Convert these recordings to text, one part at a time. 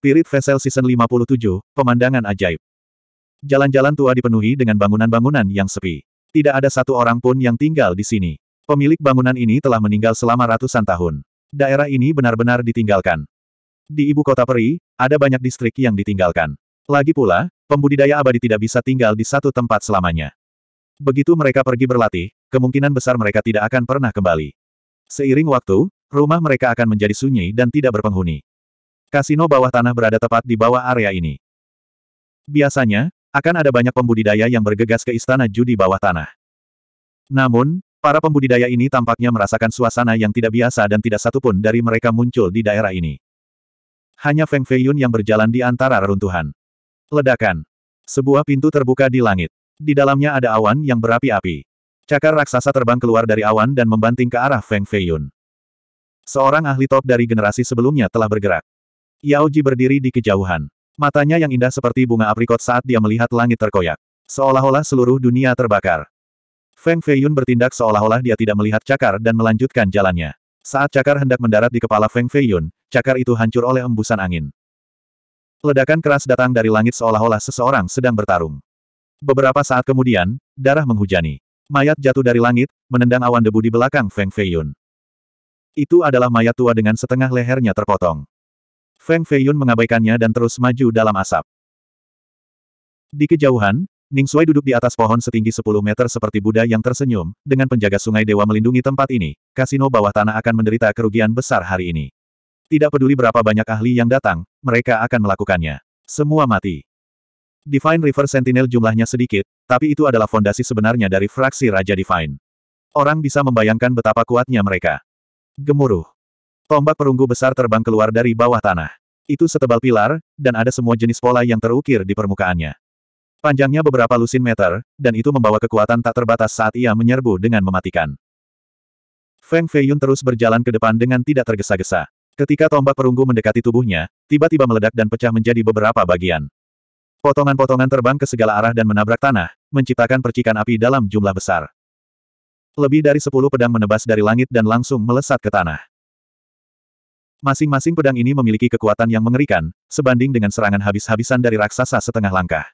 Spirit Vessel Season 57, Pemandangan Ajaib. Jalan-jalan tua dipenuhi dengan bangunan-bangunan yang sepi. Tidak ada satu orang pun yang tinggal di sini. Pemilik bangunan ini telah meninggal selama ratusan tahun. Daerah ini benar-benar ditinggalkan. Di ibu kota Peri, ada banyak distrik yang ditinggalkan. Lagi pula, pembudidaya abadi tidak bisa tinggal di satu tempat selamanya. Begitu mereka pergi berlatih, kemungkinan besar mereka tidak akan pernah kembali. Seiring waktu, rumah mereka akan menjadi sunyi dan tidak berpenghuni. Kasino bawah tanah berada tepat di bawah area ini. Biasanya, akan ada banyak pembudidaya yang bergegas ke istana judi bawah tanah. Namun, para pembudidaya ini tampaknya merasakan suasana yang tidak biasa dan tidak satupun dari mereka muncul di daerah ini. Hanya Feng Feiyun yang berjalan di antara reruntuhan. Ledakan. Sebuah pintu terbuka di langit. Di dalamnya ada awan yang berapi-api. Cakar raksasa terbang keluar dari awan dan membanting ke arah Feng Feiyun. Seorang ahli top dari generasi sebelumnya telah bergerak. Yao Ji berdiri di kejauhan. Matanya yang indah seperti bunga aprikot saat dia melihat langit terkoyak. Seolah-olah seluruh dunia terbakar. Feng Feiyun bertindak seolah-olah dia tidak melihat cakar dan melanjutkan jalannya. Saat cakar hendak mendarat di kepala Feng Feiyun, cakar itu hancur oleh embusan angin. Ledakan keras datang dari langit seolah-olah seseorang sedang bertarung. Beberapa saat kemudian, darah menghujani. Mayat jatuh dari langit, menendang awan debu di belakang Feng Feiyun. Itu adalah mayat tua dengan setengah lehernya terpotong. Feng Feiyun mengabaikannya dan terus maju dalam asap. Di kejauhan, Ning Sui duduk di atas pohon setinggi 10 meter seperti Buddha yang tersenyum, dengan penjaga sungai dewa melindungi tempat ini, kasino bawah tanah akan menderita kerugian besar hari ini. Tidak peduli berapa banyak ahli yang datang, mereka akan melakukannya. Semua mati. Divine River Sentinel jumlahnya sedikit, tapi itu adalah fondasi sebenarnya dari fraksi Raja Divine. Orang bisa membayangkan betapa kuatnya mereka. Gemuruh. Tombak perunggu besar terbang keluar dari bawah tanah. Itu setebal pilar, dan ada semua jenis pola yang terukir di permukaannya. Panjangnya beberapa lusin meter, dan itu membawa kekuatan tak terbatas saat ia menyerbu dengan mematikan. Feng Feiyun terus berjalan ke depan dengan tidak tergesa-gesa. Ketika tombak perunggu mendekati tubuhnya, tiba-tiba meledak dan pecah menjadi beberapa bagian. Potongan-potongan terbang ke segala arah dan menabrak tanah, menciptakan percikan api dalam jumlah besar. Lebih dari sepuluh pedang menebas dari langit dan langsung melesat ke tanah. Masing-masing pedang ini memiliki kekuatan yang mengerikan, sebanding dengan serangan habis-habisan dari raksasa setengah langkah.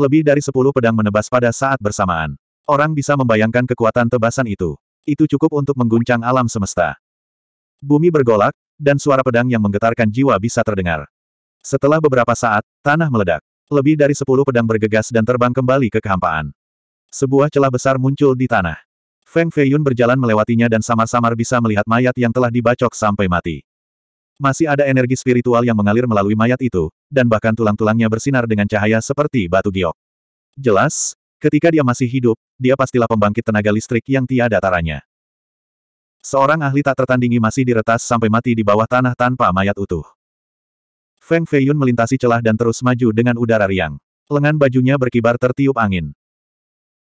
Lebih dari sepuluh pedang menebas pada saat bersamaan. Orang bisa membayangkan kekuatan tebasan itu. Itu cukup untuk mengguncang alam semesta. Bumi bergolak, dan suara pedang yang menggetarkan jiwa bisa terdengar. Setelah beberapa saat, tanah meledak. Lebih dari sepuluh pedang bergegas dan terbang kembali ke kehampaan. Sebuah celah besar muncul di tanah. Feng Feiyun berjalan melewatinya dan samar-samar bisa melihat mayat yang telah dibacok sampai mati. Masih ada energi spiritual yang mengalir melalui mayat itu, dan bahkan tulang-tulangnya bersinar dengan cahaya seperti batu giok. Jelas, ketika dia masih hidup, dia pastilah pembangkit tenaga listrik yang tiada taranya. Seorang ahli tak tertandingi masih diretas sampai mati di bawah tanah tanpa mayat utuh. Feng Feiyun melintasi celah dan terus maju dengan udara riang. Lengan bajunya berkibar tertiup angin.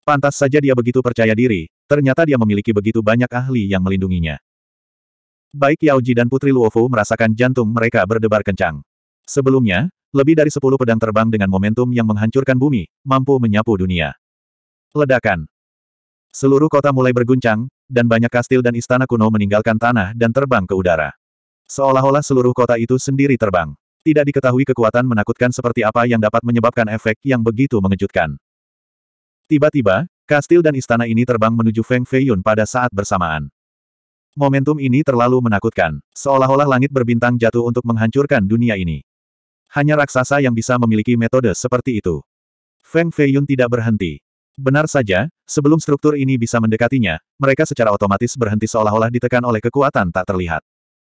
Pantas saja dia begitu percaya diri, ternyata dia memiliki begitu banyak ahli yang melindunginya. Baik Yao Ji dan Putri Luofu merasakan jantung mereka berdebar kencang. Sebelumnya, lebih dari sepuluh pedang terbang dengan momentum yang menghancurkan bumi, mampu menyapu dunia. Ledakan. Seluruh kota mulai berguncang, dan banyak kastil dan istana kuno meninggalkan tanah dan terbang ke udara. Seolah-olah seluruh kota itu sendiri terbang. Tidak diketahui kekuatan menakutkan seperti apa yang dapat menyebabkan efek yang begitu mengejutkan. Tiba-tiba, kastil dan istana ini terbang menuju Feng Feiyun pada saat bersamaan. Momentum ini terlalu menakutkan, seolah-olah langit berbintang jatuh untuk menghancurkan dunia ini. Hanya raksasa yang bisa memiliki metode seperti itu. Feng Feiyun tidak berhenti. Benar saja, sebelum struktur ini bisa mendekatinya, mereka secara otomatis berhenti seolah-olah ditekan oleh kekuatan tak terlihat.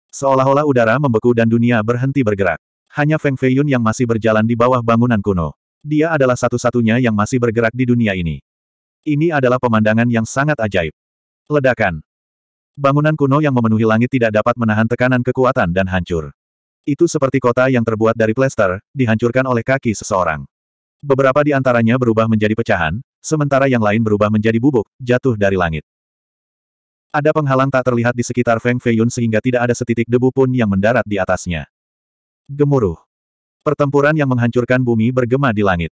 Seolah-olah udara membeku dan dunia berhenti bergerak. Hanya Feng Feiyun yang masih berjalan di bawah bangunan kuno. Dia adalah satu-satunya yang masih bergerak di dunia ini. Ini adalah pemandangan yang sangat ajaib. Ledakan. Bangunan kuno yang memenuhi langit tidak dapat menahan tekanan kekuatan dan hancur. Itu seperti kota yang terbuat dari plester, dihancurkan oleh kaki seseorang. Beberapa di antaranya berubah menjadi pecahan, sementara yang lain berubah menjadi bubuk, jatuh dari langit. Ada penghalang tak terlihat di sekitar Feng Feiyun sehingga tidak ada setitik debu pun yang mendarat di atasnya. Gemuruh. Pertempuran yang menghancurkan bumi bergema di langit.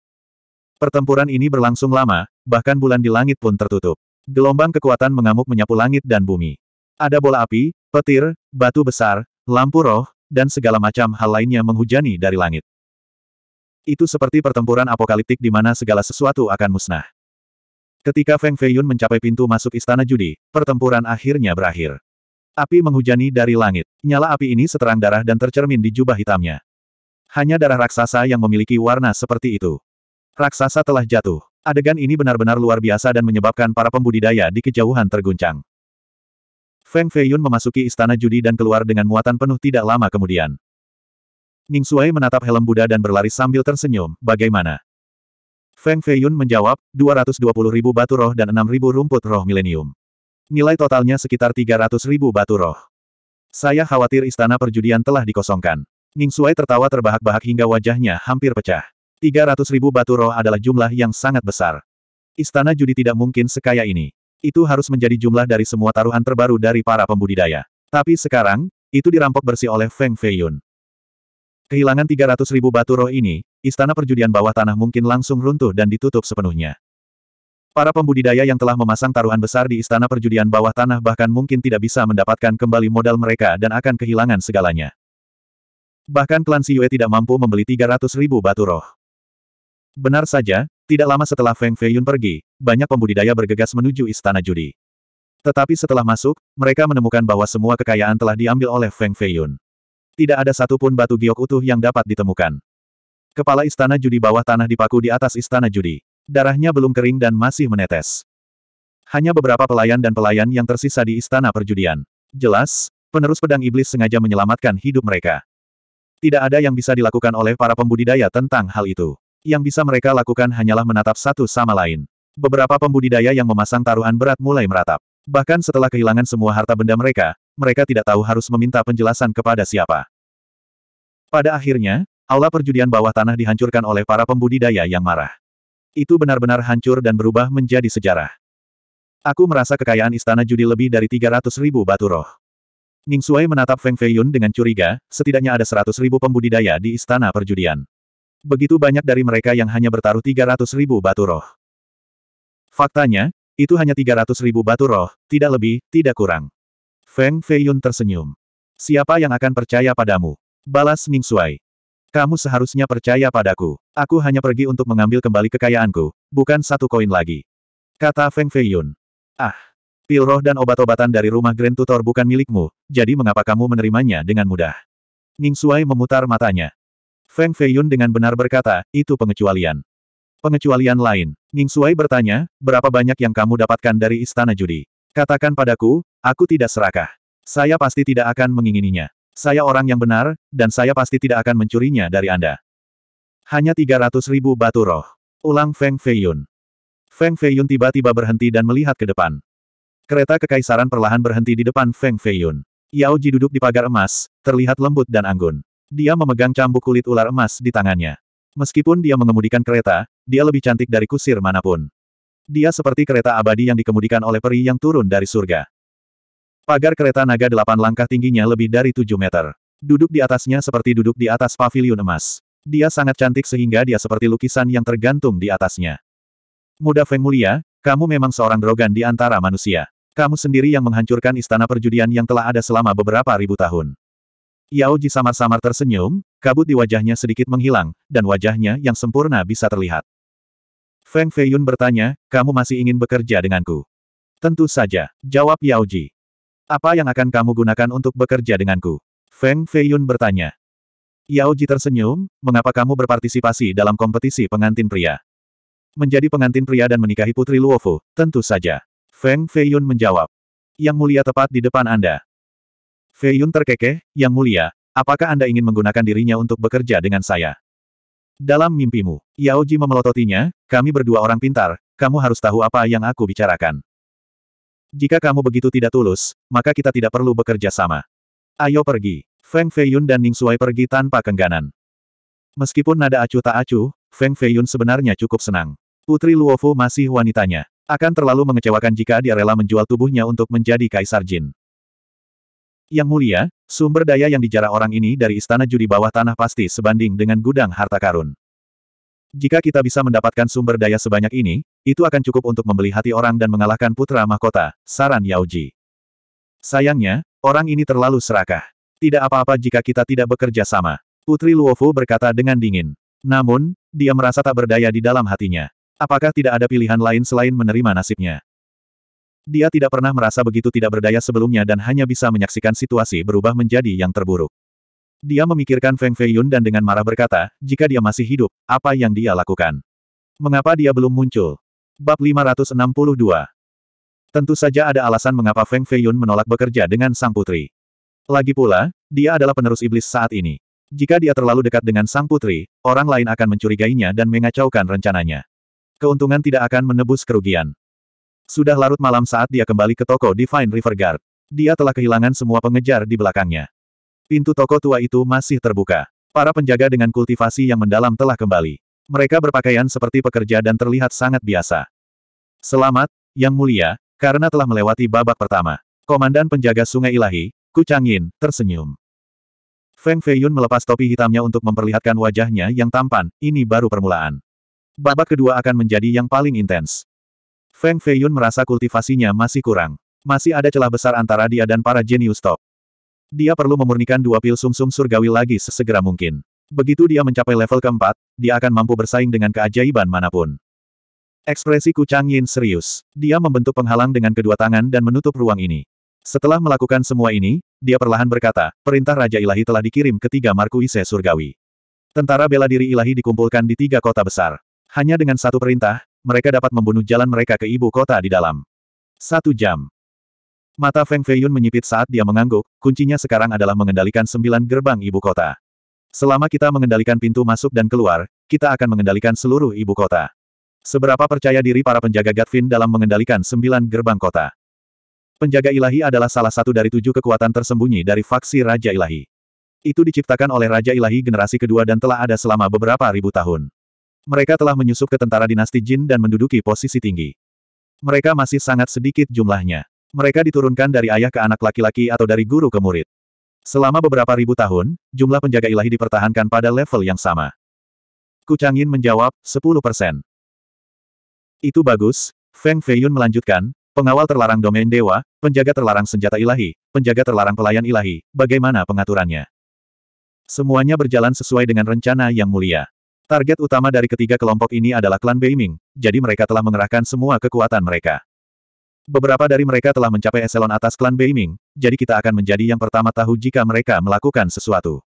Pertempuran ini berlangsung lama, bahkan bulan di langit pun tertutup. Gelombang kekuatan mengamuk menyapu langit dan bumi. Ada bola api, petir, batu besar, lampu roh, dan segala macam hal lainnya menghujani dari langit. Itu seperti pertempuran apokaliptik di mana segala sesuatu akan musnah. Ketika Feng Feiyun mencapai pintu masuk istana judi, pertempuran akhirnya berakhir. Api menghujani dari langit. Nyala api ini seterang darah dan tercermin di jubah hitamnya. Hanya darah raksasa yang memiliki warna seperti itu. Raksasa telah jatuh. Adegan ini benar-benar luar biasa dan menyebabkan para pembudidaya di kejauhan terguncang. Feng Feiyun memasuki istana judi dan keluar dengan muatan penuh tidak lama kemudian. Ning Suai menatap helm Buddha dan berlari sambil tersenyum, bagaimana? Feng Feiyun menjawab, 220 ribu batu roh dan 6 ribu rumput roh milenium. Nilai totalnya sekitar 300 ribu batu roh. Saya khawatir istana perjudian telah dikosongkan. Ning Suai tertawa terbahak-bahak hingga wajahnya hampir pecah. 300 ribu batu roh adalah jumlah yang sangat besar. Istana judi tidak mungkin sekaya ini. Itu harus menjadi jumlah dari semua taruhan terbaru dari para pembudidaya. Tapi sekarang, itu dirampok bersih oleh Feng Feiyun. Kehilangan 300 ribu batu roh ini, istana perjudian bawah tanah mungkin langsung runtuh dan ditutup sepenuhnya. Para pembudidaya yang telah memasang taruhan besar di istana perjudian bawah tanah bahkan mungkin tidak bisa mendapatkan kembali modal mereka dan akan kehilangan segalanya. Bahkan klan Siyue tidak mampu membeli 300 ribu batu roh. Benar saja, tidak lama setelah Feng Feiyun pergi, banyak pembudidaya bergegas menuju istana judi. Tetapi setelah masuk, mereka menemukan bahwa semua kekayaan telah diambil oleh Feng Feiyun. Tidak ada satupun batu giok utuh yang dapat ditemukan. Kepala istana judi bawah tanah dipaku di atas istana judi. Darahnya belum kering dan masih menetes. Hanya beberapa pelayan dan pelayan yang tersisa di istana perjudian. Jelas, penerus pedang iblis sengaja menyelamatkan hidup mereka. Tidak ada yang bisa dilakukan oleh para pembudidaya tentang hal itu. Yang bisa mereka lakukan hanyalah menatap satu sama lain. Beberapa pembudidaya yang memasang taruhan berat mulai meratap. Bahkan setelah kehilangan semua harta benda mereka, mereka tidak tahu harus meminta penjelasan kepada siapa. Pada akhirnya, aula perjudian bawah tanah dihancurkan oleh para pembudidaya yang marah. Itu benar-benar hancur dan berubah menjadi sejarah. Aku merasa kekayaan istana judi lebih dari 300 ribu batu roh. Ning Suai menatap Feng Feiyun dengan curiga, setidaknya ada 100 ribu pembudidaya di istana perjudian. Begitu banyak dari mereka yang hanya bertaruh 300 ribu batu roh. Faktanya, itu hanya 300 ribu batu roh, tidak lebih, tidak kurang. Feng Feiyun tersenyum. Siapa yang akan percaya padamu? Balas Ning Suai. Kamu seharusnya percaya padaku. Aku hanya pergi untuk mengambil kembali kekayaanku, bukan satu koin lagi. Kata Feng Feiyun. Ah, Pil roh dan obat-obatan dari rumah Grand Tutor bukan milikmu, jadi mengapa kamu menerimanya dengan mudah? Ning Suai memutar matanya. Feng Feiyun dengan benar berkata, itu pengecualian. Pengecualian lain. Ning Sui bertanya, berapa banyak yang kamu dapatkan dari Istana Judi? Katakan padaku, aku tidak serakah. Saya pasti tidak akan mengingininya. Saya orang yang benar, dan saya pasti tidak akan mencurinya dari Anda. Hanya 300 ribu batu roh. Ulang Feng Feiyun. Feng Feiyun tiba-tiba berhenti dan melihat ke depan. Kereta kekaisaran perlahan berhenti di depan Feng Feiyun. Yao Ji duduk di pagar emas, terlihat lembut dan anggun. Dia memegang cambuk kulit ular emas di tangannya. Meskipun dia mengemudikan kereta, dia lebih cantik dari kusir manapun. Dia seperti kereta abadi yang dikemudikan oleh peri yang turun dari surga. Pagar kereta naga delapan langkah tingginya lebih dari tujuh meter. Duduk di atasnya seperti duduk di atas pavilion emas. Dia sangat cantik sehingga dia seperti lukisan yang tergantung di atasnya. Muda Feng Mulia, kamu memang seorang drogan di antara manusia. Kamu sendiri yang menghancurkan istana perjudian yang telah ada selama beberapa ribu tahun. Yao Ji samar-samar tersenyum, kabut di wajahnya sedikit menghilang, dan wajahnya yang sempurna bisa terlihat. Feng Feiyun bertanya, kamu masih ingin bekerja denganku? Tentu saja, jawab Yao Ji. Apa yang akan kamu gunakan untuk bekerja denganku? Feng Feiyun bertanya. Yao Ji tersenyum, mengapa kamu berpartisipasi dalam kompetisi pengantin pria? Menjadi pengantin pria dan menikahi putri Luofu, tentu saja. Feng Feiyun menjawab. Yang mulia tepat di depan Anda. Fei Yun terkekeh, Yang Mulia, apakah Anda ingin menggunakan dirinya untuk bekerja dengan saya? Dalam mimpimu, Yao Ji memelototinya, kami berdua orang pintar, kamu harus tahu apa yang aku bicarakan. Jika kamu begitu tidak tulus, maka kita tidak perlu bekerja sama. Ayo pergi. Feng Feiyun dan Ning Shuai pergi tanpa kengganan. Meskipun nada acuh tak acuh, Feng Feiyun sebenarnya cukup senang. Putri Luofu masih wanitanya. Akan terlalu mengecewakan jika dia rela menjual tubuhnya untuk menjadi Kaisar Jin. Yang mulia, sumber daya yang dijarah orang ini dari istana judi bawah tanah pasti sebanding dengan gudang harta karun. Jika kita bisa mendapatkan sumber daya sebanyak ini, itu akan cukup untuk membeli hati orang dan mengalahkan putra mahkota, saran Yaoji. Sayangnya, orang ini terlalu serakah. Tidak apa-apa jika kita tidak bekerja sama. Putri Luofu berkata dengan dingin. Namun, dia merasa tak berdaya di dalam hatinya. Apakah tidak ada pilihan lain selain menerima nasibnya? Dia tidak pernah merasa begitu tidak berdaya sebelumnya dan hanya bisa menyaksikan situasi berubah menjadi yang terburuk. Dia memikirkan Feng Feiyun dan dengan marah berkata, jika dia masih hidup, apa yang dia lakukan? Mengapa dia belum muncul? Bab 562 Tentu saja ada alasan mengapa Feng Feiyun menolak bekerja dengan sang putri. Lagi pula, dia adalah penerus iblis saat ini. Jika dia terlalu dekat dengan sang putri, orang lain akan mencurigainya dan mengacaukan rencananya. Keuntungan tidak akan menebus kerugian. Sudah larut malam saat dia kembali ke toko Divine River Guard. Dia telah kehilangan semua pengejar di belakangnya. Pintu toko tua itu masih terbuka. Para penjaga dengan kultivasi yang mendalam telah kembali. Mereka berpakaian seperti pekerja dan terlihat sangat biasa. Selamat, Yang Mulia, karena telah melewati babak pertama. Komandan penjaga Sungai Ilahi, Kucangin, tersenyum. Feng Feiyun melepas topi hitamnya untuk memperlihatkan wajahnya yang tampan, ini baru permulaan. Babak kedua akan menjadi yang paling intens. Feng Feiyun merasa kultivasinya masih kurang. Masih ada celah besar antara dia dan para jenius top. Dia perlu memurnikan dua pil sumsum -sum surgawi lagi sesegera mungkin. Begitu dia mencapai level keempat, dia akan mampu bersaing dengan keajaiban manapun. Ekspresi Kucang Yin serius. Dia membentuk penghalang dengan kedua tangan dan menutup ruang ini. Setelah melakukan semua ini, dia perlahan berkata, perintah Raja Ilahi telah dikirim ke tiga Markuise Surgawi. Tentara bela diri ilahi dikumpulkan di tiga kota besar. Hanya dengan satu perintah, mereka dapat membunuh jalan mereka ke ibu kota di dalam satu jam. Mata Feng Feiyun menyipit saat dia mengangguk, kuncinya sekarang adalah mengendalikan sembilan gerbang ibu kota. Selama kita mengendalikan pintu masuk dan keluar, kita akan mengendalikan seluruh ibu kota. Seberapa percaya diri para penjaga Gatvin dalam mengendalikan sembilan gerbang kota? Penjaga ilahi adalah salah satu dari tujuh kekuatan tersembunyi dari faksi Raja Ilahi. Itu diciptakan oleh Raja Ilahi generasi kedua dan telah ada selama beberapa ribu tahun. Mereka telah menyusup ke tentara dinasti Jin dan menduduki posisi tinggi. Mereka masih sangat sedikit jumlahnya. Mereka diturunkan dari ayah ke anak laki-laki atau dari guru ke murid. Selama beberapa ribu tahun, jumlah penjaga ilahi dipertahankan pada level yang sama. Kucangin menjawab, 10 persen. Itu bagus, Feng Feiyun melanjutkan, pengawal terlarang domain dewa, penjaga terlarang senjata ilahi, penjaga terlarang pelayan ilahi, bagaimana pengaturannya? Semuanya berjalan sesuai dengan rencana yang mulia. Target utama dari ketiga kelompok ini adalah klan Beiming, jadi mereka telah mengerahkan semua kekuatan mereka. Beberapa dari mereka telah mencapai eselon atas klan Beiming, jadi kita akan menjadi yang pertama tahu jika mereka melakukan sesuatu.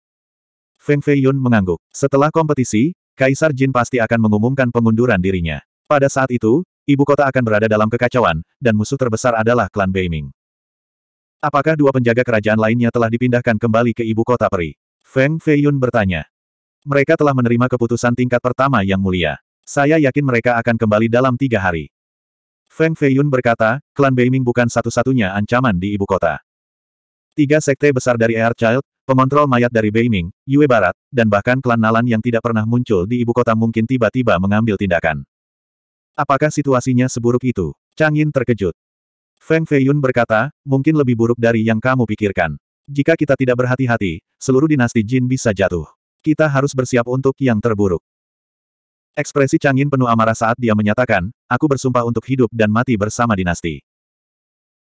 Feng Feiyun mengangguk. Setelah kompetisi, Kaisar Jin pasti akan mengumumkan pengunduran dirinya. Pada saat itu, ibu kota akan berada dalam kekacauan, dan musuh terbesar adalah klan Beiming. Apakah dua penjaga kerajaan lainnya telah dipindahkan kembali ke ibu kota peri? Feng Feiyun bertanya. Mereka telah menerima keputusan tingkat pertama yang mulia. Saya yakin mereka akan kembali dalam tiga hari. Feng Feiyun berkata, klan Beiming bukan satu-satunya ancaman di ibu kota. Tiga sekte besar dari Air Child, pengontrol mayat dari Beiming, Yue Barat, dan bahkan klan Nalan yang tidak pernah muncul di ibu kota mungkin tiba-tiba mengambil tindakan. Apakah situasinya seburuk itu? Chang Yin terkejut. Feng Feiyun berkata, mungkin lebih buruk dari yang kamu pikirkan. Jika kita tidak berhati-hati, seluruh dinasti Jin bisa jatuh. Kita harus bersiap untuk yang terburuk. Ekspresi Changin penuh amarah saat dia menyatakan, aku bersumpah untuk hidup dan mati bersama dinasti.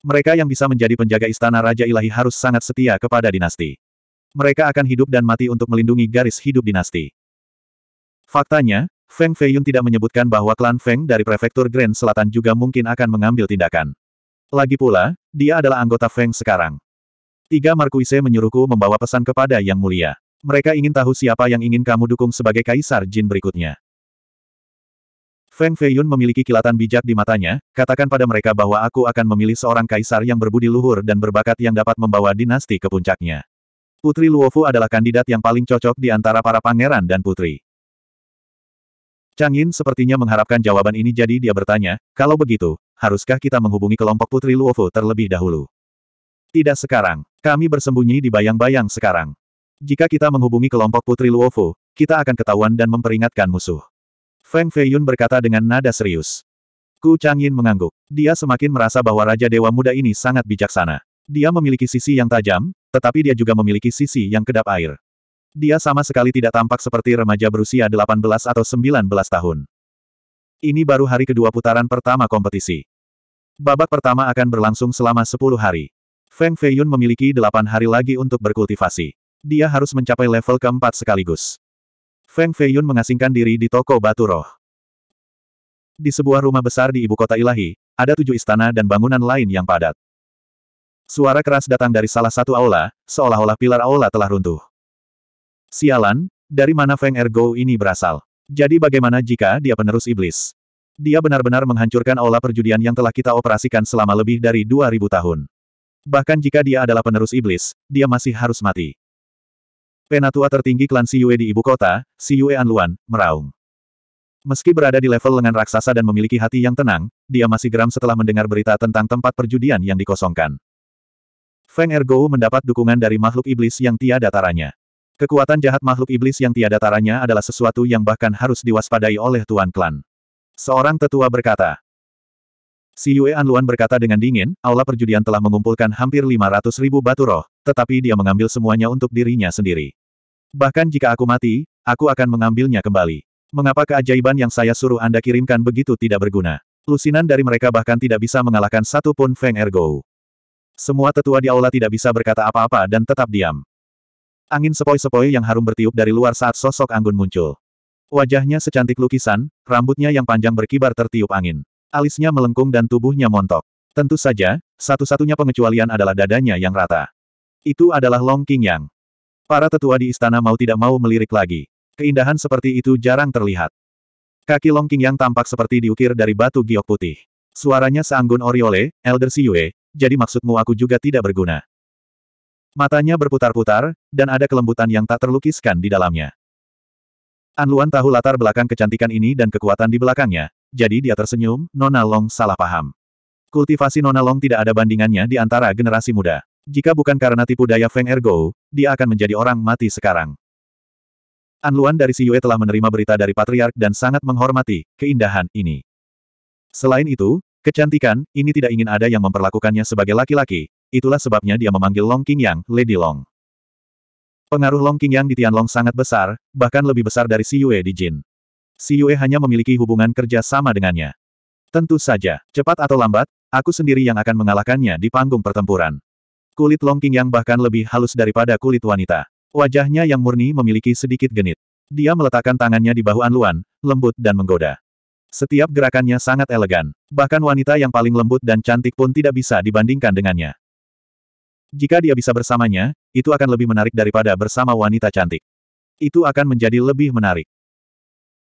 Mereka yang bisa menjadi penjaga istana Raja Ilahi harus sangat setia kepada dinasti. Mereka akan hidup dan mati untuk melindungi garis hidup dinasti. Faktanya, Feng Feiyun tidak menyebutkan bahwa klan Feng dari prefektur Grand Selatan juga mungkin akan mengambil tindakan. Lagi pula, dia adalah anggota Feng sekarang. Tiga Markuise menyuruhku membawa pesan kepada Yang Mulia. Mereka ingin tahu siapa yang ingin kamu dukung sebagai kaisar jin berikutnya. Feng Feiyun memiliki kilatan bijak di matanya, katakan pada mereka bahwa aku akan memilih seorang kaisar yang berbudi luhur dan berbakat yang dapat membawa dinasti ke puncaknya. Putri Luofu adalah kandidat yang paling cocok di antara para pangeran dan putri. Chang Yin sepertinya mengharapkan jawaban ini jadi dia bertanya, kalau begitu, haruskah kita menghubungi kelompok Putri Luofu terlebih dahulu? Tidak sekarang. Kami bersembunyi di bayang-bayang sekarang. Jika kita menghubungi kelompok Putri Luofu, kita akan ketahuan dan memperingatkan musuh. Feng Feiyun berkata dengan nada serius. Ku Changyin mengangguk. Dia semakin merasa bahwa Raja Dewa Muda ini sangat bijaksana. Dia memiliki sisi yang tajam, tetapi dia juga memiliki sisi yang kedap air. Dia sama sekali tidak tampak seperti remaja berusia 18 atau 19 tahun. Ini baru hari kedua putaran pertama kompetisi. Babak pertama akan berlangsung selama 10 hari. Feng Feiyun memiliki 8 hari lagi untuk berkultivasi dia harus mencapai level keempat sekaligus. Feng Feiyun mengasingkan diri di toko batu roh. Di sebuah rumah besar di ibu kota ilahi, ada tujuh istana dan bangunan lain yang padat. Suara keras datang dari salah satu aula, seolah-olah pilar aula telah runtuh. Sialan, dari mana Feng Ergo ini berasal? Jadi bagaimana jika dia penerus iblis? Dia benar-benar menghancurkan aula perjudian yang telah kita operasikan selama lebih dari 2000 tahun. Bahkan jika dia adalah penerus iblis, dia masih harus mati. Penatua tertinggi klan Siyue di ibu kota, Siyue Anluan, meraung. Meski berada di level lengan raksasa dan memiliki hati yang tenang, dia masih geram setelah mendengar berita tentang tempat perjudian yang dikosongkan. Feng Ergo mendapat dukungan dari makhluk iblis yang tiada taranya. Kekuatan jahat makhluk iblis yang tiada taranya adalah sesuatu yang bahkan harus diwaspadai oleh Tuan Klan. Seorang tetua berkata. Si Yue Anluan berkata dengan dingin, aula perjudian telah mengumpulkan hampir 500 ribu batu roh, tetapi dia mengambil semuanya untuk dirinya sendiri. Bahkan jika aku mati, aku akan mengambilnya kembali. Mengapa keajaiban yang saya suruh Anda kirimkan begitu tidak berguna? Lusinan dari mereka bahkan tidak bisa mengalahkan satu pun Feng Ergo. Semua tetua di aula tidak bisa berkata apa-apa dan tetap diam. Angin sepoi-sepoi yang harum bertiup dari luar saat sosok Anggun muncul. Wajahnya secantik lukisan, rambutnya yang panjang berkibar tertiup angin. Alisnya melengkung dan tubuhnya montok. Tentu saja, satu-satunya pengecualian adalah dadanya yang rata. Itu adalah Long King Yang. Para tetua di istana mau tidak mau melirik lagi. Keindahan seperti itu jarang terlihat. Kaki Long King yang tampak seperti diukir dari batu giok putih. Suaranya seanggun Oriole, Elder Siyue, jadi maksudmu aku juga tidak berguna. Matanya berputar-putar, dan ada kelembutan yang tak terlukiskan di dalamnya. Anluan tahu latar belakang kecantikan ini dan kekuatan di belakangnya, jadi dia tersenyum, Nona Long salah paham. Kultivasi Nona Long tidak ada bandingannya di antara generasi muda. Jika bukan karena tipu daya Feng Ergo, dia akan menjadi orang mati sekarang. An Luan dari Si Yue telah menerima berita dari Patriark dan sangat menghormati keindahan ini. Selain itu, kecantikan, ini tidak ingin ada yang memperlakukannya sebagai laki-laki, itulah sebabnya dia memanggil Long King Yang, Lady Long. Pengaruh Long King Yang di Tianlong sangat besar, bahkan lebih besar dari Si Yue di Jin. Si Yue hanya memiliki hubungan kerja sama dengannya. Tentu saja, cepat atau lambat, aku sendiri yang akan mengalahkannya di panggung pertempuran. Kulit Long yang bahkan lebih halus daripada kulit wanita. Wajahnya yang murni memiliki sedikit genit. Dia meletakkan tangannya di bahu Anluan, lembut dan menggoda. Setiap gerakannya sangat elegan. Bahkan wanita yang paling lembut dan cantik pun tidak bisa dibandingkan dengannya. Jika dia bisa bersamanya, itu akan lebih menarik daripada bersama wanita cantik. Itu akan menjadi lebih menarik.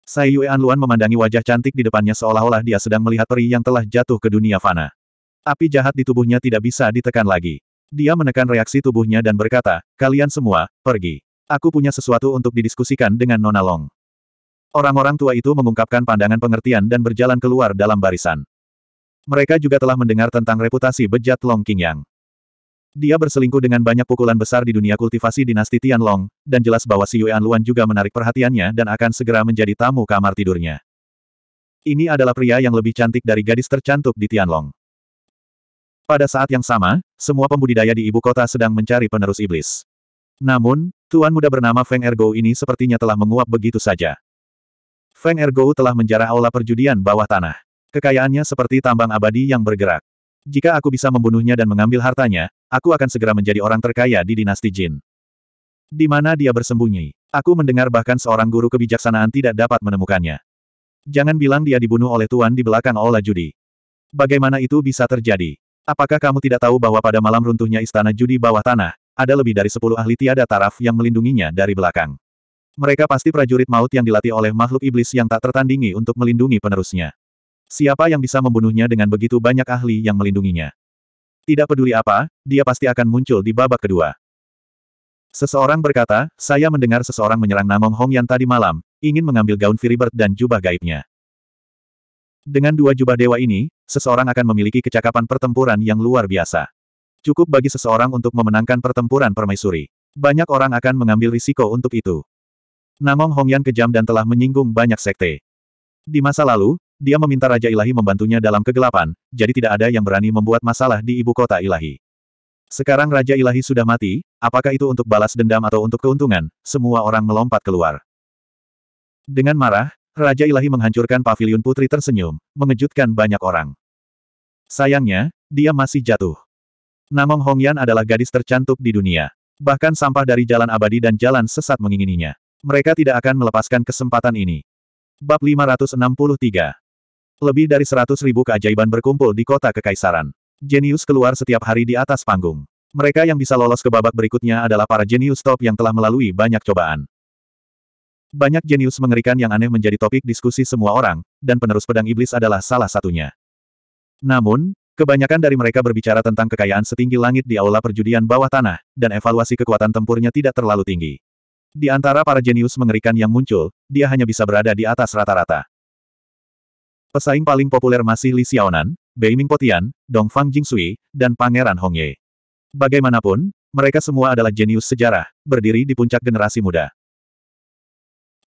Sai Yue Anluan memandangi wajah cantik di depannya seolah-olah dia sedang melihat peri yang telah jatuh ke dunia fana. Api jahat di tubuhnya tidak bisa ditekan lagi. Dia menekan reaksi tubuhnya dan berkata, kalian semua, pergi. Aku punya sesuatu untuk didiskusikan dengan Nona Long. Orang-orang tua itu mengungkapkan pandangan pengertian dan berjalan keluar dalam barisan. Mereka juga telah mendengar tentang reputasi bejat Long King Yang. Dia berselingkuh dengan banyak pukulan besar di dunia kultivasi dinasti Tianlong, dan jelas bahwa si Yuan Luan juga menarik perhatiannya dan akan segera menjadi tamu kamar tidurnya. Ini adalah pria yang lebih cantik dari gadis tercantik di Tianlong. Pada saat yang sama, semua pembudidaya di ibu kota sedang mencari penerus iblis. Namun, tuan muda bernama Feng Ergo ini sepertinya telah menguap begitu saja. Feng Ergo telah menjarah aula perjudian bawah tanah. Kekayaannya seperti tambang abadi yang bergerak. Jika aku bisa membunuhnya dan mengambil hartanya, aku akan segera menjadi orang terkaya di dinasti Jin. Di mana dia bersembunyi? Aku mendengar bahkan seorang guru kebijaksanaan tidak dapat menemukannya. Jangan bilang dia dibunuh oleh Tuan di belakang aula judi. Bagaimana itu bisa terjadi? Apakah kamu tidak tahu bahwa pada malam runtuhnya istana judi bawah tanah, ada lebih dari sepuluh ahli tiada taraf yang melindunginya dari belakang? Mereka pasti prajurit maut yang dilatih oleh makhluk iblis yang tak tertandingi untuk melindungi penerusnya. Siapa yang bisa membunuhnya dengan begitu banyak ahli yang melindunginya? Tidak peduli apa, dia pasti akan muncul di babak kedua. Seseorang berkata, saya mendengar seseorang menyerang Namong Hong yang tadi malam, ingin mengambil gaun Firibert dan jubah gaibnya. Dengan dua jubah dewa ini, seseorang akan memiliki kecakapan pertempuran yang luar biasa. Cukup bagi seseorang untuk memenangkan pertempuran permaisuri. Banyak orang akan mengambil risiko untuk itu. Namong Hongyan kejam dan telah menyinggung banyak sekte. Di masa lalu, dia meminta Raja Ilahi membantunya dalam kegelapan, jadi tidak ada yang berani membuat masalah di ibu kota Ilahi. Sekarang Raja Ilahi sudah mati, apakah itu untuk balas dendam atau untuk keuntungan, semua orang melompat keluar. Dengan marah, Raja Ilahi menghancurkan pavilion putri tersenyum, mengejutkan banyak orang. Sayangnya, dia masih jatuh. Namong Hongyan adalah gadis tercantik di dunia. Bahkan sampah dari jalan abadi dan jalan sesat mengingininya. Mereka tidak akan melepaskan kesempatan ini. Bab 563 Lebih dari 100 ribu keajaiban berkumpul di kota Kekaisaran. Jenius keluar setiap hari di atas panggung. Mereka yang bisa lolos ke babak berikutnya adalah para jenius top yang telah melalui banyak cobaan. Banyak jenius mengerikan yang aneh menjadi topik diskusi semua orang, dan penerus pedang iblis adalah salah satunya. Namun, kebanyakan dari mereka berbicara tentang kekayaan setinggi langit di aula perjudian bawah tanah, dan evaluasi kekuatan tempurnya tidak terlalu tinggi. Di antara para jenius mengerikan yang muncul, dia hanya bisa berada di atas rata-rata. Pesaing paling populer masih Li Xiaonan, Beiming Potian, Dongfang Jingsui, dan Pangeran Hongye. Bagaimanapun, mereka semua adalah jenius sejarah, berdiri di puncak generasi muda.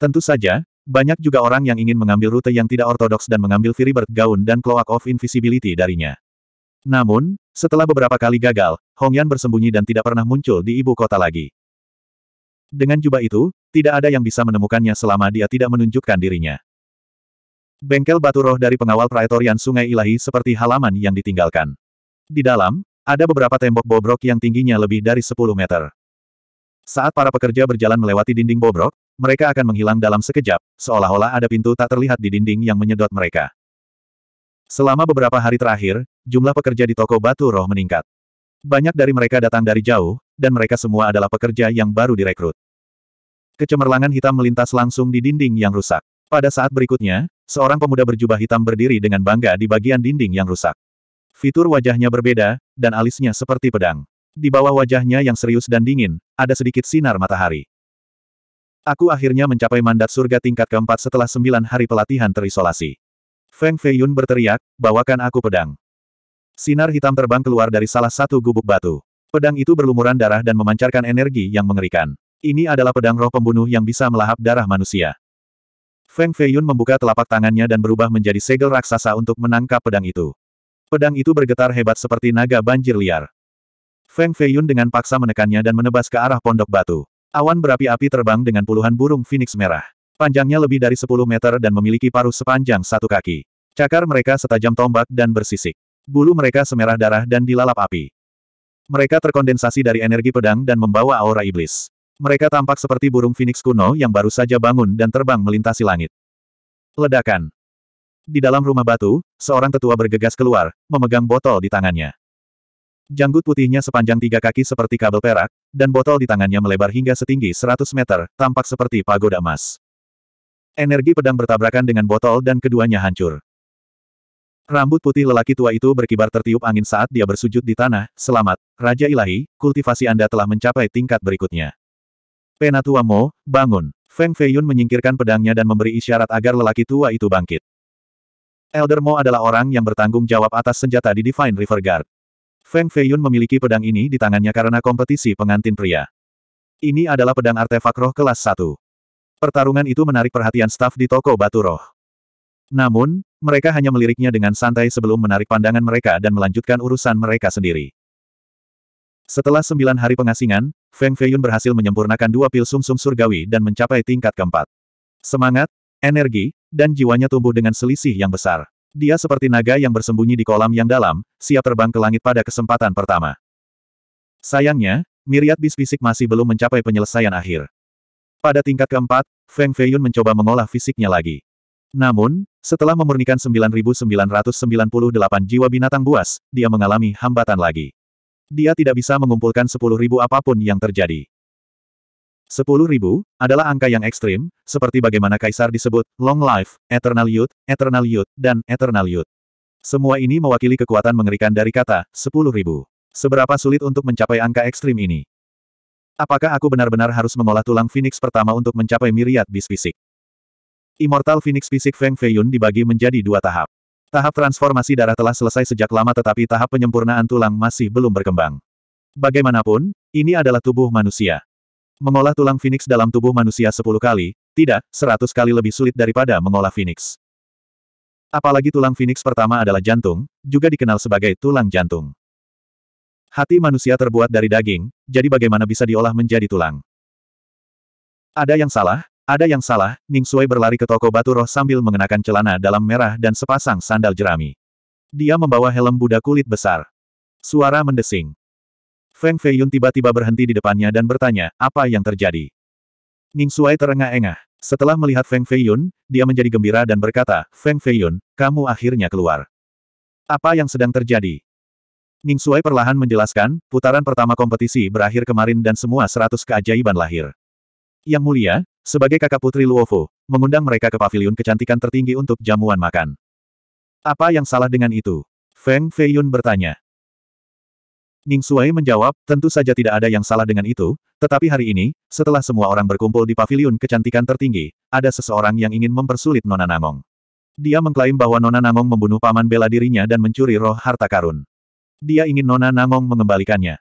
Tentu saja, banyak juga orang yang ingin mengambil rute yang tidak ortodoks dan mengambil Firibert Gaun dan Cloak of Invisibility darinya. Namun, setelah beberapa kali gagal, Hongyan bersembunyi dan tidak pernah muncul di ibu kota lagi. Dengan jubah itu, tidak ada yang bisa menemukannya selama dia tidak menunjukkan dirinya. Bengkel batu roh dari pengawal Praetorian Sungai Ilahi seperti halaman yang ditinggalkan. Di dalam, ada beberapa tembok bobrok yang tingginya lebih dari 10 meter. Saat para pekerja berjalan melewati dinding bobrok, mereka akan menghilang dalam sekejap, seolah-olah ada pintu tak terlihat di dinding yang menyedot mereka. Selama beberapa hari terakhir, jumlah pekerja di toko batu roh meningkat. Banyak dari mereka datang dari jauh, dan mereka semua adalah pekerja yang baru direkrut. Kecemerlangan hitam melintas langsung di dinding yang rusak. Pada saat berikutnya, seorang pemuda berjubah hitam berdiri dengan bangga di bagian dinding yang rusak. Fitur wajahnya berbeda, dan alisnya seperti pedang. Di bawah wajahnya yang serius dan dingin, ada sedikit sinar matahari. Aku akhirnya mencapai mandat surga tingkat keempat setelah sembilan hari pelatihan terisolasi. Feng Feiyun berteriak, bawakan aku pedang. Sinar hitam terbang keluar dari salah satu gubuk batu. Pedang itu berlumuran darah dan memancarkan energi yang mengerikan. Ini adalah pedang roh pembunuh yang bisa melahap darah manusia. Feng Feiyun membuka telapak tangannya dan berubah menjadi segel raksasa untuk menangkap pedang itu. Pedang itu bergetar hebat seperti naga banjir liar. Feng Feiyun dengan paksa menekannya dan menebas ke arah pondok batu. Awan berapi-api terbang dengan puluhan burung phoenix merah. Panjangnya lebih dari 10 meter dan memiliki paruh sepanjang satu kaki. Cakar mereka setajam tombak dan bersisik. Bulu mereka semerah darah dan dilalap api. Mereka terkondensasi dari energi pedang dan membawa aura iblis. Mereka tampak seperti burung phoenix kuno yang baru saja bangun dan terbang melintasi langit. Ledakan. Di dalam rumah batu, seorang tetua bergegas keluar, memegang botol di tangannya. Janggut putihnya sepanjang tiga kaki seperti kabel perak, dan botol di tangannya melebar hingga setinggi 100 meter, tampak seperti pagoda emas. Energi pedang bertabrakan dengan botol dan keduanya hancur. Rambut putih lelaki tua itu berkibar tertiup angin saat dia bersujud di tanah, selamat, Raja Ilahi, kultivasi Anda telah mencapai tingkat berikutnya. Penatua Mo, bangun. Feng Feiyun menyingkirkan pedangnya dan memberi isyarat agar lelaki tua itu bangkit. Elder Mo adalah orang yang bertanggung jawab atas senjata di Divine River Guard. Feng Feiyun memiliki pedang ini di tangannya karena kompetisi pengantin pria. Ini adalah pedang artefak roh kelas 1. Pertarungan itu menarik perhatian staf di toko batu roh. Namun, mereka hanya meliriknya dengan santai sebelum menarik pandangan mereka dan melanjutkan urusan mereka sendiri. Setelah sembilan hari pengasingan, Feng Feiyun berhasil menyempurnakan dua pil sumsum -sum surgawi dan mencapai tingkat keempat. Semangat, energi, dan jiwanya tumbuh dengan selisih yang besar. Dia seperti naga yang bersembunyi di kolam yang dalam, siap terbang ke langit pada kesempatan pertama. Sayangnya, miriad bis fisik masih belum mencapai penyelesaian akhir. Pada tingkat keempat, Feng Feiyun mencoba mengolah fisiknya lagi. Namun, setelah memurnikan 9.998 jiwa binatang buas, dia mengalami hambatan lagi. Dia tidak bisa mengumpulkan 10.000 apapun yang terjadi. Sepuluh ribu, adalah angka yang ekstrim, seperti bagaimana kaisar disebut, long life, eternal youth, eternal youth, dan eternal youth. Semua ini mewakili kekuatan mengerikan dari kata, sepuluh ribu. Seberapa sulit untuk mencapai angka ekstrim ini? Apakah aku benar-benar harus mengolah tulang Phoenix pertama untuk mencapai miriat bis fisik? Immortal Phoenix fisik Feng Feiyun dibagi menjadi dua tahap. Tahap transformasi darah telah selesai sejak lama tetapi tahap penyempurnaan tulang masih belum berkembang. Bagaimanapun, ini adalah tubuh manusia. Mengolah tulang Phoenix dalam tubuh manusia sepuluh kali, tidak, seratus kali lebih sulit daripada mengolah Phoenix. Apalagi tulang Phoenix pertama adalah jantung, juga dikenal sebagai tulang jantung. Hati manusia terbuat dari daging, jadi bagaimana bisa diolah menjadi tulang? Ada yang salah, ada yang salah, Ning Sui berlari ke toko batu roh sambil mengenakan celana dalam merah dan sepasang sandal jerami. Dia membawa helm Buddha kulit besar. Suara mendesing. Feng Feiyun tiba-tiba berhenti di depannya dan bertanya, apa yang terjadi? Ning Suai terengah-engah. Setelah melihat Feng Feiyun, dia menjadi gembira dan berkata, Feng Feiyun, kamu akhirnya keluar. Apa yang sedang terjadi? Ning Suai perlahan menjelaskan, putaran pertama kompetisi berakhir kemarin dan semua seratus keajaiban lahir. Yang mulia, sebagai kakak putri Luofu, mengundang mereka ke Pavilion kecantikan tertinggi untuk jamuan makan. Apa yang salah dengan itu? Feng Feiyun bertanya. Ning Suai menjawab, tentu saja tidak ada yang salah dengan itu, tetapi hari ini, setelah semua orang berkumpul di paviliun kecantikan tertinggi, ada seseorang yang ingin mempersulit Nona Namong. Dia mengklaim bahwa Nona Namong membunuh paman bela dirinya dan mencuri roh harta karun. Dia ingin Nona Namong mengembalikannya.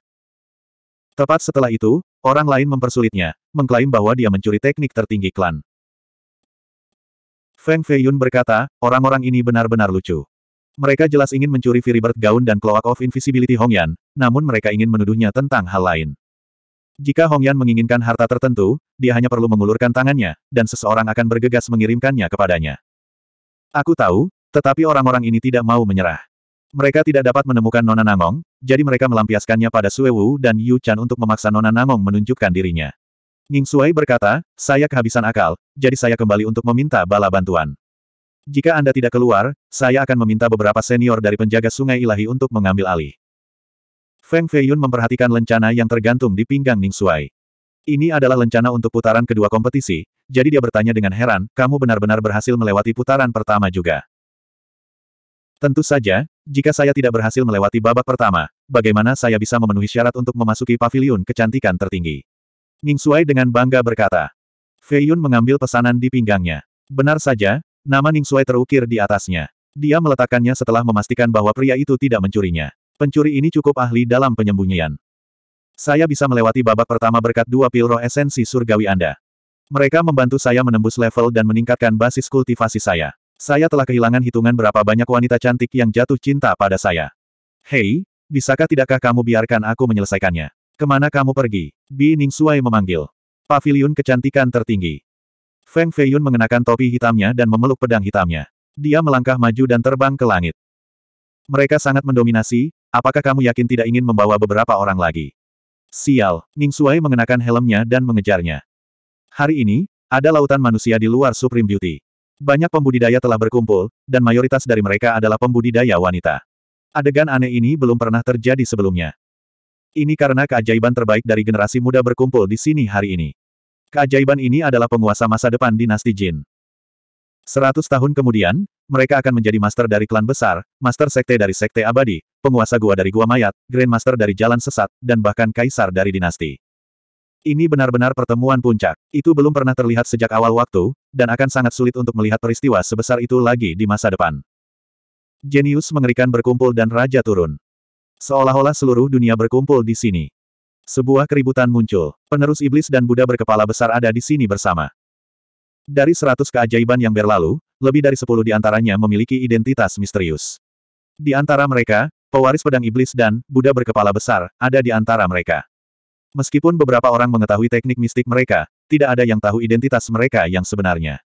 Tepat setelah itu, orang lain mempersulitnya, mengklaim bahwa dia mencuri teknik tertinggi klan. Feng Feiyun berkata, orang-orang ini benar-benar lucu. Mereka jelas ingin mencuri Firibert Gaun dan Cloak of Invisibility Hongyan, namun mereka ingin menuduhnya tentang hal lain. Jika Hongyan menginginkan harta tertentu, dia hanya perlu mengulurkan tangannya, dan seseorang akan bergegas mengirimkannya kepadanya. Aku tahu, tetapi orang-orang ini tidak mau menyerah. Mereka tidak dapat menemukan Nona Nangong, jadi mereka melampiaskannya pada Sue Wu dan Yu Chan untuk memaksa Nona Nangong menunjukkan dirinya. Ning Suai berkata, saya kehabisan akal, jadi saya kembali untuk meminta bala bantuan. Jika Anda tidak keluar, saya akan meminta beberapa senior dari penjaga sungai ilahi untuk mengambil alih. Feng Feiyun memperhatikan lencana yang tergantung di pinggang Ning Suai. Ini adalah lencana untuk putaran kedua kompetisi, jadi dia bertanya dengan heran, kamu benar-benar berhasil melewati putaran pertama juga. Tentu saja, jika saya tidak berhasil melewati babak pertama, bagaimana saya bisa memenuhi syarat untuk memasuki pavilion kecantikan tertinggi? Ning Suai dengan bangga berkata. Feiyun mengambil pesanan di pinggangnya. Benar saja, Nama Ning Suai terukir di atasnya. Dia meletakkannya setelah memastikan bahwa pria itu tidak mencurinya. Pencuri ini cukup ahli dalam penyembunyian. Saya bisa melewati babak pertama berkat dua pil roh esensi surgawi Anda. Mereka membantu saya menembus level dan meningkatkan basis kultivasi saya. Saya telah kehilangan hitungan berapa banyak wanita cantik yang jatuh cinta pada saya. Hei, bisakah tidakkah kamu biarkan aku menyelesaikannya? Kemana kamu pergi? Bi Suai memanggil. Paviliun kecantikan tertinggi. Feng Feiyun mengenakan topi hitamnya dan memeluk pedang hitamnya. Dia melangkah maju dan terbang ke langit. Mereka sangat mendominasi, apakah kamu yakin tidak ingin membawa beberapa orang lagi? Sial, Ning Suai mengenakan helmnya dan mengejarnya. Hari ini, ada lautan manusia di luar Supreme Beauty. Banyak pembudidaya telah berkumpul, dan mayoritas dari mereka adalah pembudidaya wanita. Adegan aneh ini belum pernah terjadi sebelumnya. Ini karena keajaiban terbaik dari generasi muda berkumpul di sini hari ini. Keajaiban ini adalah penguasa masa depan dinasti Jin. Seratus tahun kemudian, mereka akan menjadi master dari klan besar, master sekte dari sekte abadi, penguasa gua dari gua mayat, grandmaster dari jalan sesat, dan bahkan kaisar dari dinasti. Ini benar-benar pertemuan puncak. Itu belum pernah terlihat sejak awal waktu, dan akan sangat sulit untuk melihat peristiwa sebesar itu lagi di masa depan. Jenius mengerikan berkumpul dan raja turun. Seolah-olah seluruh dunia berkumpul di sini. Sebuah keributan muncul. Penerus iblis dan Buddha berkepala besar ada di sini bersama. Dari seratus keajaiban yang berlalu, lebih dari sepuluh di antaranya memiliki identitas misterius. Di antara mereka, pewaris pedang iblis dan Buddha berkepala besar ada di antara mereka. Meskipun beberapa orang mengetahui teknik mistik mereka, tidak ada yang tahu identitas mereka yang sebenarnya.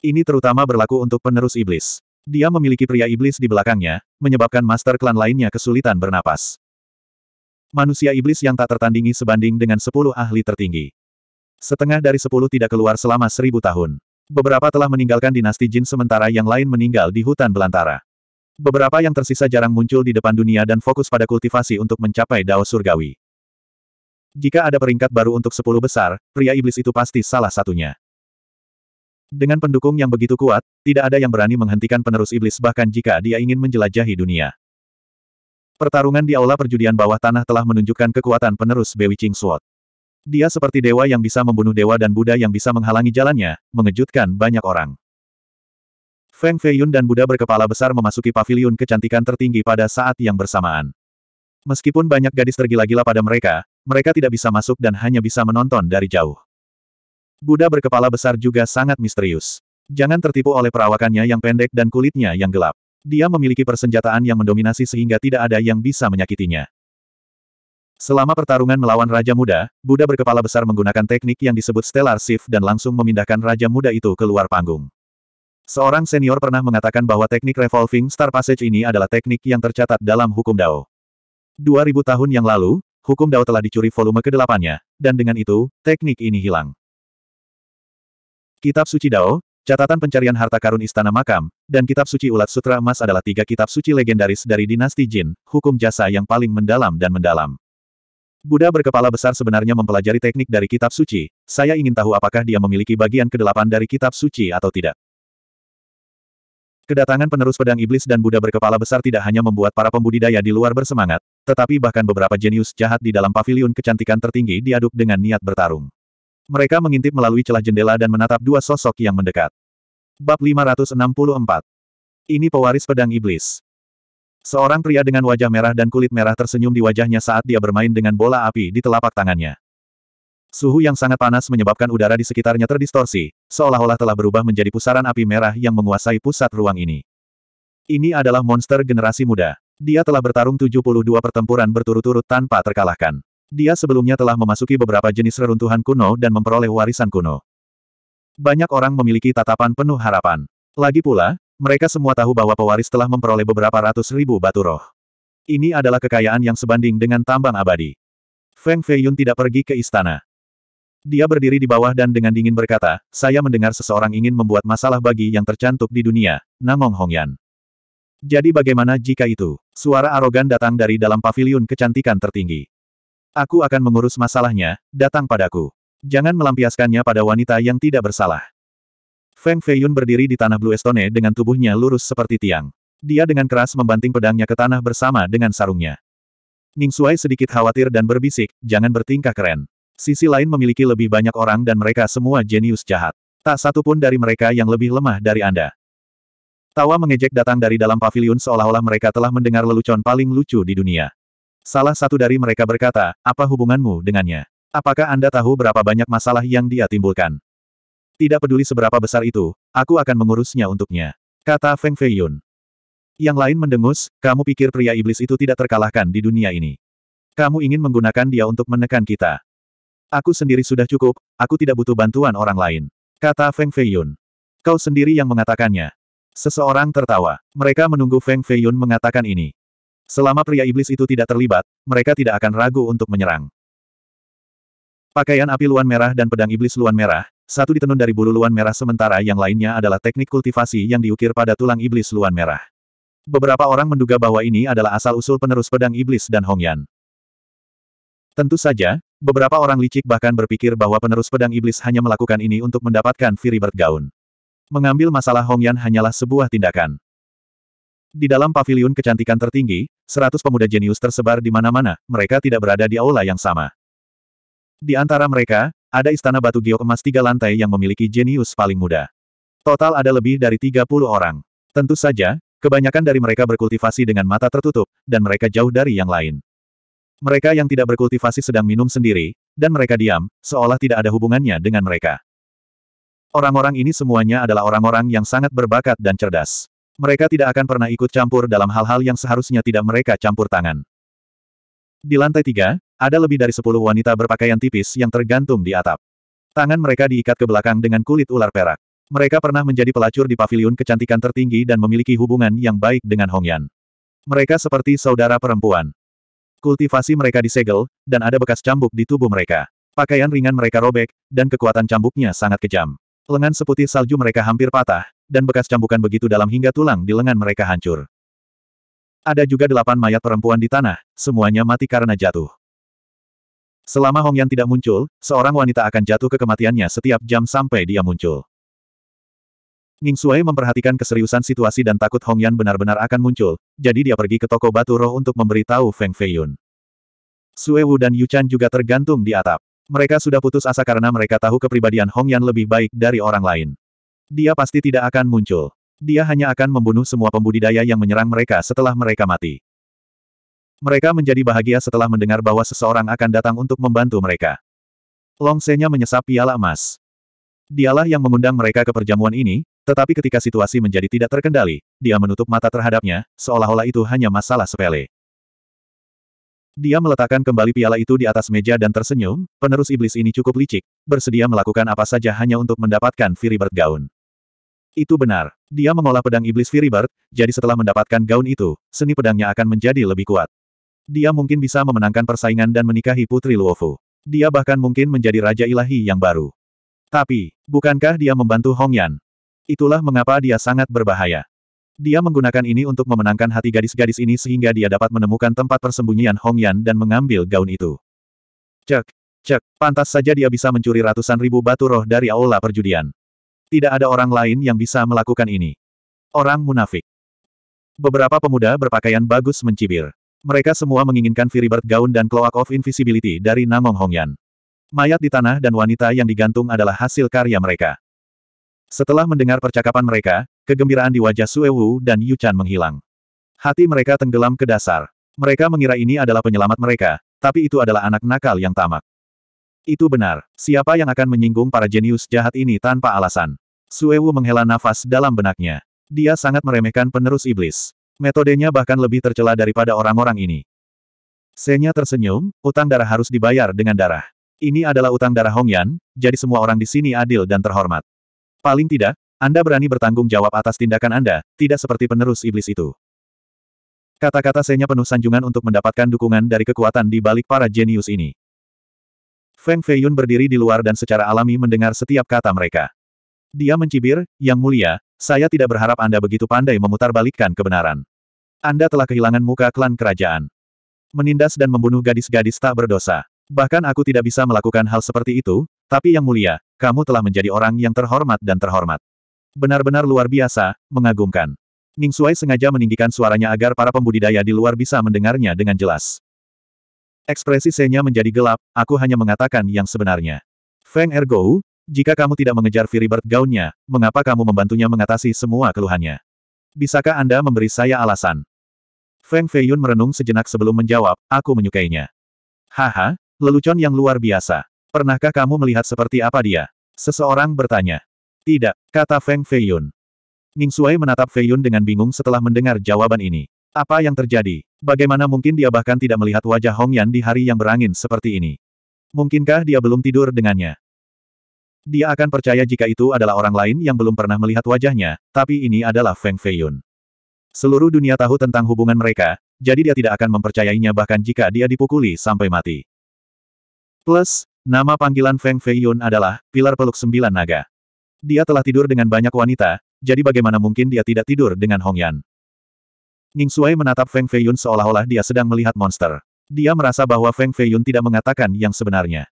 Ini terutama berlaku untuk penerus iblis. Dia memiliki pria iblis di belakangnya, menyebabkan master klan lainnya kesulitan bernapas. Manusia iblis yang tak tertandingi sebanding dengan sepuluh ahli tertinggi. Setengah dari sepuluh tidak keluar selama seribu tahun. Beberapa telah meninggalkan dinasti jin sementara yang lain meninggal di hutan belantara. Beberapa yang tersisa jarang muncul di depan dunia dan fokus pada kultivasi untuk mencapai dao surgawi. Jika ada peringkat baru untuk sepuluh besar, pria iblis itu pasti salah satunya. Dengan pendukung yang begitu kuat, tidak ada yang berani menghentikan penerus iblis bahkan jika dia ingin menjelajahi dunia. Pertarungan di aula perjudian bawah tanah telah menunjukkan kekuatan penerus Bewi Ching Sword. Dia seperti dewa yang bisa membunuh dewa dan Buddha yang bisa menghalangi jalannya, mengejutkan banyak orang. Feng Feiyun dan Buddha berkepala besar memasuki pavilion kecantikan tertinggi pada saat yang bersamaan. Meskipun banyak gadis tergila-gila pada mereka, mereka tidak bisa masuk dan hanya bisa menonton dari jauh. Buddha berkepala besar juga sangat misterius. Jangan tertipu oleh perawakannya yang pendek dan kulitnya yang gelap. Dia memiliki persenjataan yang mendominasi sehingga tidak ada yang bisa menyakitinya. Selama pertarungan melawan Raja Muda, Buddha berkepala besar menggunakan teknik yang disebut Stellar Shift dan langsung memindahkan Raja Muda itu keluar panggung. Seorang senior pernah mengatakan bahwa teknik Revolving Star Passage ini adalah teknik yang tercatat dalam hukum Dao. 2000 tahun yang lalu, hukum Dao telah dicuri volume ke 8 dan dengan itu, teknik ini hilang. Kitab Suci Dao, Catatan pencarian harta karun Istana Makam, dan Kitab Suci Ulat Sutra Emas adalah tiga kitab suci legendaris dari dinasti Jin, hukum jasa yang paling mendalam dan mendalam. Buddha berkepala besar sebenarnya mempelajari teknik dari kitab suci, saya ingin tahu apakah dia memiliki bagian kedelapan dari kitab suci atau tidak. Kedatangan penerus pedang iblis dan Buddha berkepala besar tidak hanya membuat para pembudidaya di luar bersemangat, tetapi bahkan beberapa jenius jahat di dalam paviliun kecantikan tertinggi diaduk dengan niat bertarung. Mereka mengintip melalui celah jendela dan menatap dua sosok yang mendekat. Bab 564 Ini pewaris pedang iblis. Seorang pria dengan wajah merah dan kulit merah tersenyum di wajahnya saat dia bermain dengan bola api di telapak tangannya. Suhu yang sangat panas menyebabkan udara di sekitarnya terdistorsi, seolah-olah telah berubah menjadi pusaran api merah yang menguasai pusat ruang ini. Ini adalah monster generasi muda. Dia telah bertarung 72 pertempuran berturut-turut tanpa terkalahkan. Dia sebelumnya telah memasuki beberapa jenis reruntuhan kuno dan memperoleh warisan kuno. Banyak orang memiliki tatapan penuh harapan. Lagi pula, mereka semua tahu bahwa pewaris telah memperoleh beberapa ratus ribu batu roh. Ini adalah kekayaan yang sebanding dengan tambang abadi. Feng Feiyun tidak pergi ke istana. Dia berdiri di bawah dan dengan dingin berkata, saya mendengar seseorang ingin membuat masalah bagi yang tercantik di dunia, Namong Hongyan. Jadi bagaimana jika itu? Suara arogan datang dari dalam pavilion kecantikan tertinggi. Aku akan mengurus masalahnya, datang padaku. Jangan melampiaskannya pada wanita yang tidak bersalah. Feng Feiyun berdiri di tanah Blue Estone dengan tubuhnya lurus seperti tiang. Dia dengan keras membanting pedangnya ke tanah bersama dengan sarungnya. Ning Suai sedikit khawatir dan berbisik, jangan bertingkah keren. Sisi lain memiliki lebih banyak orang dan mereka semua jenius jahat. Tak satu pun dari mereka yang lebih lemah dari Anda. Tawa mengejek datang dari dalam pavilion seolah-olah mereka telah mendengar lelucon paling lucu di dunia. Salah satu dari mereka berkata, apa hubunganmu dengannya? Apakah Anda tahu berapa banyak masalah yang dia timbulkan? Tidak peduli seberapa besar itu, aku akan mengurusnya untuknya. Kata Feng Feiyun. Yang lain mendengus, kamu pikir pria iblis itu tidak terkalahkan di dunia ini. Kamu ingin menggunakan dia untuk menekan kita. Aku sendiri sudah cukup, aku tidak butuh bantuan orang lain. Kata Feng Feiyun. Kau sendiri yang mengatakannya. Seseorang tertawa. Mereka menunggu Feng Feiyun mengatakan ini. Selama pria iblis itu tidak terlibat, mereka tidak akan ragu untuk menyerang. Pakaian api luan merah dan pedang iblis luan merah, satu ditenun dari bulu luan merah sementara yang lainnya adalah teknik kultivasi yang diukir pada tulang iblis luan merah. Beberapa orang menduga bahwa ini adalah asal-usul penerus pedang iblis dan Hongyan. Tentu saja, beberapa orang licik bahkan berpikir bahwa penerus pedang iblis hanya melakukan ini untuk mendapatkan Firibert Gaun. Mengambil masalah Hongyan hanyalah sebuah tindakan. Di dalam paviliun kecantikan tertinggi, seratus pemuda jenius tersebar di mana-mana, mereka tidak berada di aula yang sama. Di antara mereka, ada istana batu giok emas tiga lantai yang memiliki jenius paling muda. Total ada lebih dari 30 orang. Tentu saja, kebanyakan dari mereka berkultivasi dengan mata tertutup, dan mereka jauh dari yang lain. Mereka yang tidak berkultivasi sedang minum sendiri, dan mereka diam, seolah tidak ada hubungannya dengan mereka. Orang-orang ini semuanya adalah orang-orang yang sangat berbakat dan cerdas. Mereka tidak akan pernah ikut campur dalam hal-hal yang seharusnya tidak mereka campur tangan. Di lantai tiga, ada lebih dari sepuluh wanita berpakaian tipis yang tergantung di atap. Tangan mereka diikat ke belakang dengan kulit ular perak. Mereka pernah menjadi pelacur di paviliun kecantikan tertinggi dan memiliki hubungan yang baik dengan Hongyan. Mereka seperti saudara perempuan. Kultivasi mereka disegel, dan ada bekas cambuk di tubuh mereka. Pakaian ringan mereka robek, dan kekuatan cambuknya sangat kejam. Lengan seputih salju mereka hampir patah, dan bekas cambukan begitu dalam hingga tulang di lengan mereka hancur. Ada juga delapan mayat perempuan di tanah, semuanya mati karena jatuh. Selama Hong Yan tidak muncul, seorang wanita akan jatuh ke kematiannya setiap jam sampai dia muncul. Ning Suai memperhatikan keseriusan situasi dan takut Hong Yan benar-benar akan muncul, jadi dia pergi ke toko batu roh untuk memberitahu Feng Feiyun. Sue Wu dan Yu Chan juga tergantung di atap. Mereka sudah putus asa karena mereka tahu kepribadian Hong Yan lebih baik dari orang lain. Dia pasti tidak akan muncul. Dia hanya akan membunuh semua pembudidaya yang menyerang mereka setelah mereka mati. Mereka menjadi bahagia setelah mendengar bahwa seseorang akan datang untuk membantu mereka. Long Senya menyesap piala emas. Dialah yang mengundang mereka ke perjamuan ini, tetapi ketika situasi menjadi tidak terkendali, dia menutup mata terhadapnya, seolah-olah itu hanya masalah sepele. Dia meletakkan kembali piala itu di atas meja dan tersenyum, penerus iblis ini cukup licik, bersedia melakukan apa saja hanya untuk mendapatkan Firibert Gaun. Itu benar. Dia mengolah pedang iblis Firibert, jadi setelah mendapatkan gaun itu, seni pedangnya akan menjadi lebih kuat. Dia mungkin bisa memenangkan persaingan dan menikahi Putri Luofu. Dia bahkan mungkin menjadi Raja Ilahi yang baru. Tapi, bukankah dia membantu Hongyan? Itulah mengapa dia sangat berbahaya. Dia menggunakan ini untuk memenangkan hati gadis-gadis ini sehingga dia dapat menemukan tempat persembunyian Hong Yan dan mengambil gaun itu. Cek, cek, pantas saja dia bisa mencuri ratusan ribu batu roh dari aula perjudian. Tidak ada orang lain yang bisa melakukan ini. Orang munafik. Beberapa pemuda berpakaian bagus mencibir. Mereka semua menginginkan Firibert Gaun dan Cloak of Invisibility dari Namong Hongyan. Mayat di tanah dan wanita yang digantung adalah hasil karya mereka. Setelah mendengar percakapan mereka, kegembiraan di wajah Sue Wu dan Yu Chan menghilang. Hati mereka tenggelam ke dasar. Mereka mengira ini adalah penyelamat mereka, tapi itu adalah anak nakal yang tamak. Itu benar. Siapa yang akan menyinggung para jenius jahat ini tanpa alasan? Sue Wu menghela nafas dalam benaknya. Dia sangat meremehkan penerus iblis. Metodenya bahkan lebih tercela daripada orang-orang ini. Senya tersenyum, utang darah harus dibayar dengan darah. Ini adalah utang darah Hongyan, jadi semua orang di sini adil dan terhormat. Paling tidak, Anda berani bertanggung jawab atas tindakan Anda, tidak seperti penerus iblis itu. Kata-kata Senya penuh sanjungan untuk mendapatkan dukungan dari kekuatan di balik para jenius ini. Feng Feiyun berdiri di luar dan secara alami mendengar setiap kata mereka. Dia mencibir, Yang Mulia, saya tidak berharap Anda begitu pandai memutarbalikkan kebenaran. Anda telah kehilangan muka klan kerajaan. Menindas dan membunuh gadis-gadis tak berdosa. Bahkan aku tidak bisa melakukan hal seperti itu, tapi yang mulia, kamu telah menjadi orang yang terhormat dan terhormat. Benar-benar luar biasa, mengagumkan. Ning Suai sengaja meninggikan suaranya agar para pembudidaya di luar bisa mendengarnya dengan jelas. Ekspresi Senya menjadi gelap, aku hanya mengatakan yang sebenarnya. Feng Ergo, jika kamu tidak mengejar Firibert gaunnya, mengapa kamu membantunya mengatasi semua keluhannya? Bisakah Anda memberi saya alasan? Feng Feiyun merenung sejenak sebelum menjawab, aku menyukainya. Haha, Lelucon yang luar biasa. Pernahkah kamu melihat seperti apa dia? Seseorang bertanya. Tidak, kata Feng Feiyun. Ning Suai menatap Feiyun dengan bingung setelah mendengar jawaban ini. Apa yang terjadi? Bagaimana mungkin dia bahkan tidak melihat wajah Hong Yan di hari yang berangin seperti ini? Mungkinkah dia belum tidur dengannya? Dia akan percaya jika itu adalah orang lain yang belum pernah melihat wajahnya, tapi ini adalah Feng Feiyun. Seluruh dunia tahu tentang hubungan mereka, jadi dia tidak akan mempercayainya bahkan jika dia dipukuli sampai mati. Plus, nama panggilan Feng Feiyun adalah pilar peluk sembilan naga. Dia telah tidur dengan banyak wanita, jadi bagaimana mungkin dia tidak tidur dengan Hong Yan? Ning Suai menatap Feng Feiyun seolah-olah dia sedang melihat monster. Dia merasa bahwa Feng Feiyun tidak mengatakan yang sebenarnya.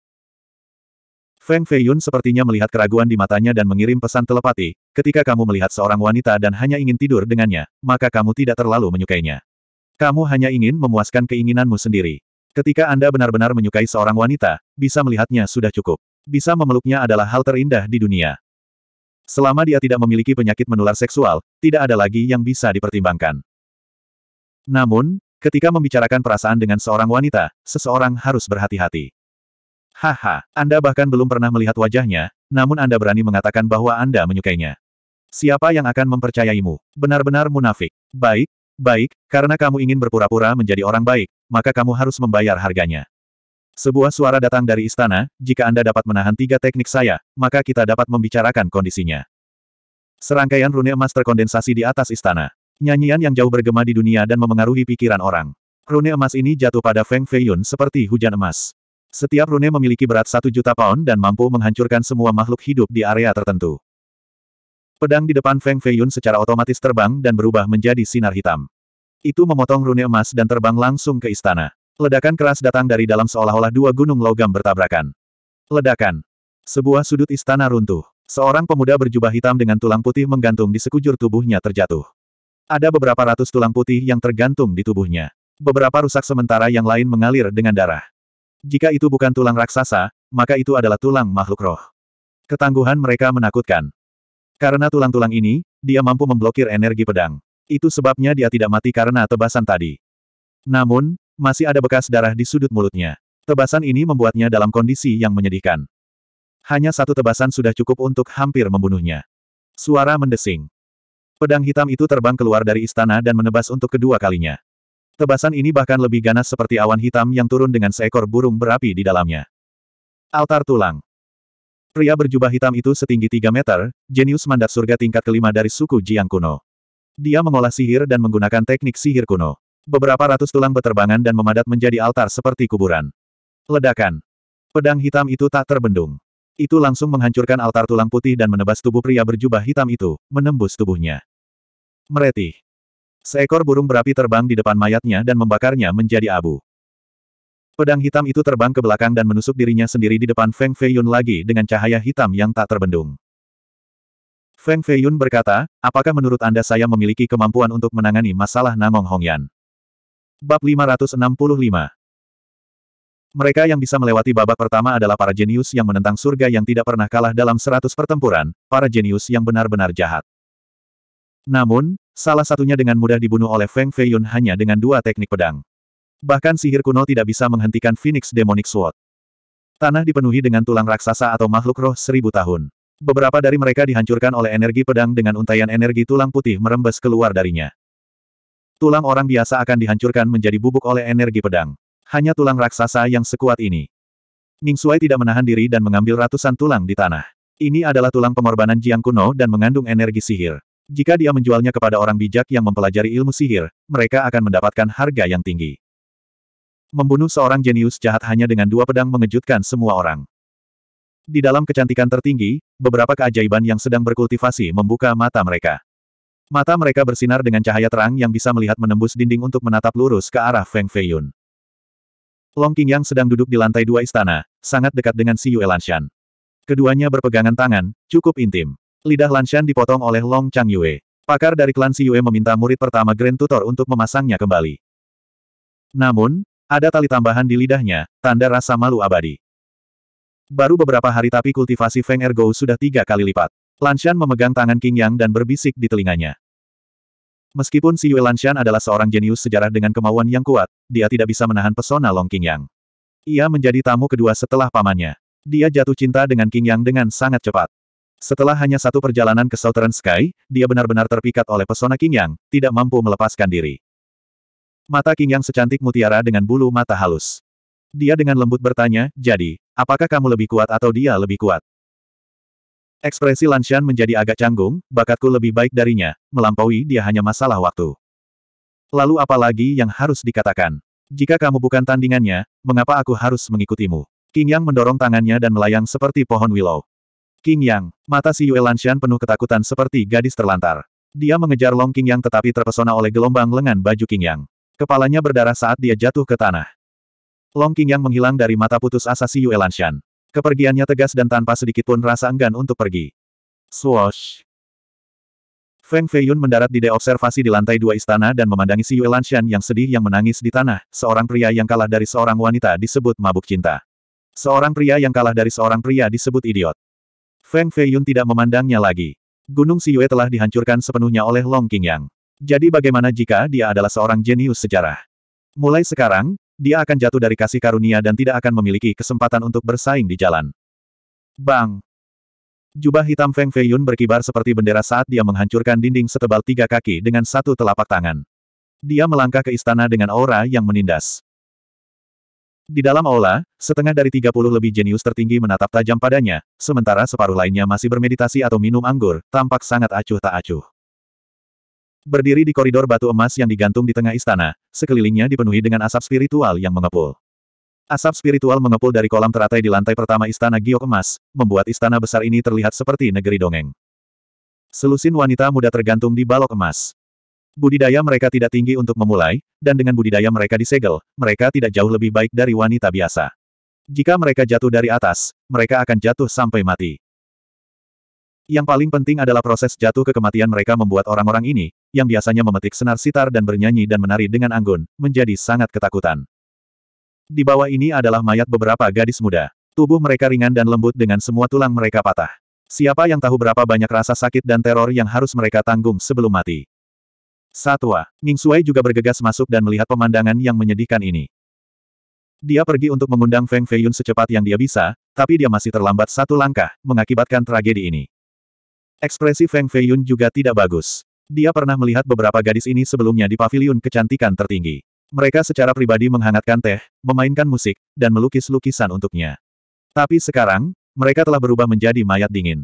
Feng Feiyun sepertinya melihat keraguan di matanya dan mengirim pesan telepati, ketika kamu melihat seorang wanita dan hanya ingin tidur dengannya, maka kamu tidak terlalu menyukainya. Kamu hanya ingin memuaskan keinginanmu sendiri. Ketika Anda benar-benar menyukai seorang wanita, bisa melihatnya sudah cukup. Bisa memeluknya adalah hal terindah di dunia. Selama dia tidak memiliki penyakit menular seksual, tidak ada lagi yang bisa dipertimbangkan. Namun, ketika membicarakan perasaan dengan seorang wanita, seseorang harus berhati-hati. Haha, Anda bahkan belum pernah melihat wajahnya, namun Anda berani mengatakan bahwa Anda menyukainya. Siapa yang akan mempercayaimu? Benar-benar munafik. Baik, baik, karena kamu ingin berpura-pura menjadi orang baik, maka kamu harus membayar harganya. Sebuah suara datang dari istana, jika Anda dapat menahan tiga teknik saya, maka kita dapat membicarakan kondisinya. Serangkaian rune emas terkondensasi di atas istana. Nyanyian yang jauh bergema di dunia dan memengaruhi pikiran orang. Rune emas ini jatuh pada Feng Feiyun seperti hujan emas. Setiap rune memiliki berat satu juta pound dan mampu menghancurkan semua makhluk hidup di area tertentu. Pedang di depan Feng Feiyun secara otomatis terbang dan berubah menjadi sinar hitam. Itu memotong rune emas dan terbang langsung ke istana. Ledakan keras datang dari dalam seolah-olah dua gunung logam bertabrakan. Ledakan. Sebuah sudut istana runtuh. Seorang pemuda berjubah hitam dengan tulang putih menggantung di sekujur tubuhnya terjatuh. Ada beberapa ratus tulang putih yang tergantung di tubuhnya. Beberapa rusak sementara yang lain mengalir dengan darah. Jika itu bukan tulang raksasa, maka itu adalah tulang makhluk roh. Ketangguhan mereka menakutkan. Karena tulang-tulang ini, dia mampu memblokir energi pedang. Itu sebabnya dia tidak mati karena tebasan tadi. Namun, masih ada bekas darah di sudut mulutnya. Tebasan ini membuatnya dalam kondisi yang menyedihkan. Hanya satu tebasan sudah cukup untuk hampir membunuhnya. Suara mendesing. Pedang hitam itu terbang keluar dari istana dan menebas untuk kedua kalinya. Tebasan ini bahkan lebih ganas seperti awan hitam yang turun dengan seekor burung berapi di dalamnya. Altar tulang. Pria berjubah hitam itu setinggi 3 meter, jenius mandat surga tingkat kelima dari suku Jiang kuno. Dia mengolah sihir dan menggunakan teknik sihir kuno. Beberapa ratus tulang beterbangan dan memadat menjadi altar seperti kuburan. Ledakan. Pedang hitam itu tak terbendung. Itu langsung menghancurkan altar tulang putih dan menebas tubuh pria berjubah hitam itu, menembus tubuhnya. Meretih. Seekor burung berapi terbang di depan mayatnya dan membakarnya menjadi abu. Pedang hitam itu terbang ke belakang dan menusuk dirinya sendiri di depan Feng Feiyun lagi dengan cahaya hitam yang tak terbendung. Feng Feiyun berkata, apakah menurut Anda saya memiliki kemampuan untuk menangani masalah Namong Hongyan? Bab 565 Mereka yang bisa melewati babak pertama adalah para jenius yang menentang surga yang tidak pernah kalah dalam seratus pertempuran, para jenius yang benar-benar jahat. Namun, salah satunya dengan mudah dibunuh oleh Feng Feiyun hanya dengan dua teknik pedang. Bahkan sihir kuno tidak bisa menghentikan Phoenix Demonic Sword. Tanah dipenuhi dengan tulang raksasa atau makhluk roh seribu tahun. Beberapa dari mereka dihancurkan oleh energi pedang dengan untaian energi tulang putih merembes keluar darinya. Tulang orang biasa akan dihancurkan menjadi bubuk oleh energi pedang. Hanya tulang raksasa yang sekuat ini. Ning Suai tidak menahan diri dan mengambil ratusan tulang di tanah. Ini adalah tulang pengorbanan Jiang kuno dan mengandung energi sihir. Jika dia menjualnya kepada orang bijak yang mempelajari ilmu sihir, mereka akan mendapatkan harga yang tinggi. Membunuh seorang jenius jahat hanya dengan dua pedang mengejutkan semua orang. Di dalam kecantikan tertinggi, beberapa keajaiban yang sedang berkultivasi membuka mata mereka. Mata mereka bersinar dengan cahaya terang yang bisa melihat menembus dinding untuk menatap lurus ke arah Feng Feiyun. Long King yang sedang duduk di lantai dua istana, sangat dekat dengan Si Yue Lanshan. Keduanya berpegangan tangan, cukup intim. Lidah Lanshan dipotong oleh Long Chang Yue. Pakar dari klan Si Yue meminta murid pertama Grand Tutor untuk memasangnya kembali. Namun, ada tali tambahan di lidahnya, tanda rasa malu abadi. Baru beberapa hari tapi kultivasi Feng Ergo sudah tiga kali lipat. Lanshan memegang tangan King Yang dan berbisik di telinganya. Meskipun Si Yue Lanshan adalah seorang jenius sejarah dengan kemauan yang kuat, dia tidak bisa menahan pesona Long King Yang. Ia menjadi tamu kedua setelah pamannya. Dia jatuh cinta dengan King Yang dengan sangat cepat. Setelah hanya satu perjalanan ke Southern Sky, dia benar-benar terpikat oleh pesona King Yang, tidak mampu melepaskan diri. Mata King Yang secantik mutiara dengan bulu mata halus. Dia dengan lembut bertanya, jadi, Apakah kamu lebih kuat atau dia lebih kuat? Ekspresi Lanshan menjadi agak canggung, bakatku lebih baik darinya, melampaui dia hanya masalah waktu. Lalu apa lagi yang harus dikatakan? Jika kamu bukan tandingannya, mengapa aku harus mengikutimu? King Yang mendorong tangannya dan melayang seperti pohon willow. King Yang, mata si Yue Lanshan penuh ketakutan seperti gadis terlantar. Dia mengejar Long King Yang tetapi terpesona oleh gelombang lengan baju King Yang. Kepalanya berdarah saat dia jatuh ke tanah. Long King yang menghilang dari mata putus asa si Yue Lanshan. Kepergiannya tegas dan tanpa sedikitpun rasa enggan untuk pergi. Swoosh! Feng Feiyun mendarat di deobservasi di lantai dua istana dan memandangi si Yue Lanshan yang sedih yang menangis di tanah, seorang pria yang kalah dari seorang wanita disebut mabuk cinta. Seorang pria yang kalah dari seorang pria disebut idiot. Feng Feiyun tidak memandangnya lagi. Gunung Si Yue telah dihancurkan sepenuhnya oleh Long yang. Jadi bagaimana jika dia adalah seorang jenius sejarah? Mulai sekarang, dia akan jatuh dari kasih karunia dan tidak akan memiliki kesempatan untuk bersaing di jalan. Bang! Jubah hitam Feng Feiyun berkibar seperti bendera saat dia menghancurkan dinding setebal tiga kaki dengan satu telapak tangan. Dia melangkah ke istana dengan aura yang menindas. Di dalam aula, setengah dari 30 lebih jenius tertinggi menatap tajam padanya, sementara separuh lainnya masih bermeditasi atau minum anggur, tampak sangat acuh tak acuh. Berdiri di koridor batu emas yang digantung di tengah istana, sekelilingnya dipenuhi dengan asap spiritual yang mengepul. Asap spiritual mengepul dari kolam teratai di lantai pertama istana giok emas, membuat istana besar ini terlihat seperti negeri dongeng. Selusin wanita muda tergantung di balok emas. Budidaya mereka tidak tinggi untuk memulai, dan dengan budidaya mereka disegel, mereka tidak jauh lebih baik dari wanita biasa. Jika mereka jatuh dari atas, mereka akan jatuh sampai mati. Yang paling penting adalah proses jatuh ke kematian mereka membuat orang-orang ini, yang biasanya memetik senar sitar dan bernyanyi dan menari dengan anggun, menjadi sangat ketakutan. Di bawah ini adalah mayat beberapa gadis muda. Tubuh mereka ringan dan lembut dengan semua tulang mereka patah. Siapa yang tahu berapa banyak rasa sakit dan teror yang harus mereka tanggung sebelum mati. Satwa, Ning Suai juga bergegas masuk dan melihat pemandangan yang menyedihkan ini. Dia pergi untuk mengundang Feng Feiyun secepat yang dia bisa, tapi dia masih terlambat satu langkah, mengakibatkan tragedi ini. Ekspresi Feng Feiyun juga tidak bagus. Dia pernah melihat beberapa gadis ini sebelumnya di paviliun kecantikan tertinggi. Mereka secara pribadi menghangatkan teh, memainkan musik, dan melukis lukisan untuknya. Tapi sekarang, mereka telah berubah menjadi mayat dingin.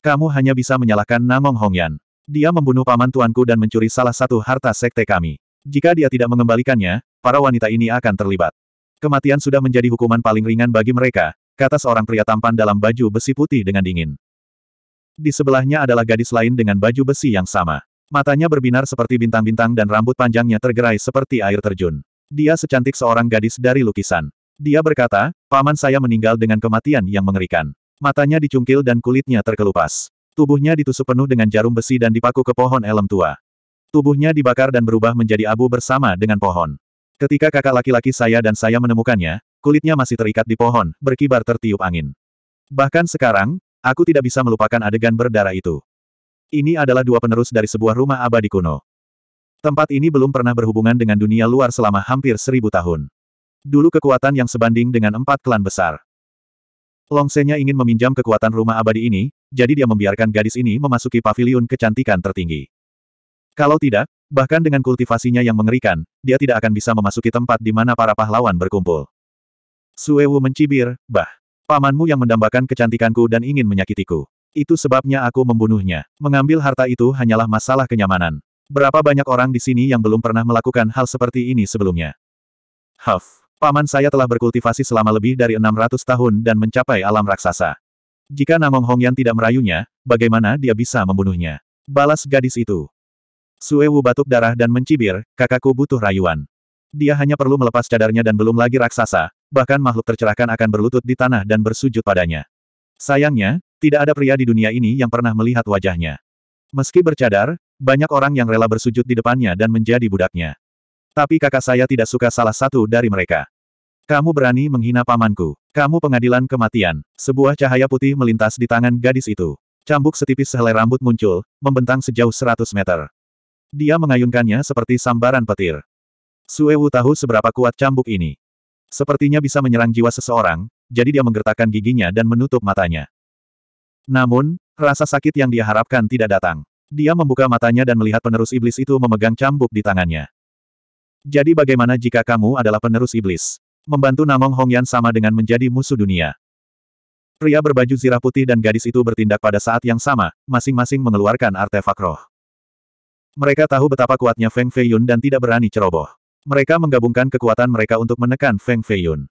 Kamu hanya bisa menyalahkan Namong Hongyan. Dia membunuh paman tuanku dan mencuri salah satu harta sekte kami. Jika dia tidak mengembalikannya, para wanita ini akan terlibat. Kematian sudah menjadi hukuman paling ringan bagi mereka, kata seorang pria tampan dalam baju besi putih dengan dingin. Di sebelahnya adalah gadis lain dengan baju besi yang sama. Matanya berbinar seperti bintang-bintang dan rambut panjangnya tergerai seperti air terjun. Dia secantik seorang gadis dari lukisan. Dia berkata, paman saya meninggal dengan kematian yang mengerikan. Matanya dicungkil dan kulitnya terkelupas. Tubuhnya ditusuk penuh dengan jarum besi dan dipaku ke pohon elem tua. Tubuhnya dibakar dan berubah menjadi abu bersama dengan pohon. Ketika kakak laki-laki saya dan saya menemukannya, kulitnya masih terikat di pohon, berkibar tertiup angin. Bahkan sekarang, Aku tidak bisa melupakan adegan berdarah itu. Ini adalah dua penerus dari sebuah rumah abadi kuno. Tempat ini belum pernah berhubungan dengan dunia luar selama hampir seribu tahun. Dulu kekuatan yang sebanding dengan empat klan besar. Longsenya ingin meminjam kekuatan rumah abadi ini, jadi dia membiarkan gadis ini memasuki paviliun kecantikan tertinggi. Kalau tidak, bahkan dengan kultivasinya yang mengerikan, dia tidak akan bisa memasuki tempat di mana para pahlawan berkumpul. Suewu mencibir, bah. Pamanmu yang mendambakan kecantikanku dan ingin menyakitiku. Itu sebabnya aku membunuhnya. Mengambil harta itu hanyalah masalah kenyamanan. Berapa banyak orang di sini yang belum pernah melakukan hal seperti ini sebelumnya? Huff. Paman saya telah berkultivasi selama lebih dari 600 tahun dan mencapai alam raksasa. Jika Namong Hongyan tidak merayunya, bagaimana dia bisa membunuhnya? Balas gadis itu. Suewu batuk darah dan mencibir, kakakku butuh rayuan. Dia hanya perlu melepas cadarnya dan belum lagi raksasa, bahkan makhluk tercerahkan akan berlutut di tanah dan bersujud padanya. Sayangnya, tidak ada pria di dunia ini yang pernah melihat wajahnya. Meski bercadar, banyak orang yang rela bersujud di depannya dan menjadi budaknya. Tapi kakak saya tidak suka salah satu dari mereka. Kamu berani menghina pamanku. Kamu pengadilan kematian. Sebuah cahaya putih melintas di tangan gadis itu. Cambuk setipis sehelai rambut muncul, membentang sejauh 100 meter. Dia mengayunkannya seperti sambaran petir. Suewu tahu seberapa kuat cambuk ini. Sepertinya bisa menyerang jiwa seseorang, jadi dia menggertakkan giginya dan menutup matanya. Namun, rasa sakit yang dia harapkan tidak datang. Dia membuka matanya dan melihat penerus iblis itu memegang cambuk di tangannya. Jadi bagaimana jika kamu adalah penerus iblis? Membantu Namong Hongyan sama dengan menjadi musuh dunia. Pria berbaju zirah putih dan gadis itu bertindak pada saat yang sama, masing-masing mengeluarkan artefak roh. Mereka tahu betapa kuatnya Feng Feiyun dan tidak berani ceroboh. Mereka menggabungkan kekuatan mereka untuk menekan Feng Feiyun.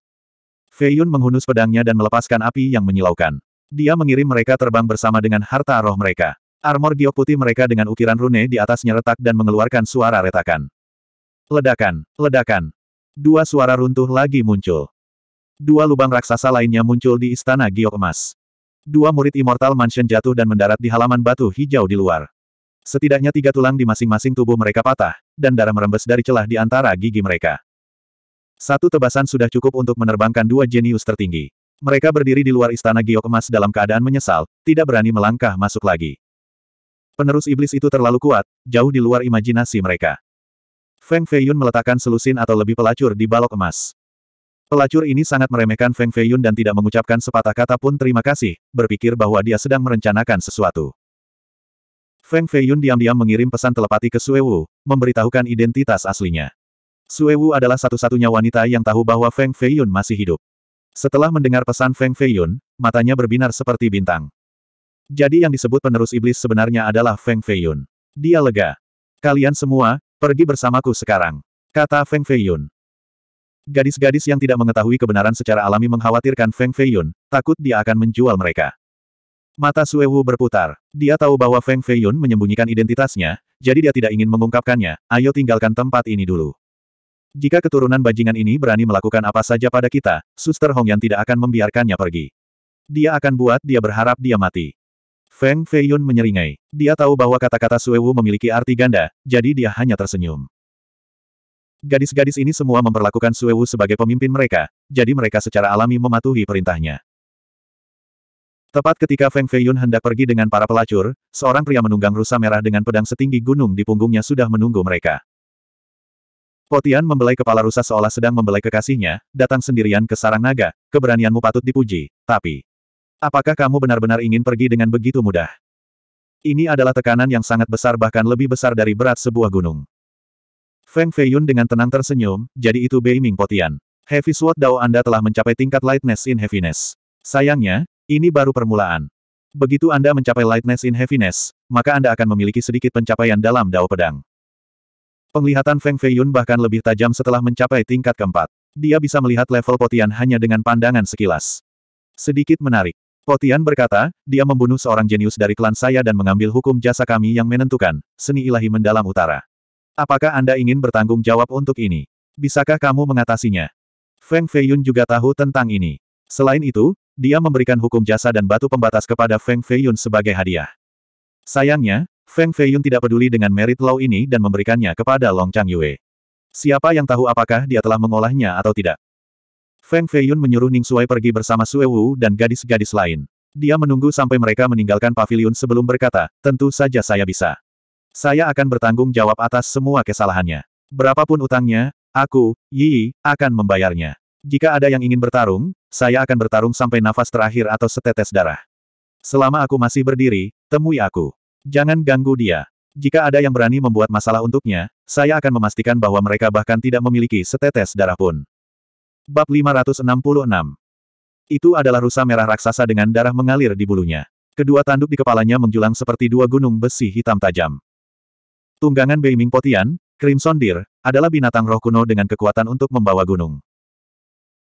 Feiyun menghunus pedangnya dan melepaskan api yang menyilaukan. Dia mengirim mereka terbang bersama dengan harta roh mereka. Armor giok putih mereka dengan ukiran rune di atasnya retak dan mengeluarkan suara retakan. Ledakan, ledakan. Dua suara runtuh lagi muncul. Dua lubang raksasa lainnya muncul di istana giok emas. Dua murid Immortal Mansion jatuh dan mendarat di halaman batu hijau di luar. Setidaknya tiga tulang di masing-masing tubuh mereka patah, dan darah merembes dari celah di antara gigi mereka. Satu tebasan sudah cukup untuk menerbangkan dua jenius tertinggi. Mereka berdiri di luar istana giok emas dalam keadaan menyesal, tidak berani melangkah masuk lagi. Penerus iblis itu terlalu kuat, jauh di luar imajinasi mereka. Feng Feiyun meletakkan selusin atau lebih pelacur di balok emas. Pelacur ini sangat meremehkan Feng Feiyun dan tidak mengucapkan sepatah kata pun terima kasih, berpikir bahwa dia sedang merencanakan sesuatu. Feng Feiyun diam-diam mengirim pesan telepati ke Suewu, memberitahukan identitas aslinya. Suewu adalah satu-satunya wanita yang tahu bahwa Feng Feiyun masih hidup. Setelah mendengar pesan Feng Feiyun, matanya berbinar seperti bintang. Jadi yang disebut penerus iblis sebenarnya adalah Feng Feiyun. Dia lega. Kalian semua, pergi bersamaku sekarang. Kata Feng Feiyun. Gadis-gadis yang tidak mengetahui kebenaran secara alami mengkhawatirkan Feng Feiyun, takut dia akan menjual mereka. Mata Suewu berputar. Dia tahu bahwa Feng Feiyun menyembunyikan identitasnya, jadi dia tidak ingin mengungkapkannya, ayo tinggalkan tempat ini dulu. Jika keturunan bajingan ini berani melakukan apa saja pada kita, Suster Hongyan tidak akan membiarkannya pergi. Dia akan buat dia berharap dia mati. Feng Feiyun menyeringai. Dia tahu bahwa kata-kata Suewu memiliki arti ganda, jadi dia hanya tersenyum. Gadis-gadis ini semua memperlakukan Suewu sebagai pemimpin mereka, jadi mereka secara alami mematuhi perintahnya. Tepat ketika Feng Feiyun hendak pergi dengan para pelacur, seorang pria menunggang rusa merah dengan pedang setinggi gunung di punggungnya sudah menunggu mereka. Potian membelai kepala rusa seolah sedang membelai kekasihnya, datang sendirian ke sarang naga, keberanianmu patut dipuji, tapi... Apakah kamu benar-benar ingin pergi dengan begitu mudah? Ini adalah tekanan yang sangat besar bahkan lebih besar dari berat sebuah gunung. Feng Feiyun dengan tenang tersenyum, jadi itu Beiming Potian. Heavy Sword Dao Anda telah mencapai tingkat lightness in heaviness. Sayangnya, ini baru permulaan. Begitu Anda mencapai lightness in heaviness, maka Anda akan memiliki sedikit pencapaian dalam dao pedang. Penglihatan Feng Feiyun bahkan lebih tajam setelah mencapai tingkat keempat. Dia bisa melihat level Potian hanya dengan pandangan sekilas. Sedikit menarik. Potian berkata, dia membunuh seorang jenius dari klan saya dan mengambil hukum jasa kami yang menentukan, seni ilahi mendalam utara. Apakah Anda ingin bertanggung jawab untuk ini? Bisakah kamu mengatasinya? Feng Feiyun juga tahu tentang ini. Selain itu, dia memberikan hukum jasa dan batu pembatas kepada Feng Feiyun sebagai hadiah. Sayangnya, Feng Feiyun tidak peduli dengan merit law ini dan memberikannya kepada Long Chang Yue. Siapa yang tahu apakah dia telah mengolahnya atau tidak? Feng Feiyun menyuruh Ning Suai pergi bersama Sue Wu dan gadis-gadis lain. Dia menunggu sampai mereka meninggalkan pavilion sebelum berkata, tentu saja saya bisa. Saya akan bertanggung jawab atas semua kesalahannya. Berapapun utangnya, aku, Yi, akan membayarnya. Jika ada yang ingin bertarung, saya akan bertarung sampai nafas terakhir atau setetes darah. Selama aku masih berdiri, temui aku. Jangan ganggu dia. Jika ada yang berani membuat masalah untuknya, saya akan memastikan bahwa mereka bahkan tidak memiliki setetes darah pun. Bab 566 Itu adalah rusa merah raksasa dengan darah mengalir di bulunya. Kedua tanduk di kepalanya menjulang seperti dua gunung besi hitam tajam. Tunggangan Beiming Potian, Crimson Deer, adalah binatang roh kuno dengan kekuatan untuk membawa gunung.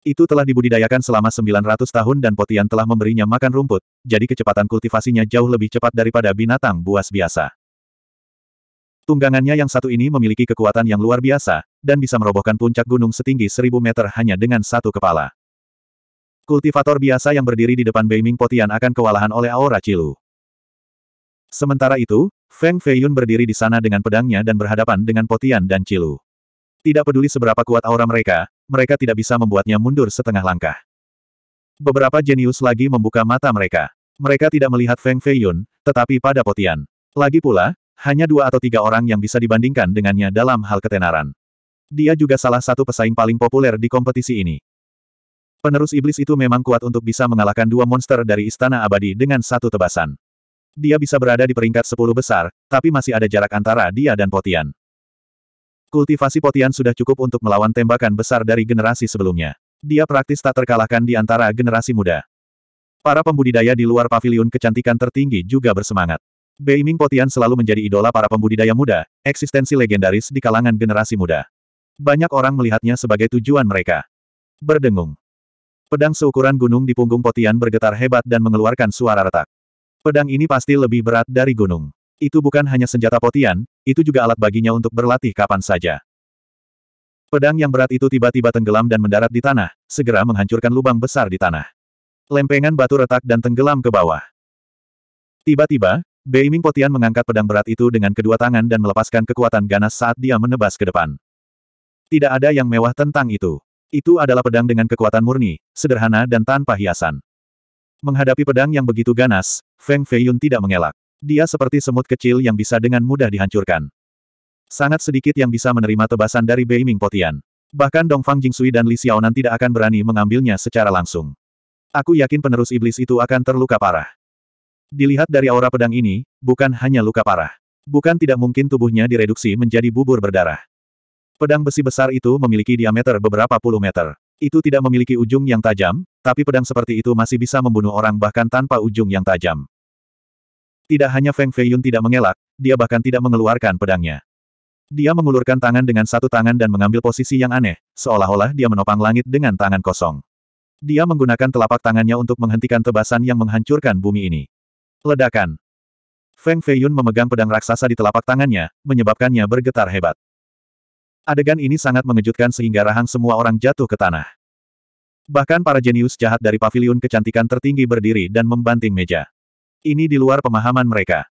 Itu telah dibudidayakan selama 900 tahun dan Potian telah memberinya makan rumput, jadi kecepatan kultivasinya jauh lebih cepat daripada binatang buas biasa. Tunggangannya yang satu ini memiliki kekuatan yang luar biasa, dan bisa merobohkan puncak gunung setinggi seribu meter hanya dengan satu kepala. Kultivator biasa yang berdiri di depan Beiming Potian akan kewalahan oleh aura Cilu. Sementara itu, Feng Feiyun berdiri di sana dengan pedangnya dan berhadapan dengan Potian dan Cilu. Tidak peduli seberapa kuat aura mereka, mereka tidak bisa membuatnya mundur setengah langkah. Beberapa jenius lagi membuka mata mereka. Mereka tidak melihat Feng Feiyun, tetapi pada Potian. Lagi pula, hanya dua atau tiga orang yang bisa dibandingkan dengannya dalam hal ketenaran. Dia juga salah satu pesaing paling populer di kompetisi ini. Penerus iblis itu memang kuat untuk bisa mengalahkan dua monster dari Istana Abadi dengan satu tebasan. Dia bisa berada di peringkat sepuluh besar, tapi masih ada jarak antara dia dan Potian. Kultivasi Potian sudah cukup untuk melawan tembakan besar dari generasi sebelumnya. Dia praktis tak terkalahkan di antara generasi muda. Para pembudidaya di luar paviliun kecantikan tertinggi juga bersemangat. Beiming Potian selalu menjadi idola para pembudidaya muda, eksistensi legendaris di kalangan generasi muda. Banyak orang melihatnya sebagai tujuan mereka. Berdengung. Pedang seukuran gunung di punggung Potian bergetar hebat dan mengeluarkan suara retak. Pedang ini pasti lebih berat dari gunung. Itu bukan hanya senjata potian, itu juga alat baginya untuk berlatih kapan saja. Pedang yang berat itu tiba-tiba tenggelam dan mendarat di tanah, segera menghancurkan lubang besar di tanah. Lempengan batu retak dan tenggelam ke bawah. Tiba-tiba, Beiming Potian mengangkat pedang berat itu dengan kedua tangan dan melepaskan kekuatan ganas saat dia menebas ke depan. Tidak ada yang mewah tentang itu. Itu adalah pedang dengan kekuatan murni, sederhana dan tanpa hiasan. Menghadapi pedang yang begitu ganas, Feng Feiyun tidak mengelak. Dia seperti semut kecil yang bisa dengan mudah dihancurkan. Sangat sedikit yang bisa menerima tebasan dari Beiming Potian. Bahkan Dongfang Jingsui dan Li Xiaonan tidak akan berani mengambilnya secara langsung. Aku yakin penerus iblis itu akan terluka parah. Dilihat dari aura pedang ini, bukan hanya luka parah. Bukan tidak mungkin tubuhnya direduksi menjadi bubur berdarah. Pedang besi besar itu memiliki diameter beberapa puluh meter. Itu tidak memiliki ujung yang tajam, tapi pedang seperti itu masih bisa membunuh orang bahkan tanpa ujung yang tajam. Tidak hanya Feng Feiyun tidak mengelak, dia bahkan tidak mengeluarkan pedangnya. Dia mengulurkan tangan dengan satu tangan dan mengambil posisi yang aneh, seolah-olah dia menopang langit dengan tangan kosong. Dia menggunakan telapak tangannya untuk menghentikan tebasan yang menghancurkan bumi ini. Ledakan. Feng Feiyun memegang pedang raksasa di telapak tangannya, menyebabkannya bergetar hebat. Adegan ini sangat mengejutkan sehingga rahang semua orang jatuh ke tanah. Bahkan para jenius jahat dari paviliun kecantikan tertinggi berdiri dan membanting meja. Ini di luar pemahaman mereka.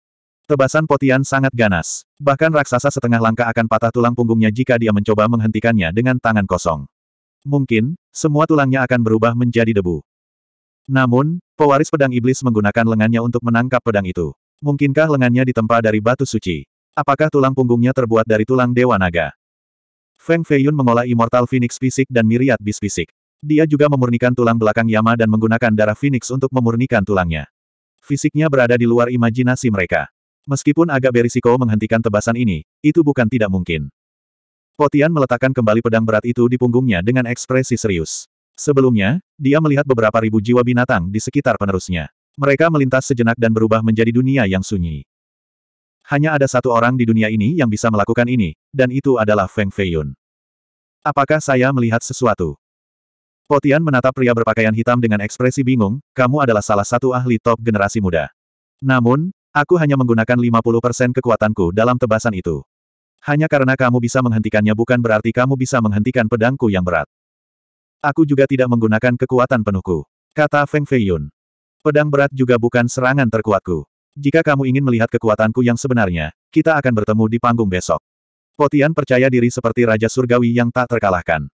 Tebasan Potian sangat ganas. Bahkan raksasa setengah langkah akan patah tulang punggungnya jika dia mencoba menghentikannya dengan tangan kosong. Mungkin, semua tulangnya akan berubah menjadi debu. Namun, pewaris pedang iblis menggunakan lengannya untuk menangkap pedang itu. Mungkinkah lengannya ditempa dari batu suci? Apakah tulang punggungnya terbuat dari tulang dewa naga? Feng Feiyun mengolah Immortal Phoenix Fisik dan miriat Bis Fisik. Dia juga memurnikan tulang belakang Yama dan menggunakan darah Phoenix untuk memurnikan tulangnya. Fisiknya berada di luar imajinasi mereka. Meskipun agak berisiko menghentikan tebasan ini, itu bukan tidak mungkin. Potian meletakkan kembali pedang berat itu di punggungnya dengan ekspresi serius. Sebelumnya, dia melihat beberapa ribu jiwa binatang di sekitar penerusnya. Mereka melintas sejenak dan berubah menjadi dunia yang sunyi. Hanya ada satu orang di dunia ini yang bisa melakukan ini, dan itu adalah Feng Feiyun. Apakah saya melihat sesuatu? Potian menatap pria berpakaian hitam dengan ekspresi bingung, kamu adalah salah satu ahli top generasi muda. Namun, aku hanya menggunakan 50% kekuatanku dalam tebasan itu. Hanya karena kamu bisa menghentikannya bukan berarti kamu bisa menghentikan pedangku yang berat. Aku juga tidak menggunakan kekuatan penuhku. Kata Feng Feiyun. Pedang berat juga bukan serangan terkuatku. Jika kamu ingin melihat kekuatanku yang sebenarnya, kita akan bertemu di panggung besok. Potian percaya diri seperti Raja Surgawi yang tak terkalahkan.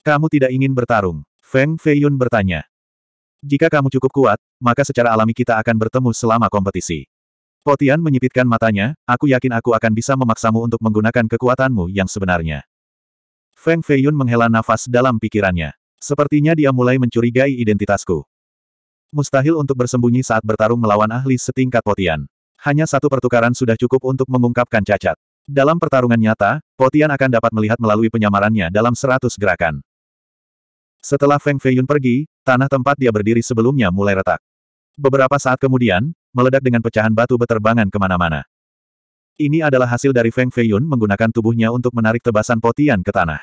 Kamu tidak ingin bertarung. Feng Feiyun bertanya. Jika kamu cukup kuat, maka secara alami kita akan bertemu selama kompetisi. Potian menyipitkan matanya, aku yakin aku akan bisa memaksamu untuk menggunakan kekuatanmu yang sebenarnya. Feng Feiyun menghela nafas dalam pikirannya. Sepertinya dia mulai mencurigai identitasku. Mustahil untuk bersembunyi saat bertarung melawan ahli setingkat Potian. Hanya satu pertukaran sudah cukup untuk mengungkapkan cacat. Dalam pertarungan nyata, Potian akan dapat melihat melalui penyamarannya dalam seratus gerakan. Setelah Feng Feiyun pergi, tanah tempat dia berdiri sebelumnya mulai retak. Beberapa saat kemudian, meledak dengan pecahan batu beterbangan kemana-mana. Ini adalah hasil dari Feng Feiyun menggunakan tubuhnya untuk menarik tebasan potian ke tanah.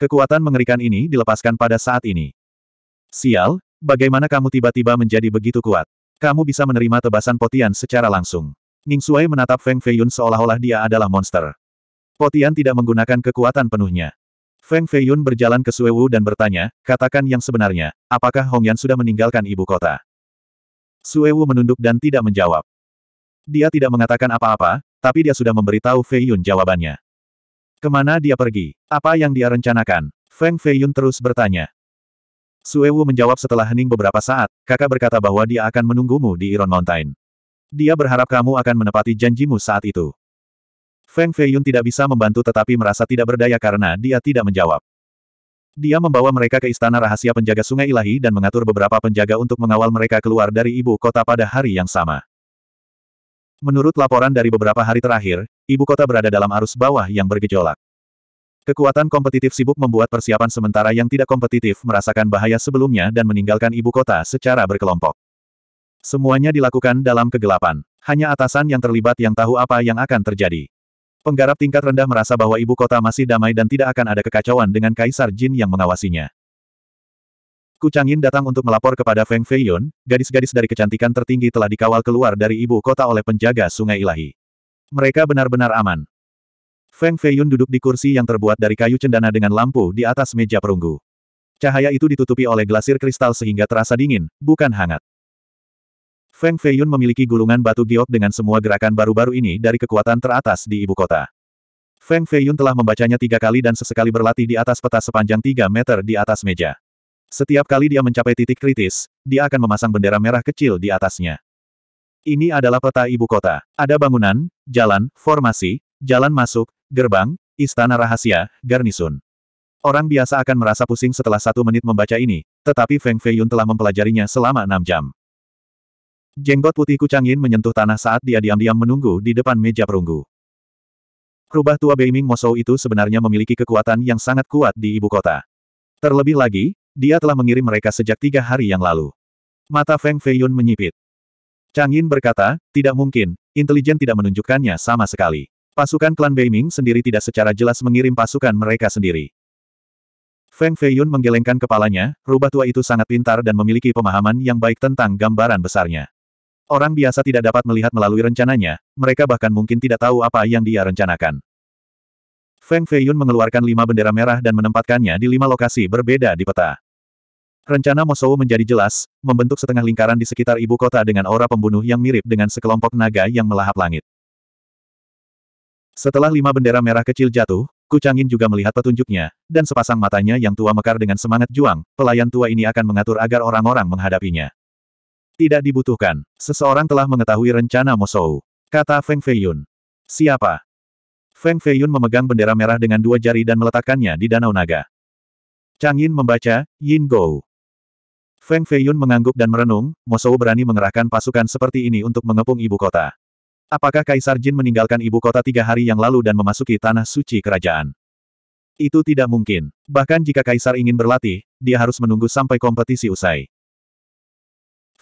Kekuatan mengerikan ini dilepaskan pada saat ini. Sial, bagaimana kamu tiba-tiba menjadi begitu kuat? Kamu bisa menerima tebasan potian secara langsung. Ning Suai menatap Feng Feiyun seolah-olah dia adalah monster. Potian tidak menggunakan kekuatan penuhnya. Feng Feiyun berjalan ke Suewu dan bertanya, katakan yang sebenarnya, apakah Hong Yan sudah meninggalkan ibu kota? Suewu menunduk dan tidak menjawab. Dia tidak mengatakan apa-apa, tapi dia sudah memberitahu Feiyun jawabannya. Kemana dia pergi? Apa yang dia rencanakan? Feng Feiyun terus bertanya. Suewu menjawab setelah hening beberapa saat, kakak berkata bahwa dia akan menunggumu di Iron Mountain. Dia berharap kamu akan menepati janjimu saat itu. Feng Feiyun tidak bisa membantu tetapi merasa tidak berdaya karena dia tidak menjawab. Dia membawa mereka ke istana rahasia penjaga sungai ilahi dan mengatur beberapa penjaga untuk mengawal mereka keluar dari ibu kota pada hari yang sama. Menurut laporan dari beberapa hari terakhir, ibu kota berada dalam arus bawah yang bergejolak. Kekuatan kompetitif sibuk membuat persiapan sementara yang tidak kompetitif merasakan bahaya sebelumnya dan meninggalkan ibu kota secara berkelompok. Semuanya dilakukan dalam kegelapan. Hanya atasan yang terlibat yang tahu apa yang akan terjadi. Penggarap tingkat rendah merasa bahwa ibu kota masih damai dan tidak akan ada kekacauan dengan Kaisar Jin yang mengawasinya. Kucangin datang untuk melapor kepada Feng Feiyun, gadis-gadis dari kecantikan tertinggi telah dikawal keluar dari ibu kota oleh penjaga sungai ilahi. Mereka benar-benar aman. Feng Feiyun duduk di kursi yang terbuat dari kayu cendana dengan lampu di atas meja perunggu. Cahaya itu ditutupi oleh glasir kristal sehingga terasa dingin, bukan hangat. Feng Feiyun memiliki gulungan batu giok dengan semua gerakan baru-baru ini dari kekuatan teratas di ibu kota. Feng Feiyun telah membacanya tiga kali dan sesekali berlatih di atas peta sepanjang tiga meter di atas meja. Setiap kali dia mencapai titik kritis, dia akan memasang bendera merah kecil di atasnya. Ini adalah peta ibu kota. Ada bangunan, jalan, formasi, jalan masuk, gerbang, istana rahasia, garnisun. Orang biasa akan merasa pusing setelah satu menit membaca ini, tetapi Feng Feiyun telah mempelajarinya selama enam jam. Jenggot putih Kucangin menyentuh tanah saat dia diam-diam menunggu di depan meja perunggu. Rubah tua Beiming Mosou itu sebenarnya memiliki kekuatan yang sangat kuat di ibu kota. Terlebih lagi, dia telah mengirim mereka sejak tiga hari yang lalu. Mata Feng Feiyun menyipit. Changin berkata, tidak mungkin, intelijen tidak menunjukkannya sama sekali. Pasukan klan Beiming sendiri tidak secara jelas mengirim pasukan mereka sendiri. Feng Feiyun menggelengkan kepalanya, rubah tua itu sangat pintar dan memiliki pemahaman yang baik tentang gambaran besarnya. Orang biasa tidak dapat melihat melalui rencananya, mereka bahkan mungkin tidak tahu apa yang dia rencanakan. Feng Feiyun mengeluarkan lima bendera merah dan menempatkannya di lima lokasi berbeda di peta. Rencana Mosou menjadi jelas, membentuk setengah lingkaran di sekitar ibu kota dengan aura pembunuh yang mirip dengan sekelompok naga yang melahap langit. Setelah lima bendera merah kecil jatuh, Kucangin juga melihat petunjuknya, dan sepasang matanya yang tua mekar dengan semangat juang, pelayan tua ini akan mengatur agar orang-orang menghadapinya. Tidak dibutuhkan. Seseorang telah mengetahui rencana Mosou. Kata Feng Feiyun. Siapa? Feng Feiyun memegang bendera merah dengan dua jari dan meletakkannya di Danau Naga. Chang Yin membaca, Yin Go. Feng Feiyun mengangguk dan merenung, Mosou berani mengerahkan pasukan seperti ini untuk mengepung ibu kota. Apakah Kaisar Jin meninggalkan ibu kota tiga hari yang lalu dan memasuki tanah suci kerajaan? Itu tidak mungkin. Bahkan jika Kaisar ingin berlatih, dia harus menunggu sampai kompetisi usai.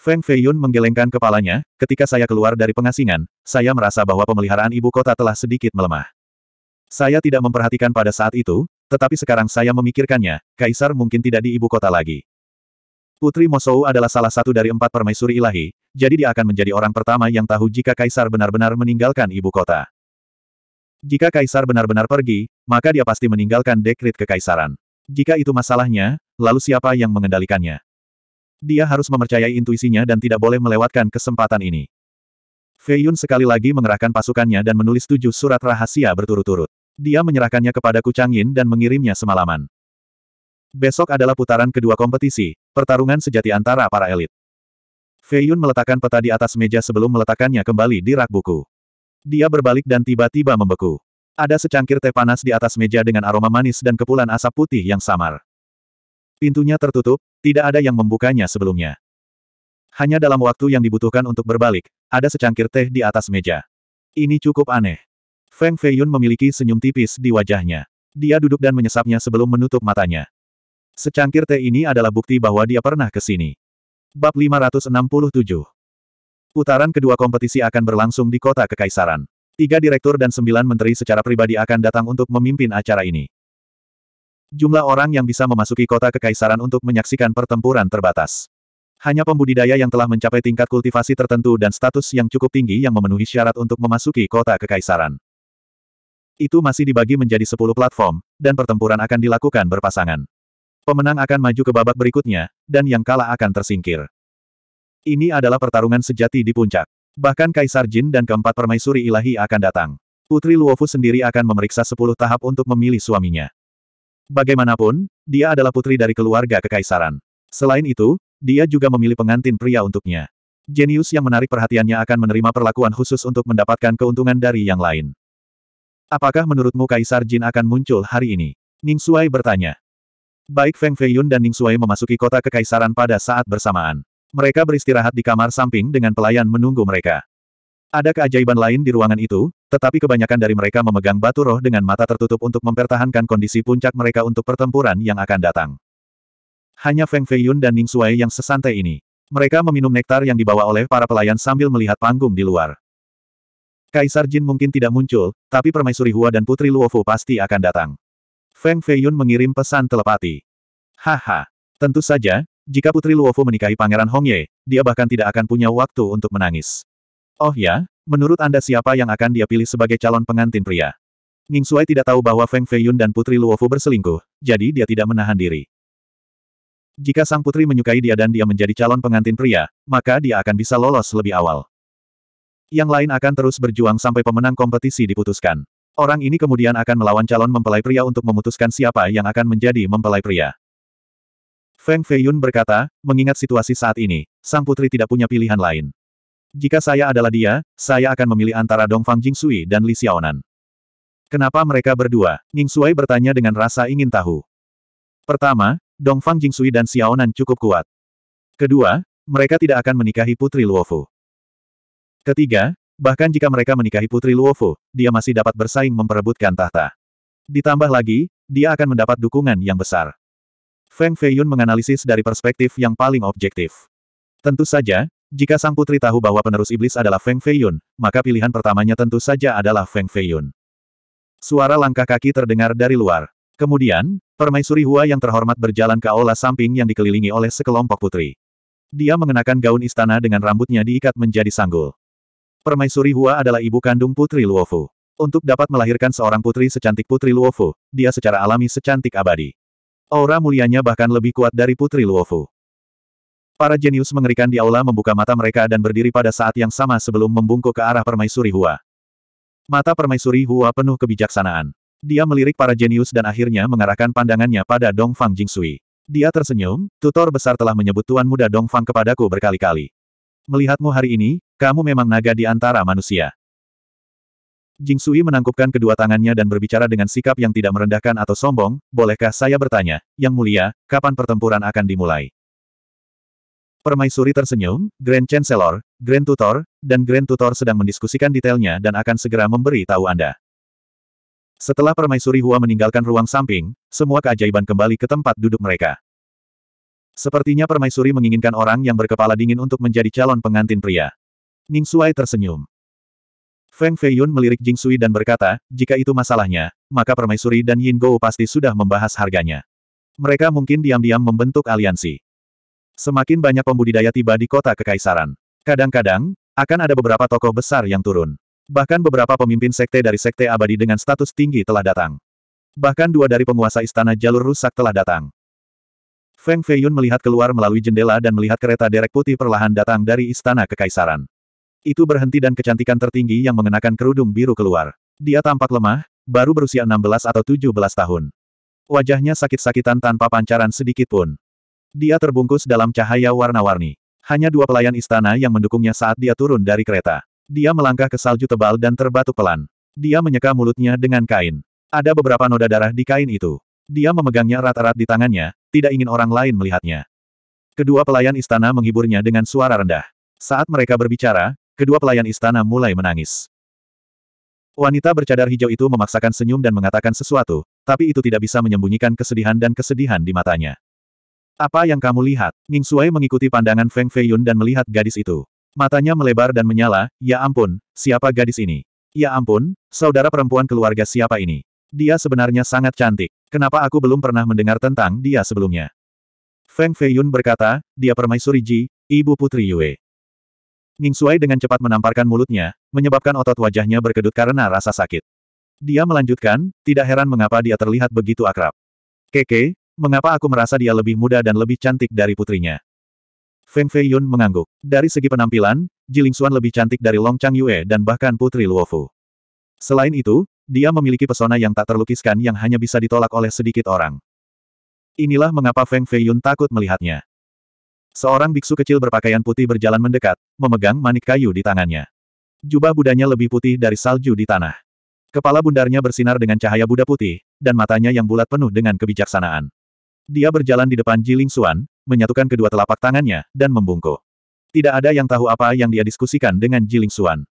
Feng Feiyun menggelengkan kepalanya, ketika saya keluar dari pengasingan, saya merasa bahwa pemeliharaan ibu kota telah sedikit melemah. Saya tidak memperhatikan pada saat itu, tetapi sekarang saya memikirkannya, Kaisar mungkin tidak di ibu kota lagi. Putri Mosou adalah salah satu dari empat permaisuri ilahi, jadi dia akan menjadi orang pertama yang tahu jika Kaisar benar-benar meninggalkan ibu kota. Jika Kaisar benar-benar pergi, maka dia pasti meninggalkan dekrit kekaisaran. Jika itu masalahnya, lalu siapa yang mengendalikannya? Dia harus mempercayai intuisinya dan tidak boleh melewatkan kesempatan ini. Fei Yun sekali lagi mengerahkan pasukannya dan menulis tujuh surat rahasia berturut-turut. Dia menyerahkannya kepada Kucang Yin dan mengirimnya semalaman. Besok adalah putaran kedua kompetisi, pertarungan sejati antara para elit. Fei Yun meletakkan peta di atas meja sebelum meletakkannya kembali di rak buku. Dia berbalik dan tiba-tiba membeku. Ada secangkir teh panas di atas meja dengan aroma manis dan kepulan asap putih yang samar. Pintunya tertutup, tidak ada yang membukanya sebelumnya. Hanya dalam waktu yang dibutuhkan untuk berbalik, ada secangkir teh di atas meja. Ini cukup aneh. Feng Feiyun memiliki senyum tipis di wajahnya. Dia duduk dan menyesapnya sebelum menutup matanya. Secangkir teh ini adalah bukti bahwa dia pernah ke sini. Bab 567 Putaran kedua kompetisi akan berlangsung di kota Kekaisaran. Tiga direktur dan sembilan menteri secara pribadi akan datang untuk memimpin acara ini. Jumlah orang yang bisa memasuki kota kekaisaran untuk menyaksikan pertempuran terbatas. Hanya pembudidaya yang telah mencapai tingkat kultivasi tertentu dan status yang cukup tinggi yang memenuhi syarat untuk memasuki kota kekaisaran. Itu masih dibagi menjadi 10 platform, dan pertempuran akan dilakukan berpasangan. Pemenang akan maju ke babak berikutnya, dan yang kalah akan tersingkir. Ini adalah pertarungan sejati di puncak. Bahkan Kaisar Jin dan keempat permaisuri ilahi akan datang. Putri Luofu sendiri akan memeriksa 10 tahap untuk memilih suaminya. Bagaimanapun, dia adalah putri dari keluarga kekaisaran. Selain itu, dia juga memilih pengantin pria untuknya. Jenius yang menarik perhatiannya akan menerima perlakuan khusus untuk mendapatkan keuntungan dari yang lain. Apakah menurutmu Kaisar Jin akan muncul hari ini? Ning Suai bertanya. Baik Feng Feiyun dan Ning Suai memasuki kota kekaisaran pada saat bersamaan. Mereka beristirahat di kamar samping dengan pelayan menunggu mereka. Ada keajaiban lain di ruangan itu, tetapi kebanyakan dari mereka memegang batu roh dengan mata tertutup untuk mempertahankan kondisi puncak mereka untuk pertempuran yang akan datang. Hanya Feng Feiyun dan Ning Suai yang sesantai ini. Mereka meminum nektar yang dibawa oleh para pelayan sambil melihat panggung di luar. Kaisar Jin mungkin tidak muncul, tapi Permaisuri Hua dan Putri Luofu pasti akan datang. Feng Feiyun mengirim pesan telepati. Haha. Tentu saja, jika Putri Luofu menikahi Pangeran Hongye, dia bahkan tidak akan punya waktu untuk menangis. Oh ya, Menurut Anda siapa yang akan dia pilih sebagai calon pengantin pria? Ning Shuai tidak tahu bahwa Feng Feiyun dan Putri Luofu berselingkuh, jadi dia tidak menahan diri. Jika sang putri menyukai dia dan dia menjadi calon pengantin pria, maka dia akan bisa lolos lebih awal. Yang lain akan terus berjuang sampai pemenang kompetisi diputuskan. Orang ini kemudian akan melawan calon mempelai pria untuk memutuskan siapa yang akan menjadi mempelai pria. Feng Feiyun berkata, mengingat situasi saat ini, sang putri tidak punya pilihan lain. Jika saya adalah dia, saya akan memilih antara Dong Fang Jing Jingsui dan Li Xiaonan. Kenapa mereka berdua? Ning Sui bertanya dengan rasa ingin tahu. Pertama, Dong Fang Jing Jingsui dan Xiaonan cukup kuat. Kedua, mereka tidak akan menikahi Putri Luofu. Ketiga, bahkan jika mereka menikahi Putri Luofu, dia masih dapat bersaing memperebutkan tahta. Ditambah lagi, dia akan mendapat dukungan yang besar. Feng Feiyun menganalisis dari perspektif yang paling objektif. Tentu saja, jika sang putri tahu bahwa penerus iblis adalah Feng Feiyun, maka pilihan pertamanya tentu saja adalah Feng Feiyun. Suara langkah kaki terdengar dari luar. Kemudian, permaisuri Hua yang terhormat berjalan ke aula samping yang dikelilingi oleh sekelompok putri. Dia mengenakan gaun istana dengan rambutnya diikat menjadi sanggul. Permaisuri Hua adalah ibu kandung Putri Luofu. Untuk dapat melahirkan seorang putri secantik Putri Luofu, dia secara alami secantik abadi. Aura mulianya bahkan lebih kuat dari Putri Luofu. Para jenius mengerikan di aula membuka mata mereka dan berdiri pada saat yang sama sebelum membungkuk ke arah permaisuri Hua. Mata permaisuri Hua penuh kebijaksanaan. Dia melirik para jenius dan akhirnya mengarahkan pandangannya pada Dong Fang Jing Sui. Dia tersenyum, tutor besar telah menyebut tuan muda Dong Fang kepadaku berkali-kali. Melihatmu hari ini, kamu memang naga di antara manusia. Jing Sui menangkupkan kedua tangannya dan berbicara dengan sikap yang tidak merendahkan atau sombong, bolehkah saya bertanya, Yang Mulia, kapan pertempuran akan dimulai? Permaisuri tersenyum, Grand Chancellor, Grand Tutor, dan Grand Tutor sedang mendiskusikan detailnya dan akan segera memberi tahu Anda. Setelah Permaisuri Hua meninggalkan ruang samping, semua keajaiban kembali ke tempat duduk mereka. Sepertinya Permaisuri menginginkan orang yang berkepala dingin untuk menjadi calon pengantin pria. Ning Suai tersenyum. Feng Feiyun melirik Jing Sui dan berkata, jika itu masalahnya, maka Permaisuri dan Yin Gou pasti sudah membahas harganya. Mereka mungkin diam-diam membentuk aliansi. Semakin banyak pembudidaya tiba di kota kekaisaran. Kadang-kadang, akan ada beberapa tokoh besar yang turun. Bahkan beberapa pemimpin sekte dari sekte abadi dengan status tinggi telah datang. Bahkan dua dari penguasa istana jalur rusak telah datang. Feng Feiyun melihat keluar melalui jendela dan melihat kereta derek putih perlahan datang dari istana kekaisaran. Itu berhenti dan kecantikan tertinggi yang mengenakan kerudung biru keluar. Dia tampak lemah, baru berusia 16 atau 17 tahun. Wajahnya sakit-sakitan tanpa pancaran sedikit pun. Dia terbungkus dalam cahaya warna-warni. Hanya dua pelayan istana yang mendukungnya saat dia turun dari kereta. Dia melangkah ke salju tebal dan terbatuk pelan. Dia menyeka mulutnya dengan kain. Ada beberapa noda darah di kain itu. Dia memegangnya rata-rata di tangannya, tidak ingin orang lain melihatnya. Kedua pelayan istana menghiburnya dengan suara rendah. Saat mereka berbicara, kedua pelayan istana mulai menangis. Wanita bercadar hijau itu memaksakan senyum dan mengatakan sesuatu, tapi itu tidak bisa menyembunyikan kesedihan dan kesedihan di matanya. Apa yang kamu lihat? Ning Suai mengikuti pandangan Feng Feiyun dan melihat gadis itu. Matanya melebar dan menyala, ya ampun, siapa gadis ini? Ya ampun, saudara perempuan keluarga siapa ini? Dia sebenarnya sangat cantik. Kenapa aku belum pernah mendengar tentang dia sebelumnya? Feng Feiyun berkata, dia permaisuri Ji, ibu putri Yue. Ning Suai dengan cepat menamparkan mulutnya, menyebabkan otot wajahnya berkedut karena rasa sakit. Dia melanjutkan, tidak heran mengapa dia terlihat begitu akrab. Keke, Mengapa aku merasa dia lebih muda dan lebih cantik dari putrinya? Feng Fei Yun mengangguk. Dari segi penampilan, Jiling Xuan lebih cantik dari Long Chang Yue dan bahkan Putri Luofu. Selain itu, dia memiliki pesona yang tak terlukiskan yang hanya bisa ditolak oleh sedikit orang. Inilah mengapa Feng Fei Yun takut melihatnya. Seorang biksu kecil berpakaian putih berjalan mendekat, memegang manik kayu di tangannya. Jubah budanya lebih putih dari salju di tanah. Kepala bundarnya bersinar dengan cahaya Buddha putih, dan matanya yang bulat penuh dengan kebijaksanaan. Dia berjalan di depan Jiling Xuan, menyatukan kedua telapak tangannya, dan membungkuk. Tidak ada yang tahu apa yang dia diskusikan dengan Jiling Xuan.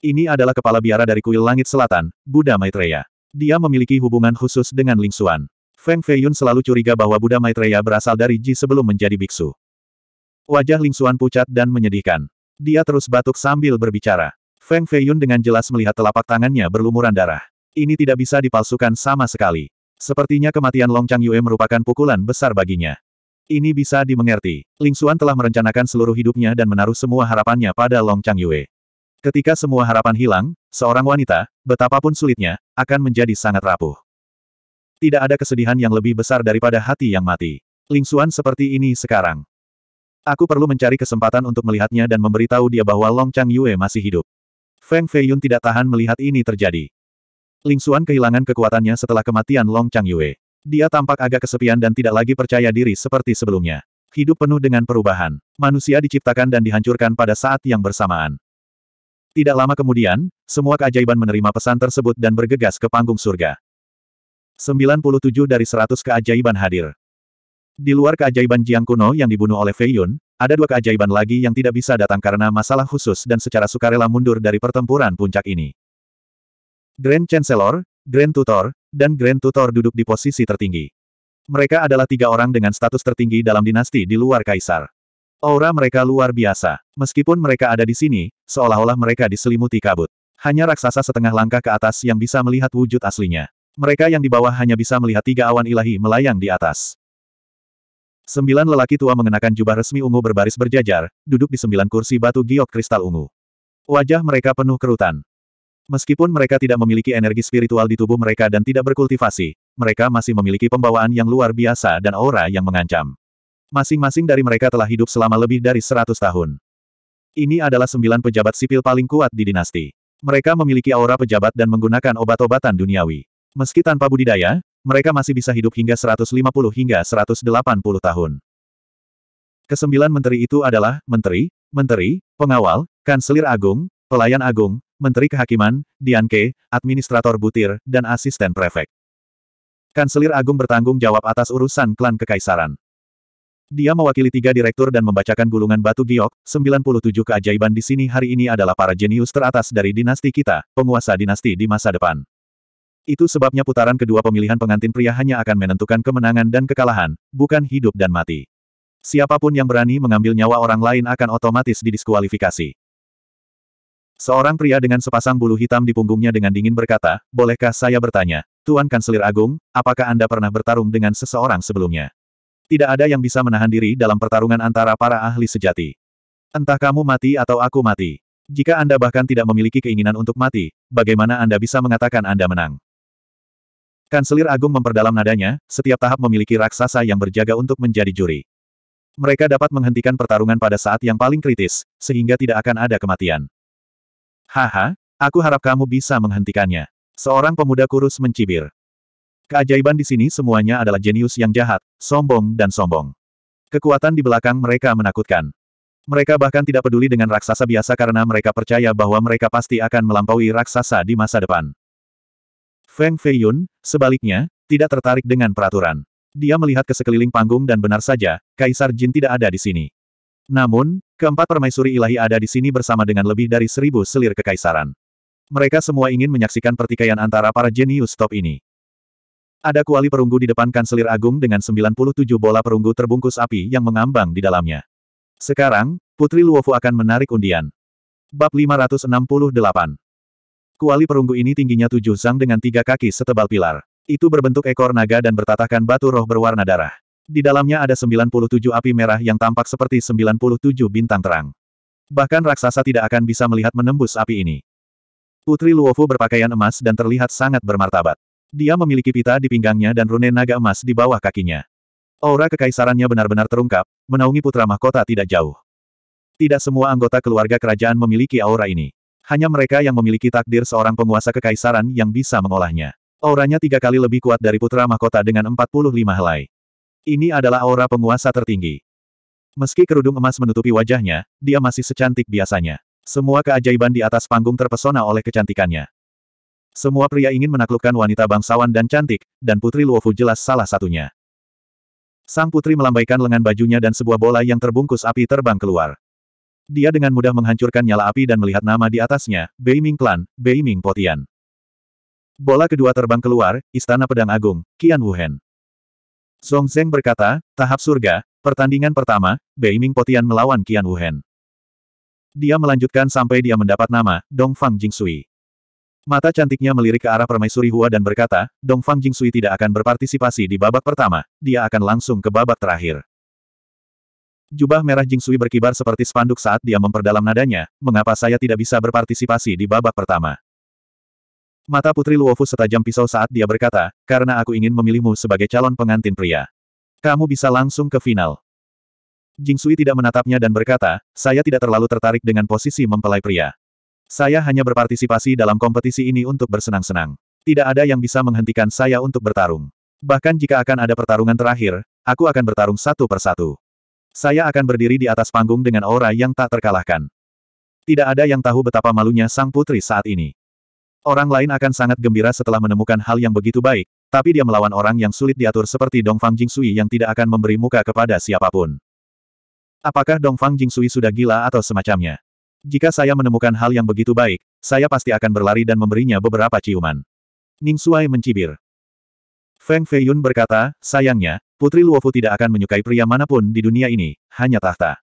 Ini adalah kepala biara dari kuil langit selatan, Buddha Maitreya. Dia memiliki hubungan khusus dengan Ling Xuan. Feng Feiyun selalu curiga bahwa Buddha Maitreya berasal dari Ji sebelum menjadi biksu. Wajah Ling Xuan pucat dan menyedihkan. Dia terus batuk sambil berbicara. Feng Feiyun dengan jelas melihat telapak tangannya berlumuran darah. Ini tidak bisa dipalsukan sama sekali. Sepertinya kematian Long Chang Yue merupakan pukulan besar baginya. Ini bisa dimengerti. Ling Xuan telah merencanakan seluruh hidupnya dan menaruh semua harapannya pada Long Chang Yue. Ketika semua harapan hilang, seorang wanita, betapapun sulitnya, akan menjadi sangat rapuh. Tidak ada kesedihan yang lebih besar daripada hati yang mati. Ling Xuan seperti ini sekarang. Aku perlu mencari kesempatan untuk melihatnya dan memberitahu dia bahwa Long Chang Yue masih hidup. Feng Feiyun tidak tahan melihat ini terjadi. Ling Xuan kehilangan kekuatannya setelah kematian Long Chang Yue. Dia tampak agak kesepian dan tidak lagi percaya diri seperti sebelumnya. Hidup penuh dengan perubahan. Manusia diciptakan dan dihancurkan pada saat yang bersamaan. Tidak lama kemudian, semua keajaiban menerima pesan tersebut dan bergegas ke panggung surga. 97 dari 100 keajaiban hadir. Di luar keajaiban Jiang kuno yang dibunuh oleh Fei Yun, ada dua keajaiban lagi yang tidak bisa datang karena masalah khusus dan secara sukarela mundur dari pertempuran puncak ini. Grand Chancellor, Grand Tutor, dan Grand Tutor duduk di posisi tertinggi. Mereka adalah tiga orang dengan status tertinggi dalam dinasti di luar kaisar. Aura mereka luar biasa. Meskipun mereka ada di sini, seolah-olah mereka diselimuti kabut. Hanya raksasa setengah langkah ke atas yang bisa melihat wujud aslinya. Mereka yang di bawah hanya bisa melihat tiga awan ilahi melayang di atas. Sembilan lelaki tua mengenakan jubah resmi ungu berbaris berjajar, duduk di sembilan kursi batu giok kristal ungu. Wajah mereka penuh kerutan. Meskipun mereka tidak memiliki energi spiritual di tubuh mereka dan tidak berkultivasi, mereka masih memiliki pembawaan yang luar biasa dan aura yang mengancam. Masing-masing dari mereka telah hidup selama lebih dari 100 tahun. Ini adalah sembilan pejabat sipil paling kuat di dinasti. Mereka memiliki aura pejabat dan menggunakan obat-obatan duniawi. Meski tanpa budidaya, mereka masih bisa hidup hingga 150 hingga 180 tahun. Kesembilan menteri itu adalah, menteri, menteri, pengawal, kanselir agung, pelayan agung, Menteri Kehakiman, Dianke, Administrator Butir, dan Asisten Prefek. Kanselir Agung bertanggung jawab atas urusan klan kekaisaran. Dia mewakili tiga direktur dan membacakan gulungan batu giok, 97 keajaiban di sini hari ini adalah para jenius teratas dari dinasti kita, penguasa dinasti di masa depan. Itu sebabnya putaran kedua pemilihan pengantin pria hanya akan menentukan kemenangan dan kekalahan, bukan hidup dan mati. Siapapun yang berani mengambil nyawa orang lain akan otomatis didiskualifikasi. Seorang pria dengan sepasang bulu hitam di punggungnya dengan dingin berkata, Bolehkah saya bertanya, Tuan Kanselir Agung, apakah Anda pernah bertarung dengan seseorang sebelumnya? Tidak ada yang bisa menahan diri dalam pertarungan antara para ahli sejati. Entah kamu mati atau aku mati. Jika Anda bahkan tidak memiliki keinginan untuk mati, bagaimana Anda bisa mengatakan Anda menang? Kanselir Agung memperdalam nadanya, setiap tahap memiliki raksasa yang berjaga untuk menjadi juri. Mereka dapat menghentikan pertarungan pada saat yang paling kritis, sehingga tidak akan ada kematian. Haha, aku harap kamu bisa menghentikannya. Seorang pemuda kurus mencibir. Keajaiban di sini semuanya adalah jenius yang jahat, sombong dan sombong. Kekuatan di belakang mereka menakutkan. Mereka bahkan tidak peduli dengan raksasa biasa karena mereka percaya bahwa mereka pasti akan melampaui raksasa di masa depan. Feng Feiyun, sebaliknya, tidak tertarik dengan peraturan. Dia melihat ke sekeliling panggung dan benar saja, Kaisar Jin tidak ada di sini. Namun, keempat permaisuri ilahi ada di sini bersama dengan lebih dari seribu selir kekaisaran. Mereka semua ingin menyaksikan pertikaian antara para jenius top ini. Ada kuali perunggu di depan kanselir agung dengan 97 bola perunggu terbungkus api yang mengambang di dalamnya. Sekarang, Putri Luofu akan menarik undian. Bab 568 Kuali perunggu ini tingginya tujuh zang dengan tiga kaki setebal pilar. Itu berbentuk ekor naga dan bertatahkan batu roh berwarna darah. Di dalamnya ada 97 api merah yang tampak seperti 97 bintang terang. Bahkan raksasa tidak akan bisa melihat menembus api ini. Putri Luofu berpakaian emas dan terlihat sangat bermartabat. Dia memiliki pita di pinggangnya dan rune naga emas di bawah kakinya. Aura kekaisarannya benar-benar terungkap, menaungi putra mahkota tidak jauh. Tidak semua anggota keluarga kerajaan memiliki aura ini. Hanya mereka yang memiliki takdir seorang penguasa kekaisaran yang bisa mengolahnya. Auranya tiga kali lebih kuat dari putra mahkota dengan 45 helai. Ini adalah aura penguasa tertinggi. Meski kerudung emas menutupi wajahnya, dia masih secantik biasanya. Semua keajaiban di atas panggung terpesona oleh kecantikannya. Semua pria ingin menaklukkan wanita bangsawan dan cantik, dan Putri Luofu jelas salah satunya. Sang putri melambaikan lengan bajunya dan sebuah bola yang terbungkus api terbang keluar. Dia dengan mudah menghancurkan nyala api dan melihat nama di atasnya, Bei Beiming Clan, Ming Potian. Bola kedua terbang keluar, Istana Pedang Agung, Qian Wuhen. Song Zeng berkata, tahap surga, pertandingan pertama, Beiming Potian melawan Qian Wuhen. Dia melanjutkan sampai dia mendapat nama, Dong Fang Sui. Mata cantiknya melirik ke arah permaisuri Hua dan berkata, Dong Fang Sui tidak akan berpartisipasi di babak pertama, dia akan langsung ke babak terakhir. Jubah merah Jing Sui berkibar seperti spanduk saat dia memperdalam nadanya, mengapa saya tidak bisa berpartisipasi di babak pertama. Mata Putri Luofu setajam pisau saat dia berkata, karena aku ingin memilihmu sebagai calon pengantin pria. Kamu bisa langsung ke final. Jing Sui tidak menatapnya dan berkata, saya tidak terlalu tertarik dengan posisi mempelai pria. Saya hanya berpartisipasi dalam kompetisi ini untuk bersenang-senang. Tidak ada yang bisa menghentikan saya untuk bertarung. Bahkan jika akan ada pertarungan terakhir, aku akan bertarung satu persatu. Saya akan berdiri di atas panggung dengan aura yang tak terkalahkan. Tidak ada yang tahu betapa malunya sang putri saat ini. Orang lain akan sangat gembira setelah menemukan hal yang begitu baik, tapi dia melawan orang yang sulit diatur seperti Dongfang Jingsui yang tidak akan memberi muka kepada siapapun. Apakah Dongfang Jingsui sudah gila atau semacamnya? Jika saya menemukan hal yang begitu baik, saya pasti akan berlari dan memberinya beberapa ciuman. Ning Suai mencibir. Feng Feiyun berkata, sayangnya, Putri Luofu tidak akan menyukai pria manapun di dunia ini, hanya tahta.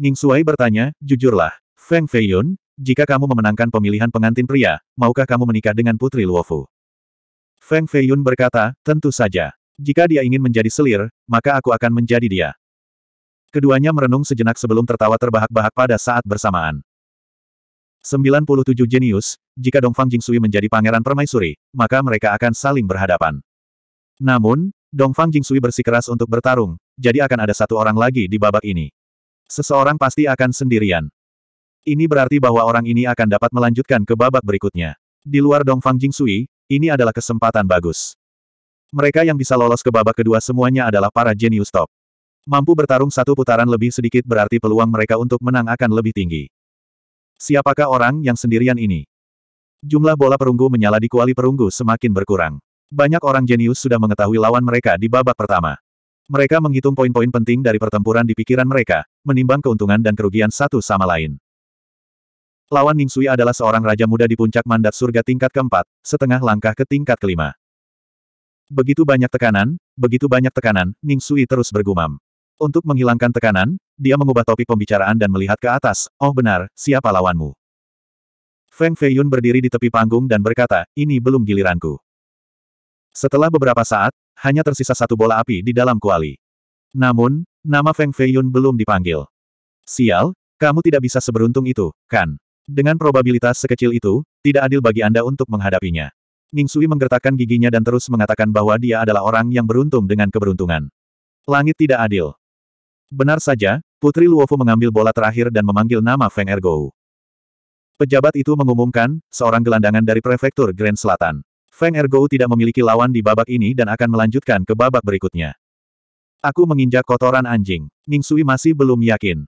Ning Suai bertanya, jujurlah, Feng Feiyun, jika kamu memenangkan pemilihan pengantin pria, maukah kamu menikah dengan Putri Luofu? Feng Feiyun berkata, tentu saja. Jika dia ingin menjadi selir, maka aku akan menjadi dia. Keduanya merenung sejenak sebelum tertawa terbahak-bahak pada saat bersamaan. 97 jenius, jika Dongfang Jingsui menjadi pangeran permaisuri, maka mereka akan saling berhadapan. Namun, Dongfang Jingsui bersikeras untuk bertarung, jadi akan ada satu orang lagi di babak ini. Seseorang pasti akan sendirian. Ini berarti bahwa orang ini akan dapat melanjutkan ke babak berikutnya. Di luar Dong Fang Jing Sui, ini adalah kesempatan bagus. Mereka yang bisa lolos ke babak kedua semuanya adalah para jenius top. Mampu bertarung satu putaran lebih sedikit berarti peluang mereka untuk menang akan lebih tinggi. Siapakah orang yang sendirian ini? Jumlah bola perunggu menyala di kuali perunggu semakin berkurang. Banyak orang jenius sudah mengetahui lawan mereka di babak pertama. Mereka menghitung poin-poin penting dari pertempuran di pikiran mereka, menimbang keuntungan dan kerugian satu sama lain. Lawan Ning Sui adalah seorang raja muda di puncak mandat surga tingkat keempat, setengah langkah ke tingkat kelima. Begitu banyak tekanan, begitu banyak tekanan, Ning Sui terus bergumam. Untuk menghilangkan tekanan, dia mengubah topik pembicaraan dan melihat ke atas, oh benar, siapa lawanmu? Feng Feiyun berdiri di tepi panggung dan berkata, ini belum giliranku. Setelah beberapa saat, hanya tersisa satu bola api di dalam kuali. Namun, nama Feng Feiyun belum dipanggil. Sial, kamu tidak bisa seberuntung itu, kan? Dengan probabilitas sekecil itu, tidak adil bagi Anda untuk menghadapinya. Ning Sui menggertakkan giginya dan terus mengatakan bahwa dia adalah orang yang beruntung dengan keberuntungan. Langit tidak adil. Benar saja, Putri Luofu mengambil bola terakhir dan memanggil nama Feng Ergo. Pejabat itu mengumumkan, seorang gelandangan dari prefektur Grand Selatan. Feng Ergo tidak memiliki lawan di babak ini dan akan melanjutkan ke babak berikutnya. Aku menginjak kotoran anjing. Ning Sui masih belum yakin.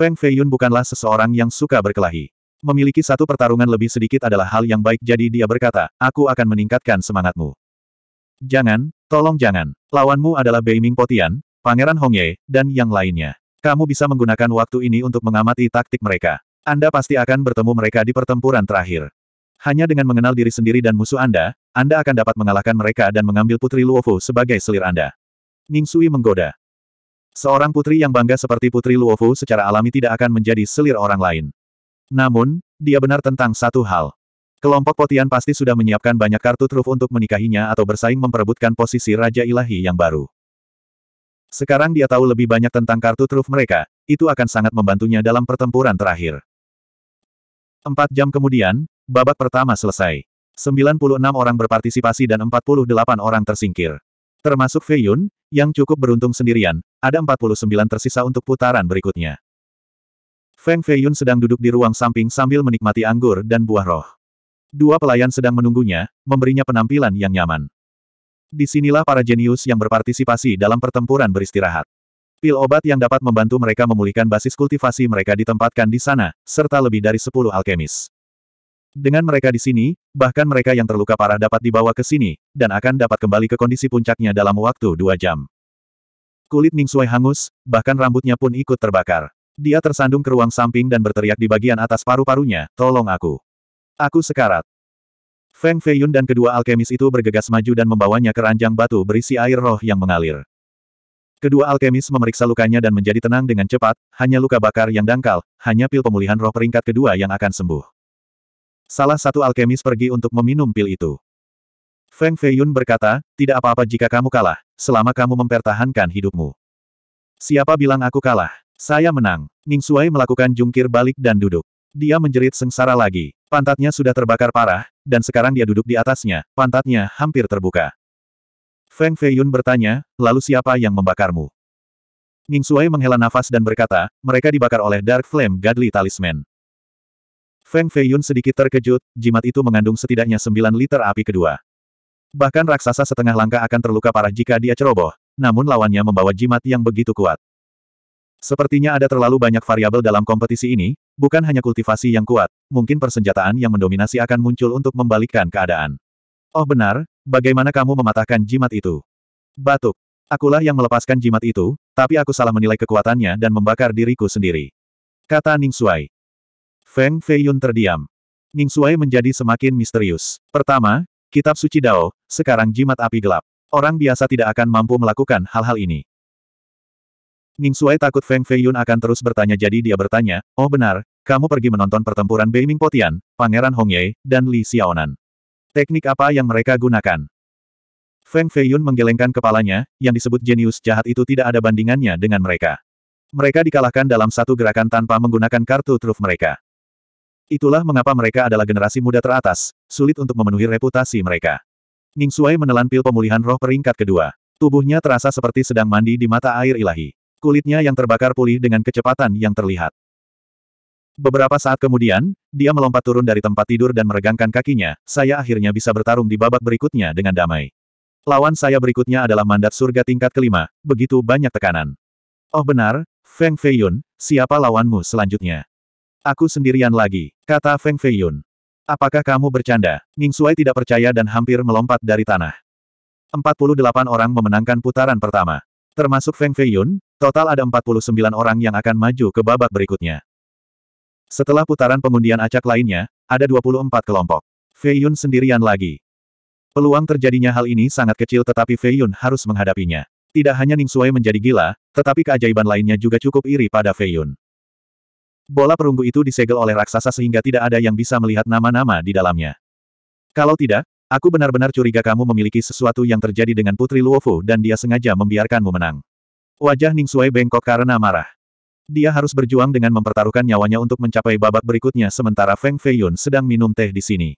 Feng Feiyun bukanlah seseorang yang suka berkelahi. Memiliki satu pertarungan lebih sedikit adalah hal yang baik jadi dia berkata, aku akan meningkatkan semangatmu. Jangan, tolong jangan. Lawanmu adalah Beiming Potian, Pangeran Hongye, dan yang lainnya. Kamu bisa menggunakan waktu ini untuk mengamati taktik mereka. Anda pasti akan bertemu mereka di pertempuran terakhir. Hanya dengan mengenal diri sendiri dan musuh Anda, Anda akan dapat mengalahkan mereka dan mengambil Putri Luofu sebagai selir Anda. Ning Sui menggoda. Seorang putri yang bangga seperti Putri Luofu secara alami tidak akan menjadi selir orang lain. Namun, dia benar tentang satu hal. Kelompok Potian pasti sudah menyiapkan banyak kartu truf untuk menikahinya atau bersaing memperebutkan posisi Raja Ilahi yang baru. Sekarang dia tahu lebih banyak tentang kartu truf mereka, itu akan sangat membantunya dalam pertempuran terakhir. Empat jam kemudian, babak pertama selesai. 96 orang berpartisipasi dan 48 orang tersingkir. Termasuk Fei Yun, yang cukup beruntung sendirian, ada 49 tersisa untuk putaran berikutnya. Feng Fei Yun sedang duduk di ruang samping sambil menikmati anggur dan buah roh. Dua pelayan sedang menunggunya, memberinya penampilan yang nyaman. Disinilah para jenius yang berpartisipasi dalam pertempuran beristirahat. Pil obat yang dapat membantu mereka memulihkan basis kultivasi mereka ditempatkan di sana, serta lebih dari 10 alkemis. Dengan mereka di sini, bahkan mereka yang terluka parah dapat dibawa ke sini, dan akan dapat kembali ke kondisi puncaknya dalam waktu dua jam. Kulit Ning Sui hangus, bahkan rambutnya pun ikut terbakar. Dia tersandung ke ruang samping dan berteriak di bagian atas paru-parunya, tolong aku. Aku sekarat. Feng Feiyun dan kedua alkemis itu bergegas maju dan membawanya ke ranjang batu berisi air roh yang mengalir. Kedua alkemis memeriksa lukanya dan menjadi tenang dengan cepat, hanya luka bakar yang dangkal, hanya pil pemulihan roh peringkat kedua yang akan sembuh. Salah satu alkemis pergi untuk meminum pil itu. Feng Feiyun berkata, tidak apa-apa jika kamu kalah, selama kamu mempertahankan hidupmu. Siapa bilang aku kalah? Saya menang. Ning Suai melakukan jungkir balik dan duduk. Dia menjerit sengsara lagi. Pantatnya sudah terbakar parah, dan sekarang dia duduk di atasnya, pantatnya hampir terbuka. Feng Feiyun bertanya, lalu siapa yang membakarmu? Ning Suai menghela nafas dan berkata, mereka dibakar oleh Dark Flame Godly Talisman. Feng Feiyun sedikit terkejut, jimat itu mengandung setidaknya 9 liter api kedua. Bahkan raksasa setengah langkah akan terluka parah jika dia ceroboh, namun lawannya membawa jimat yang begitu kuat. Sepertinya ada terlalu banyak variabel dalam kompetisi ini, bukan hanya kultivasi yang kuat, mungkin persenjataan yang mendominasi akan muncul untuk membalikkan keadaan. Oh benar, bagaimana kamu mematahkan jimat itu? Batuk. Akulah yang melepaskan jimat itu, tapi aku salah menilai kekuatannya dan membakar diriku sendiri. Kata Ning Shuai. Feng Feiyun terdiam. Ning Suai menjadi semakin misterius. Pertama, Kitab Suci Dao, sekarang jimat api gelap. Orang biasa tidak akan mampu melakukan hal-hal ini. Ning Suai takut Feng Feiyun akan terus bertanya jadi dia bertanya, oh benar, kamu pergi menonton pertempuran Beiming Potian, Pangeran Hongye, dan Li Xiaonan. Teknik apa yang mereka gunakan? Feng Feiyun menggelengkan kepalanya, yang disebut jenius jahat itu tidak ada bandingannya dengan mereka. Mereka dikalahkan dalam satu gerakan tanpa menggunakan kartu truf mereka. Itulah mengapa mereka adalah generasi muda teratas, sulit untuk memenuhi reputasi mereka. Ning Suai menelan pil pemulihan roh peringkat kedua. Tubuhnya terasa seperti sedang mandi di mata air ilahi. Kulitnya yang terbakar pulih dengan kecepatan yang terlihat. Beberapa saat kemudian, dia melompat turun dari tempat tidur dan meregangkan kakinya, saya akhirnya bisa bertarung di babak berikutnya dengan damai. Lawan saya berikutnya adalah mandat surga tingkat kelima, begitu banyak tekanan. Oh benar, Feng Feiyun, siapa lawanmu selanjutnya? Aku sendirian lagi, kata Feng Feiyun. Apakah kamu bercanda? Ning Suai tidak percaya dan hampir melompat dari tanah. 48 orang memenangkan putaran pertama. Termasuk Feng Feiyun, total ada 49 orang yang akan maju ke babak berikutnya. Setelah putaran pengundian acak lainnya, ada 24 kelompok. Feiyun sendirian lagi. Peluang terjadinya hal ini sangat kecil tetapi Feiyun harus menghadapinya. Tidak hanya Ning Suai menjadi gila, tetapi keajaiban lainnya juga cukup iri pada Feiyun. Bola perunggu itu disegel oleh raksasa sehingga tidak ada yang bisa melihat nama-nama di dalamnya. Kalau tidak, aku benar-benar curiga kamu memiliki sesuatu yang terjadi dengan Putri Luofu dan dia sengaja membiarkanmu menang. Wajah Ning Sui bengkok karena marah. Dia harus berjuang dengan mempertaruhkan nyawanya untuk mencapai babak berikutnya sementara Feng Feiyun sedang minum teh di sini.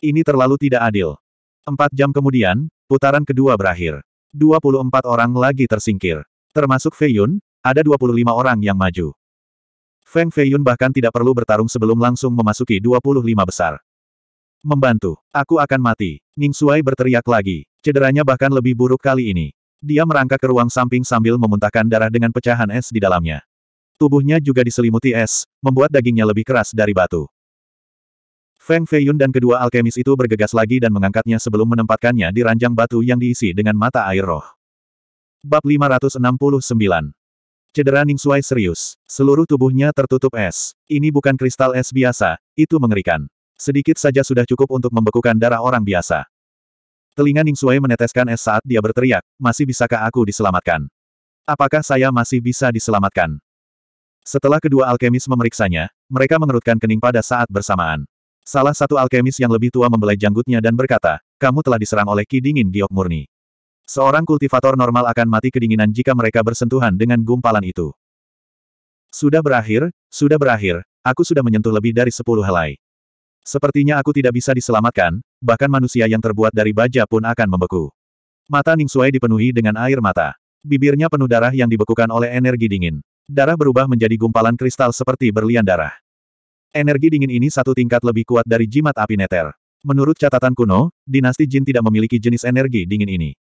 Ini terlalu tidak adil. Empat jam kemudian, putaran kedua berakhir. 24 orang lagi tersingkir. Termasuk Feiyun, ada 25 orang yang maju. Feng Feiyun bahkan tidak perlu bertarung sebelum langsung memasuki 25 besar. Membantu. Aku akan mati. Ning Suai berteriak lagi. Cederanya bahkan lebih buruk kali ini. Dia merangkak ke ruang samping sambil memuntahkan darah dengan pecahan es di dalamnya. Tubuhnya juga diselimuti es, membuat dagingnya lebih keras dari batu. Feng Feiyun dan kedua alkemis itu bergegas lagi dan mengangkatnya sebelum menempatkannya di ranjang batu yang diisi dengan mata air roh. Bab 569 Cedera Ning Suai serius. Seluruh tubuhnya tertutup es. Ini bukan kristal es biasa, itu mengerikan. Sedikit saja sudah cukup untuk membekukan darah orang biasa. Telinga Ning Suai meneteskan es saat dia berteriak, masih bisakah aku diselamatkan? Apakah saya masih bisa diselamatkan? Setelah kedua alkemis memeriksanya, mereka mengerutkan kening pada saat bersamaan. Salah satu alkemis yang lebih tua membelai janggutnya dan berkata, kamu telah diserang oleh ki dingin giok murni. Seorang kultivator normal akan mati kedinginan jika mereka bersentuhan dengan gumpalan itu. Sudah berakhir, sudah berakhir, aku sudah menyentuh lebih dari sepuluh helai. Sepertinya aku tidak bisa diselamatkan, bahkan manusia yang terbuat dari baja pun akan membeku. Mata Ning Suai dipenuhi dengan air mata. Bibirnya penuh darah yang dibekukan oleh energi dingin. Darah berubah menjadi gumpalan kristal seperti berlian darah. Energi dingin ini satu tingkat lebih kuat dari jimat api neter. Menurut catatan kuno, dinasti Jin tidak memiliki jenis energi dingin ini.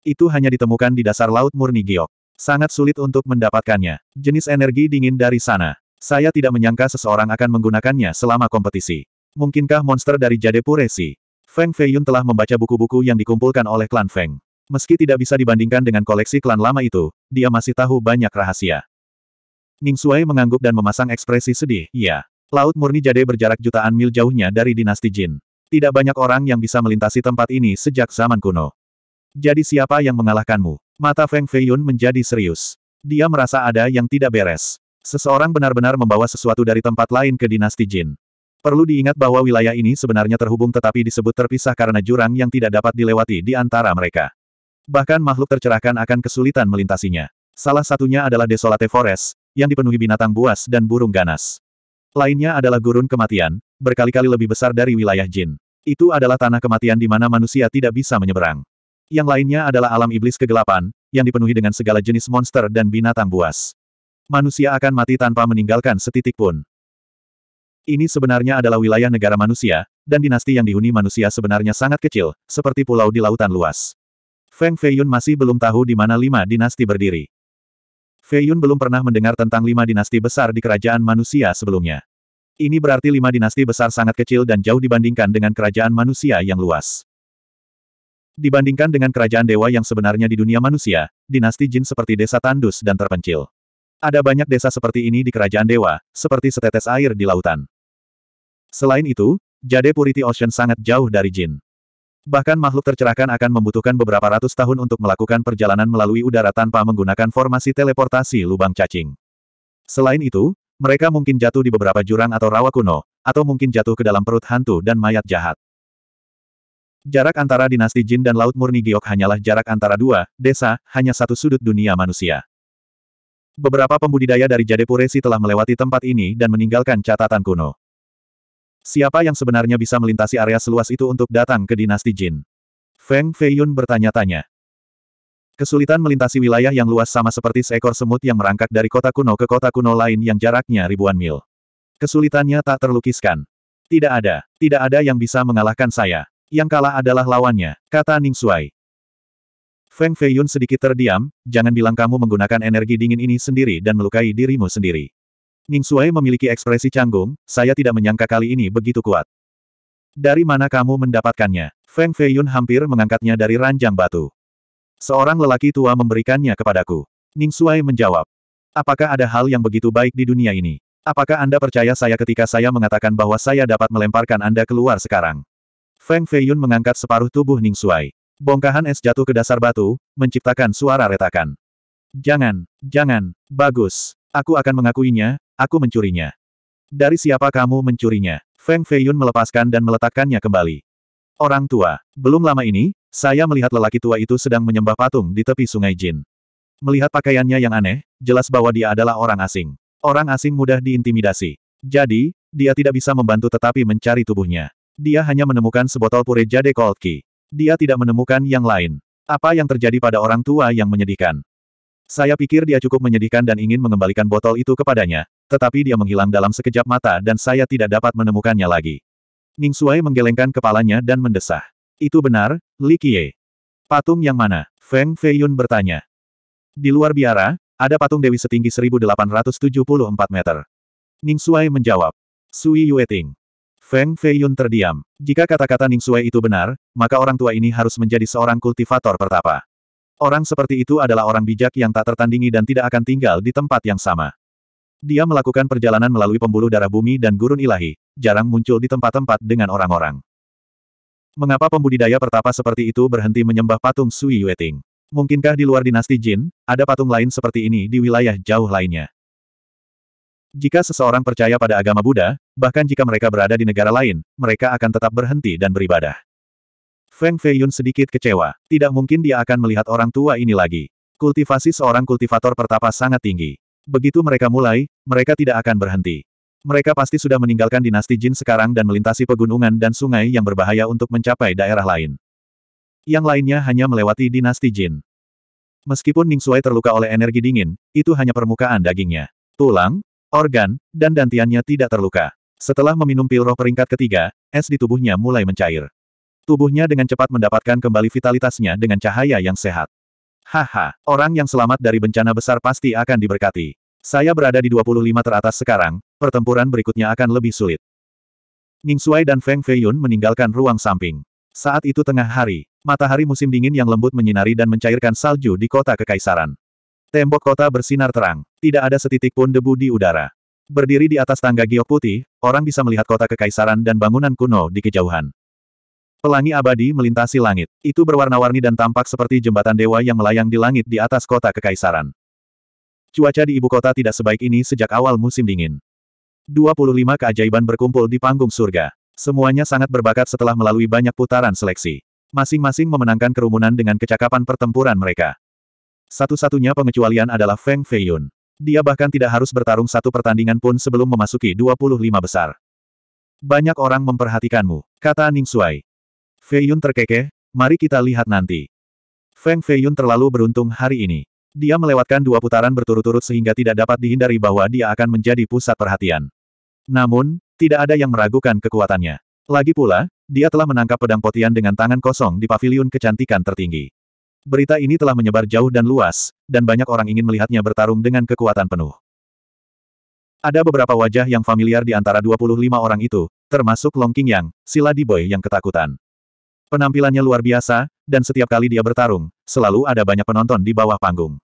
Itu hanya ditemukan di dasar laut murni giok. Sangat sulit untuk mendapatkannya. Jenis energi dingin dari sana. Saya tidak menyangka seseorang akan menggunakannya selama kompetisi. Mungkinkah monster dari Jade Puresi? Feng Feiyun telah membaca buku-buku yang dikumpulkan oleh klan Feng. Meski tidak bisa dibandingkan dengan koleksi klan lama itu, dia masih tahu banyak rahasia. Ning Suai mengangguk dan memasang ekspresi sedih, ya. Laut murni Jade berjarak jutaan mil jauhnya dari dinasti Jin. Tidak banyak orang yang bisa melintasi tempat ini sejak zaman kuno. Jadi siapa yang mengalahkanmu? Mata Feng Feiyun menjadi serius. Dia merasa ada yang tidak beres. Seseorang benar-benar membawa sesuatu dari tempat lain ke dinasti Jin. Perlu diingat bahwa wilayah ini sebenarnya terhubung tetapi disebut terpisah karena jurang yang tidak dapat dilewati di antara mereka. Bahkan makhluk tercerahkan akan kesulitan melintasinya. Salah satunya adalah Desolate Forest, yang dipenuhi binatang buas dan burung ganas. Lainnya adalah gurun kematian, berkali-kali lebih besar dari wilayah Jin. Itu adalah tanah kematian di mana manusia tidak bisa menyeberang. Yang lainnya adalah alam iblis kegelapan, yang dipenuhi dengan segala jenis monster dan binatang buas. Manusia akan mati tanpa meninggalkan setitik pun. Ini sebenarnya adalah wilayah negara manusia, dan dinasti yang dihuni manusia sebenarnya sangat kecil, seperti pulau di lautan luas. Feng Feiyun masih belum tahu di mana lima dinasti berdiri. Feiyun belum pernah mendengar tentang lima dinasti besar di kerajaan manusia sebelumnya. Ini berarti lima dinasti besar sangat kecil dan jauh dibandingkan dengan kerajaan manusia yang luas. Dibandingkan dengan kerajaan dewa yang sebenarnya di dunia manusia, dinasti jin seperti desa tandus dan terpencil. Ada banyak desa seperti ini di kerajaan dewa, seperti setetes air di lautan. Selain itu, Jade Purity Ocean sangat jauh dari jin. Bahkan makhluk tercerahkan akan membutuhkan beberapa ratus tahun untuk melakukan perjalanan melalui udara tanpa menggunakan formasi teleportasi lubang cacing. Selain itu, mereka mungkin jatuh di beberapa jurang atau rawa kuno, atau mungkin jatuh ke dalam perut hantu dan mayat jahat. Jarak antara dinasti Jin dan Laut Murni Giok hanyalah jarak antara dua desa, hanya satu sudut dunia manusia. Beberapa pembudidaya dari Jade Jadepuresi telah melewati tempat ini dan meninggalkan catatan kuno. Siapa yang sebenarnya bisa melintasi area seluas itu untuk datang ke dinasti Jin? Feng Feiyun bertanya-tanya. Kesulitan melintasi wilayah yang luas sama seperti seekor semut yang merangkak dari kota kuno ke kota kuno lain yang jaraknya ribuan mil. Kesulitannya tak terlukiskan. Tidak ada, tidak ada yang bisa mengalahkan saya. Yang kalah adalah lawannya, kata Ning Shuai. Feng Feiyun sedikit terdiam, jangan bilang kamu menggunakan energi dingin ini sendiri dan melukai dirimu sendiri. Ning Shuai memiliki ekspresi canggung, saya tidak menyangka kali ini begitu kuat. Dari mana kamu mendapatkannya? Feng Feiyun hampir mengangkatnya dari ranjang batu. Seorang lelaki tua memberikannya kepadaku. Ning Shuai menjawab. Apakah ada hal yang begitu baik di dunia ini? Apakah Anda percaya saya ketika saya mengatakan bahwa saya dapat melemparkan Anda keluar sekarang? Feng Feiyun mengangkat separuh tubuh Ning Suai. Bongkahan es jatuh ke dasar batu, menciptakan suara retakan. Jangan, jangan, bagus. Aku akan mengakuinya, aku mencurinya. Dari siapa kamu mencurinya? Feng Feiyun melepaskan dan meletakkannya kembali. Orang tua, belum lama ini, saya melihat lelaki tua itu sedang menyembah patung di tepi sungai Jin. Melihat pakaiannya yang aneh, jelas bahwa dia adalah orang asing. Orang asing mudah diintimidasi. Jadi, dia tidak bisa membantu tetapi mencari tubuhnya. Dia hanya menemukan sebotol pure jade cold key. Dia tidak menemukan yang lain. Apa yang terjadi pada orang tua yang menyedihkan? Saya pikir dia cukup menyedihkan dan ingin mengembalikan botol itu kepadanya, tetapi dia menghilang dalam sekejap mata dan saya tidak dapat menemukannya lagi. Ning Suai menggelengkan kepalanya dan mendesah. Itu benar, Li Qiye. Patung yang mana? Feng Feiyun bertanya. Di luar biara, ada patung Dewi setinggi 1874 meter. Ning Suai menjawab. Sui Yueting. Feng Feiyun terdiam. Jika kata-kata Ning Sui itu benar, maka orang tua ini harus menjadi seorang kultivator pertapa. Orang seperti itu adalah orang bijak yang tak tertandingi dan tidak akan tinggal di tempat yang sama. Dia melakukan perjalanan melalui pembuluh darah bumi dan gurun ilahi, jarang muncul di tempat-tempat dengan orang-orang. Mengapa pembudidaya pertapa seperti itu berhenti menyembah patung Sui Yueting? Mungkinkah di luar dinasti Jin, ada patung lain seperti ini di wilayah jauh lainnya? Jika seseorang percaya pada agama Buddha, bahkan jika mereka berada di negara lain, mereka akan tetap berhenti dan beribadah. Feng Feiyun sedikit kecewa. Tidak mungkin dia akan melihat orang tua ini lagi. Kultivasi seorang kultivator pertapa sangat tinggi. Begitu mereka mulai, mereka tidak akan berhenti. Mereka pasti sudah meninggalkan dinasti Jin sekarang dan melintasi pegunungan dan sungai yang berbahaya untuk mencapai daerah lain. Yang lainnya hanya melewati dinasti Jin. Meskipun Ning Sui terluka oleh energi dingin, itu hanya permukaan dagingnya. Tulang, organ, dan dantiannya tidak terluka. Setelah meminum pil roh peringkat ketiga, es di tubuhnya mulai mencair. Tubuhnya dengan cepat mendapatkan kembali vitalitasnya dengan cahaya yang sehat. Haha, orang yang selamat dari bencana besar pasti akan diberkati. Saya berada di 25 teratas sekarang, pertempuran berikutnya akan lebih sulit. Ning Suai dan Feng Feiyun meninggalkan ruang samping. Saat itu tengah hari, matahari musim dingin yang lembut menyinari dan mencairkan salju di kota kekaisaran. Tembok kota bersinar terang. Tidak ada setitik pun debu di udara. Berdiri di atas tangga giok putih, orang bisa melihat kota kekaisaran dan bangunan kuno di kejauhan. Pelangi abadi melintasi langit. Itu berwarna-warni dan tampak seperti jembatan dewa yang melayang di langit di atas kota kekaisaran. Cuaca di ibu kota tidak sebaik ini sejak awal musim dingin. 25 keajaiban berkumpul di panggung surga. Semuanya sangat berbakat setelah melalui banyak putaran seleksi. Masing-masing memenangkan kerumunan dengan kecakapan pertempuran mereka. Satu-satunya pengecualian adalah Feng Feiyun. Dia bahkan tidak harus bertarung satu pertandingan pun sebelum memasuki 25 besar. Banyak orang memperhatikanmu, kata Ning Shuai. Feiyun terkekeh, mari kita lihat nanti. Feng Feiyun terlalu beruntung hari ini. Dia melewatkan dua putaran berturut-turut sehingga tidak dapat dihindari bahwa dia akan menjadi pusat perhatian. Namun, tidak ada yang meragukan kekuatannya. Lagi pula, dia telah menangkap pedang potian dengan tangan kosong di paviliun kecantikan tertinggi. Berita ini telah menyebar jauh dan luas, dan banyak orang ingin melihatnya bertarung dengan kekuatan penuh. Ada beberapa wajah yang familiar di antara 25 orang itu, termasuk Long Yang, si Boy yang ketakutan. Penampilannya luar biasa, dan setiap kali dia bertarung, selalu ada banyak penonton di bawah panggung.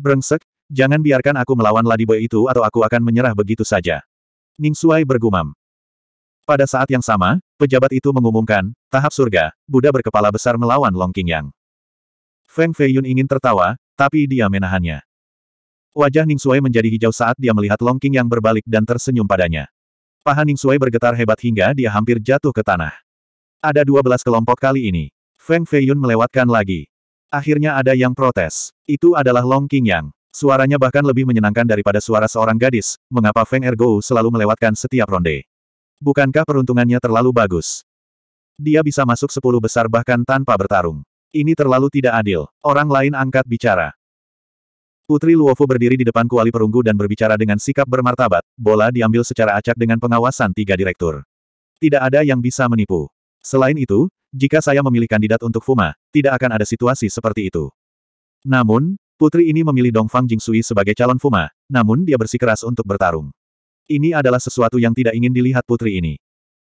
Brengsek, jangan biarkan aku melawan Boy itu atau aku akan menyerah begitu saja. Ning Suai bergumam. Pada saat yang sama, pejabat itu mengumumkan, tahap surga, Buddha berkepala besar melawan Long Yang. Feng Feiyun ingin tertawa, tapi dia menahannya. Wajah Ning Sui menjadi hijau saat dia melihat Long King yang berbalik dan tersenyum padanya. Paha Ning Sui bergetar hebat hingga dia hampir jatuh ke tanah. Ada dua belas kelompok kali ini. Feng Feiyun melewatkan lagi. Akhirnya ada yang protes. Itu adalah Long King Yang. Suaranya bahkan lebih menyenangkan daripada suara seorang gadis, mengapa Feng Ergo selalu melewatkan setiap ronde. Bukankah peruntungannya terlalu bagus? Dia bisa masuk sepuluh besar bahkan tanpa bertarung. Ini terlalu tidak adil. Orang lain angkat bicara. Putri Luofu berdiri di depan kuali perunggu dan berbicara dengan sikap bermartabat, bola diambil secara acak dengan pengawasan tiga direktur. Tidak ada yang bisa menipu. Selain itu, jika saya memilih kandidat untuk Fuma, tidak akan ada situasi seperti itu. Namun, putri ini memilih Dongfang Jingsui sebagai calon Fuma, namun dia bersikeras untuk bertarung. Ini adalah sesuatu yang tidak ingin dilihat putri ini.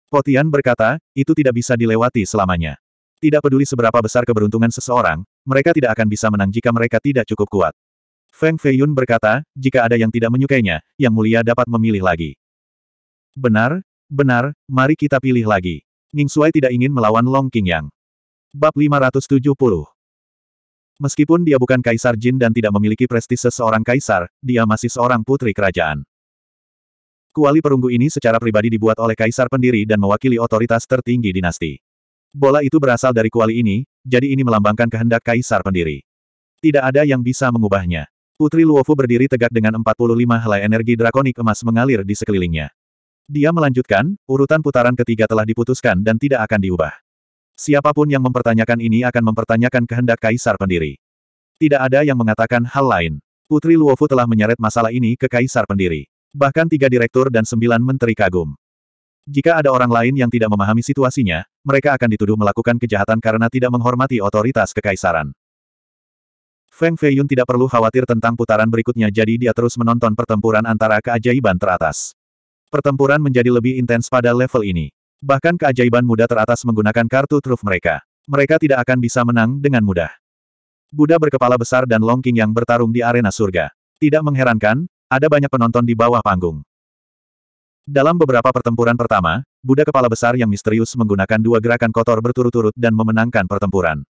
Potian berkata, itu tidak bisa dilewati selamanya. Tidak peduli seberapa besar keberuntungan seseorang, mereka tidak akan bisa menang jika mereka tidak cukup kuat. Feng Feiyun berkata, jika ada yang tidak menyukainya, yang mulia dapat memilih lagi. Benar, benar, mari kita pilih lagi. Ning Suai tidak ingin melawan Long King Yang. Bab 570 Meskipun dia bukan kaisar Jin dan tidak memiliki prestise seorang kaisar, dia masih seorang putri kerajaan. Kuali perunggu ini secara pribadi dibuat oleh kaisar pendiri dan mewakili otoritas tertinggi dinasti. Bola itu berasal dari kuali ini, jadi ini melambangkan kehendak kaisar pendiri. Tidak ada yang bisa mengubahnya. Putri Luofu berdiri tegak dengan 45 helai energi drakonik emas mengalir di sekelilingnya. Dia melanjutkan, urutan putaran ketiga telah diputuskan dan tidak akan diubah. Siapapun yang mempertanyakan ini akan mempertanyakan kehendak kaisar pendiri. Tidak ada yang mengatakan hal lain. Putri Luofu telah menyeret masalah ini ke kaisar pendiri. Bahkan tiga direktur dan sembilan menteri kagum. Jika ada orang lain yang tidak memahami situasinya, mereka akan dituduh melakukan kejahatan karena tidak menghormati otoritas kekaisaran. Feng Feiyun tidak perlu khawatir tentang putaran berikutnya jadi dia terus menonton pertempuran antara keajaiban teratas. Pertempuran menjadi lebih intens pada level ini. Bahkan keajaiban muda teratas menggunakan kartu truf mereka. Mereka tidak akan bisa menang dengan mudah. Buddha berkepala besar dan Long King yang bertarung di arena surga. Tidak mengherankan, ada banyak penonton di bawah panggung. Dalam beberapa pertempuran pertama, Buddha kepala besar yang misterius menggunakan dua gerakan kotor berturut-turut dan memenangkan pertempuran.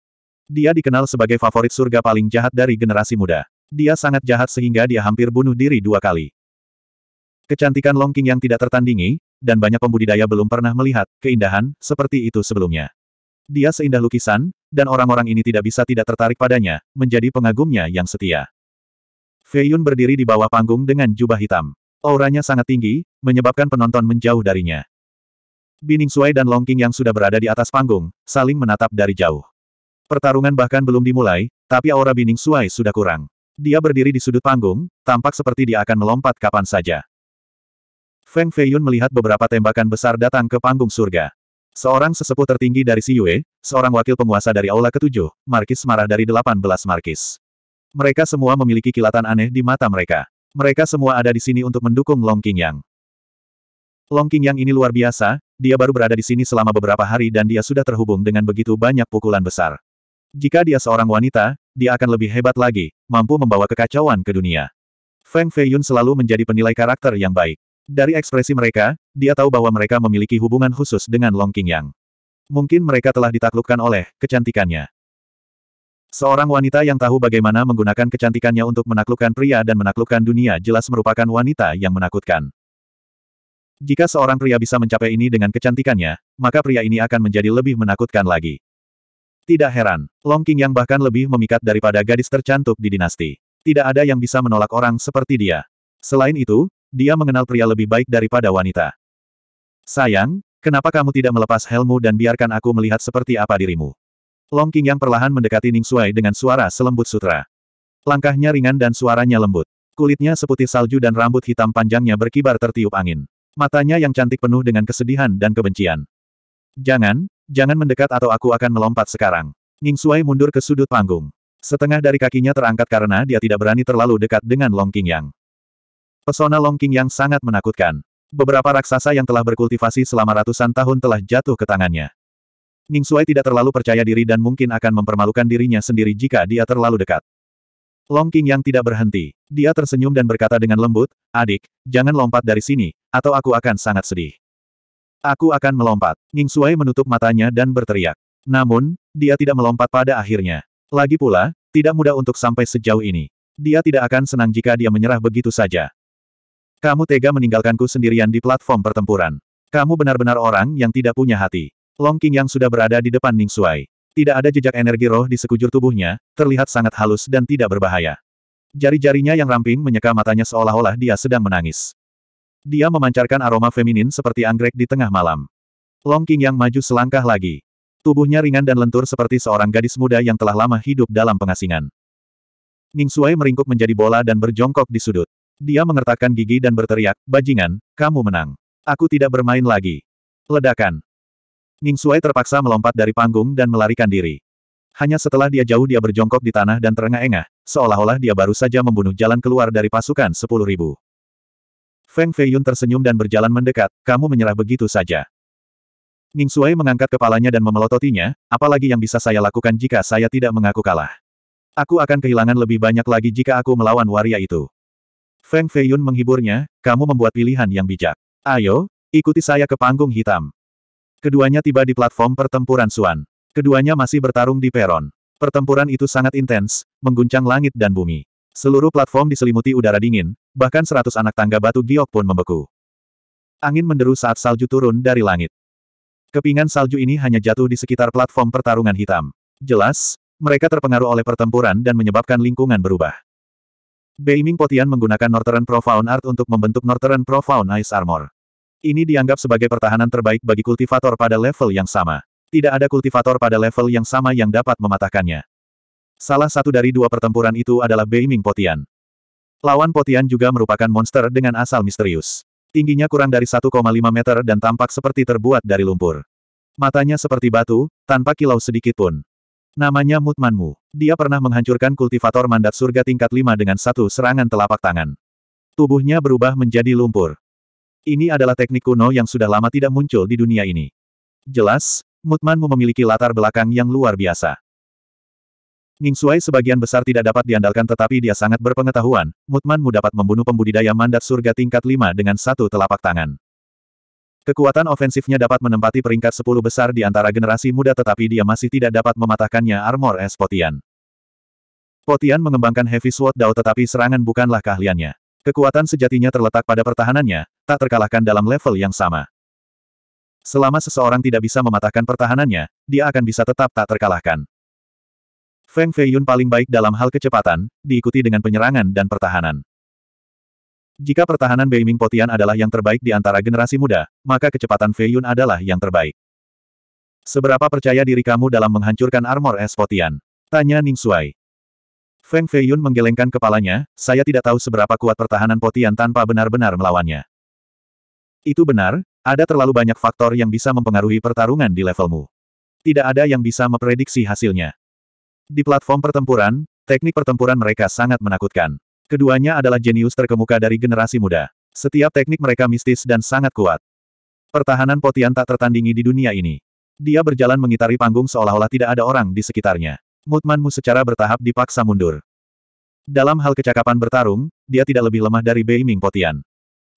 Dia dikenal sebagai favorit surga paling jahat dari generasi muda. Dia sangat jahat sehingga dia hampir bunuh diri dua kali. Kecantikan Longking yang tidak tertandingi, dan banyak pembudidaya belum pernah melihat keindahan seperti itu sebelumnya. Dia seindah lukisan, dan orang-orang ini tidak bisa tidak tertarik padanya, menjadi pengagumnya yang setia. Fei Yun berdiri di bawah panggung dengan jubah hitam. Auranya sangat tinggi, menyebabkan penonton menjauh darinya. Bining Suai dan Longking yang sudah berada di atas panggung, saling menatap dari jauh. Pertarungan bahkan belum dimulai, tapi aura Bining Suai sudah kurang. Dia berdiri di sudut panggung, tampak seperti dia akan melompat kapan saja. Feng Feiyun melihat beberapa tembakan besar datang ke panggung surga. Seorang sesepuh tertinggi dari Si Yue, seorang wakil penguasa dari Aula Ketujuh, Markis marah dari Delapan Belas Markis. Mereka semua memiliki kilatan aneh di mata mereka. Mereka semua ada di sini untuk mendukung Long Qingyang. Long Qingyang ini luar biasa, dia baru berada di sini selama beberapa hari dan dia sudah terhubung dengan begitu banyak pukulan besar. Jika dia seorang wanita, dia akan lebih hebat lagi, mampu membawa kekacauan ke dunia. Feng Feiyun selalu menjadi penilai karakter yang baik. Dari ekspresi mereka, dia tahu bahwa mereka memiliki hubungan khusus dengan Long Qingyang. Mungkin mereka telah ditaklukkan oleh kecantikannya. Seorang wanita yang tahu bagaimana menggunakan kecantikannya untuk menaklukkan pria dan menaklukkan dunia jelas merupakan wanita yang menakutkan. Jika seorang pria bisa mencapai ini dengan kecantikannya, maka pria ini akan menjadi lebih menakutkan lagi. Tidak heran, Long King yang bahkan lebih memikat daripada gadis tercantik di dinasti. Tidak ada yang bisa menolak orang seperti dia. Selain itu, dia mengenal pria lebih baik daripada wanita. Sayang, kenapa kamu tidak melepas helmu dan biarkan aku melihat seperti apa dirimu? Long yang perlahan mendekati Ning Suai dengan suara selembut sutra. Langkahnya ringan dan suaranya lembut. Kulitnya seputih salju dan rambut hitam panjangnya berkibar tertiup angin. Matanya yang cantik penuh dengan kesedihan dan kebencian. Jangan, jangan mendekat atau aku akan melompat sekarang. Ning Suai mundur ke sudut panggung. Setengah dari kakinya terangkat karena dia tidak berani terlalu dekat dengan Long yang. Pesona Long yang sangat menakutkan. Beberapa raksasa yang telah berkultivasi selama ratusan tahun telah jatuh ke tangannya. Ning Suai tidak terlalu percaya diri dan mungkin akan mempermalukan dirinya sendiri jika dia terlalu dekat. Long King yang tidak berhenti. Dia tersenyum dan berkata dengan lembut, Adik, jangan lompat dari sini, atau aku akan sangat sedih. Aku akan melompat. Ning Suai menutup matanya dan berteriak. Namun, dia tidak melompat pada akhirnya. Lagi pula, tidak mudah untuk sampai sejauh ini. Dia tidak akan senang jika dia menyerah begitu saja. Kamu tega meninggalkanku sendirian di platform pertempuran. Kamu benar-benar orang yang tidak punya hati. Long King yang sudah berada di depan Ning Suai, Tidak ada jejak energi roh di sekujur tubuhnya, terlihat sangat halus dan tidak berbahaya. Jari-jarinya yang ramping menyeka matanya seolah-olah dia sedang menangis. Dia memancarkan aroma feminin seperti anggrek di tengah malam. Long King yang maju selangkah lagi. Tubuhnya ringan dan lentur seperti seorang gadis muda yang telah lama hidup dalam pengasingan. Ning Suai meringkuk menjadi bola dan berjongkok di sudut. Dia mengertakkan gigi dan berteriak, Bajingan, kamu menang. Aku tidak bermain lagi. Ledakan. Ning Suai terpaksa melompat dari panggung dan melarikan diri. Hanya setelah dia jauh dia berjongkok di tanah dan terengah-engah, seolah-olah dia baru saja membunuh jalan keluar dari pasukan sepuluh ribu. Feng Feiyun tersenyum dan berjalan mendekat, kamu menyerah begitu saja. Ning Suai mengangkat kepalanya dan memelototinya, apalagi yang bisa saya lakukan jika saya tidak mengaku kalah. Aku akan kehilangan lebih banyak lagi jika aku melawan waria itu. Feng Feiyun menghiburnya, kamu membuat pilihan yang bijak. Ayo, ikuti saya ke panggung hitam. Keduanya tiba di platform pertempuran Suan. Keduanya masih bertarung di peron. Pertempuran itu sangat intens, mengguncang langit dan bumi. Seluruh platform diselimuti udara dingin, bahkan seratus anak tangga batu giok pun membeku. Angin menderu saat salju turun dari langit. Kepingan salju ini hanya jatuh di sekitar platform pertarungan hitam. Jelas, mereka terpengaruh oleh pertempuran dan menyebabkan lingkungan berubah. Beiming Potian menggunakan Northern Profound Art untuk membentuk Northern Profound Ice Armor. Ini dianggap sebagai pertahanan terbaik bagi kultivator pada level yang sama. Tidak ada kultivator pada level yang sama yang dapat mematahkannya. Salah satu dari dua pertempuran itu adalah Beiming Potian. Lawan Potian juga merupakan monster dengan asal misterius. Tingginya kurang dari 1,5 meter dan tampak seperti terbuat dari lumpur. Matanya seperti batu, tanpa kilau sedikit pun. Namanya Mutmanmu. Dia pernah menghancurkan kultivator mandat surga tingkat 5 dengan satu serangan telapak tangan. Tubuhnya berubah menjadi lumpur. Ini adalah teknik kuno yang sudah lama tidak muncul di dunia ini. Jelas, Mutmanmu memiliki latar belakang yang luar biasa. Ning Suai sebagian besar tidak dapat diandalkan tetapi dia sangat berpengetahuan, Mutmanmu dapat membunuh pembudidaya mandat surga tingkat 5 dengan satu telapak tangan. Kekuatan ofensifnya dapat menempati peringkat 10 besar di antara generasi muda tetapi dia masih tidak dapat mematahkannya armor es Potian. Potian mengembangkan Heavy Sword Dao tetapi serangan bukanlah keahliannya. Kekuatan sejatinya terletak pada pertahanannya, tak terkalahkan dalam level yang sama. Selama seseorang tidak bisa mematahkan pertahanannya, dia akan bisa tetap tak terkalahkan. Feng Feiyun paling baik dalam hal kecepatan, diikuti dengan penyerangan dan pertahanan. Jika pertahanan Beiming Potian adalah yang terbaik di antara generasi muda, maka kecepatan Feiyun adalah yang terbaik. Seberapa percaya diri kamu dalam menghancurkan armor es Potian? Tanya Ning Suai. Feng Feiyun menggelengkan kepalanya, saya tidak tahu seberapa kuat pertahanan Potian tanpa benar-benar melawannya. Itu benar, ada terlalu banyak faktor yang bisa mempengaruhi pertarungan di levelmu. Tidak ada yang bisa memprediksi hasilnya. Di platform pertempuran, teknik pertempuran mereka sangat menakutkan. Keduanya adalah jenius terkemuka dari generasi muda. Setiap teknik mereka mistis dan sangat kuat. Pertahanan Potian tak tertandingi di dunia ini. Dia berjalan mengitari panggung seolah-olah tidak ada orang di sekitarnya. Mutmanmu secara bertahap dipaksa mundur. Dalam hal kecakapan bertarung, dia tidak lebih lemah dari Bei Ming Potian.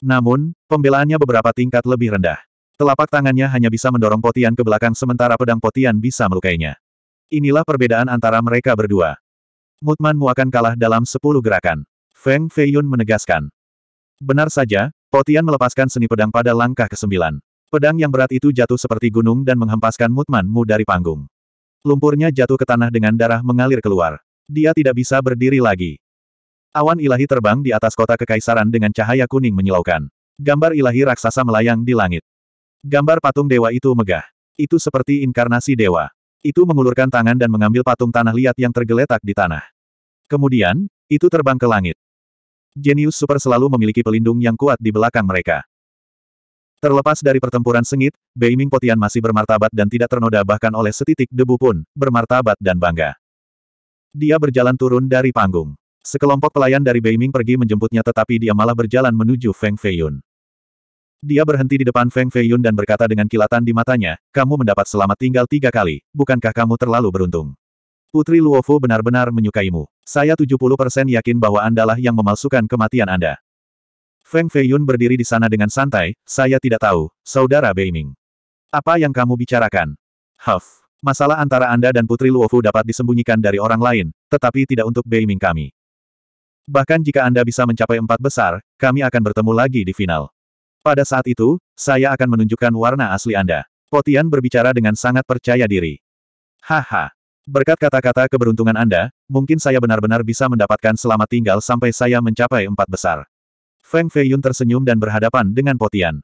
Namun, pembelaannya beberapa tingkat lebih rendah. Telapak tangannya hanya bisa mendorong Potian ke belakang sementara pedang Potian bisa melukainya. Inilah perbedaan antara mereka berdua. Mutmanmu akan kalah dalam sepuluh gerakan. Feng Feiyun menegaskan. Benar saja, Potian melepaskan seni pedang pada langkah kesembilan. Pedang yang berat itu jatuh seperti gunung dan menghempaskan Mutmanmu dari panggung. Lumpurnya jatuh ke tanah dengan darah mengalir keluar. Dia tidak bisa berdiri lagi. Awan ilahi terbang di atas kota kekaisaran dengan cahaya kuning menyilaukan. Gambar ilahi raksasa melayang di langit. Gambar patung dewa itu megah. Itu seperti inkarnasi dewa. Itu mengulurkan tangan dan mengambil patung tanah liat yang tergeletak di tanah. Kemudian, itu terbang ke langit. Genius super selalu memiliki pelindung yang kuat di belakang mereka. Terlepas dari pertempuran sengit, Beiming Potian masih bermartabat dan tidak ternoda bahkan oleh setitik debu pun, bermartabat dan bangga. Dia berjalan turun dari panggung. Sekelompok pelayan dari Bei Ming pergi menjemputnya tetapi dia malah berjalan menuju Feng Feiyun. Dia berhenti di depan Feng Feiyun dan berkata dengan kilatan di matanya, kamu mendapat selamat tinggal tiga kali, bukankah kamu terlalu beruntung? Putri Luofu benar-benar menyukaimu. Saya 70% yakin bahwa Andalah yang memalsukan kematian Anda. Feng Feiyun berdiri di sana dengan santai, saya tidak tahu, saudara Beiming. Apa yang kamu bicarakan? Huff. Masalah antara Anda dan Putri Luofu dapat disembunyikan dari orang lain, tetapi tidak untuk Beiming kami. Bahkan jika Anda bisa mencapai empat besar, kami akan bertemu lagi di final. Pada saat itu, saya akan menunjukkan warna asli Anda. Potian berbicara dengan sangat percaya diri. Haha. Berkat kata-kata keberuntungan Anda, mungkin saya benar-benar bisa mendapatkan selamat tinggal sampai saya mencapai empat besar. Feng Feiyun tersenyum dan berhadapan dengan Potian.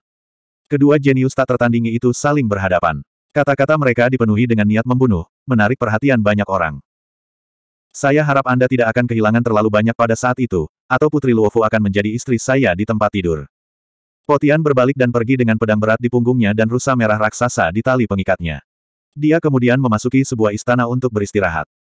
Kedua jenius tak tertandingi itu saling berhadapan. Kata-kata mereka dipenuhi dengan niat membunuh, menarik perhatian banyak orang. Saya harap Anda tidak akan kehilangan terlalu banyak pada saat itu, atau Putri Luofu akan menjadi istri saya di tempat tidur. Potian berbalik dan pergi dengan pedang berat di punggungnya dan rusa merah raksasa di tali pengikatnya. Dia kemudian memasuki sebuah istana untuk beristirahat.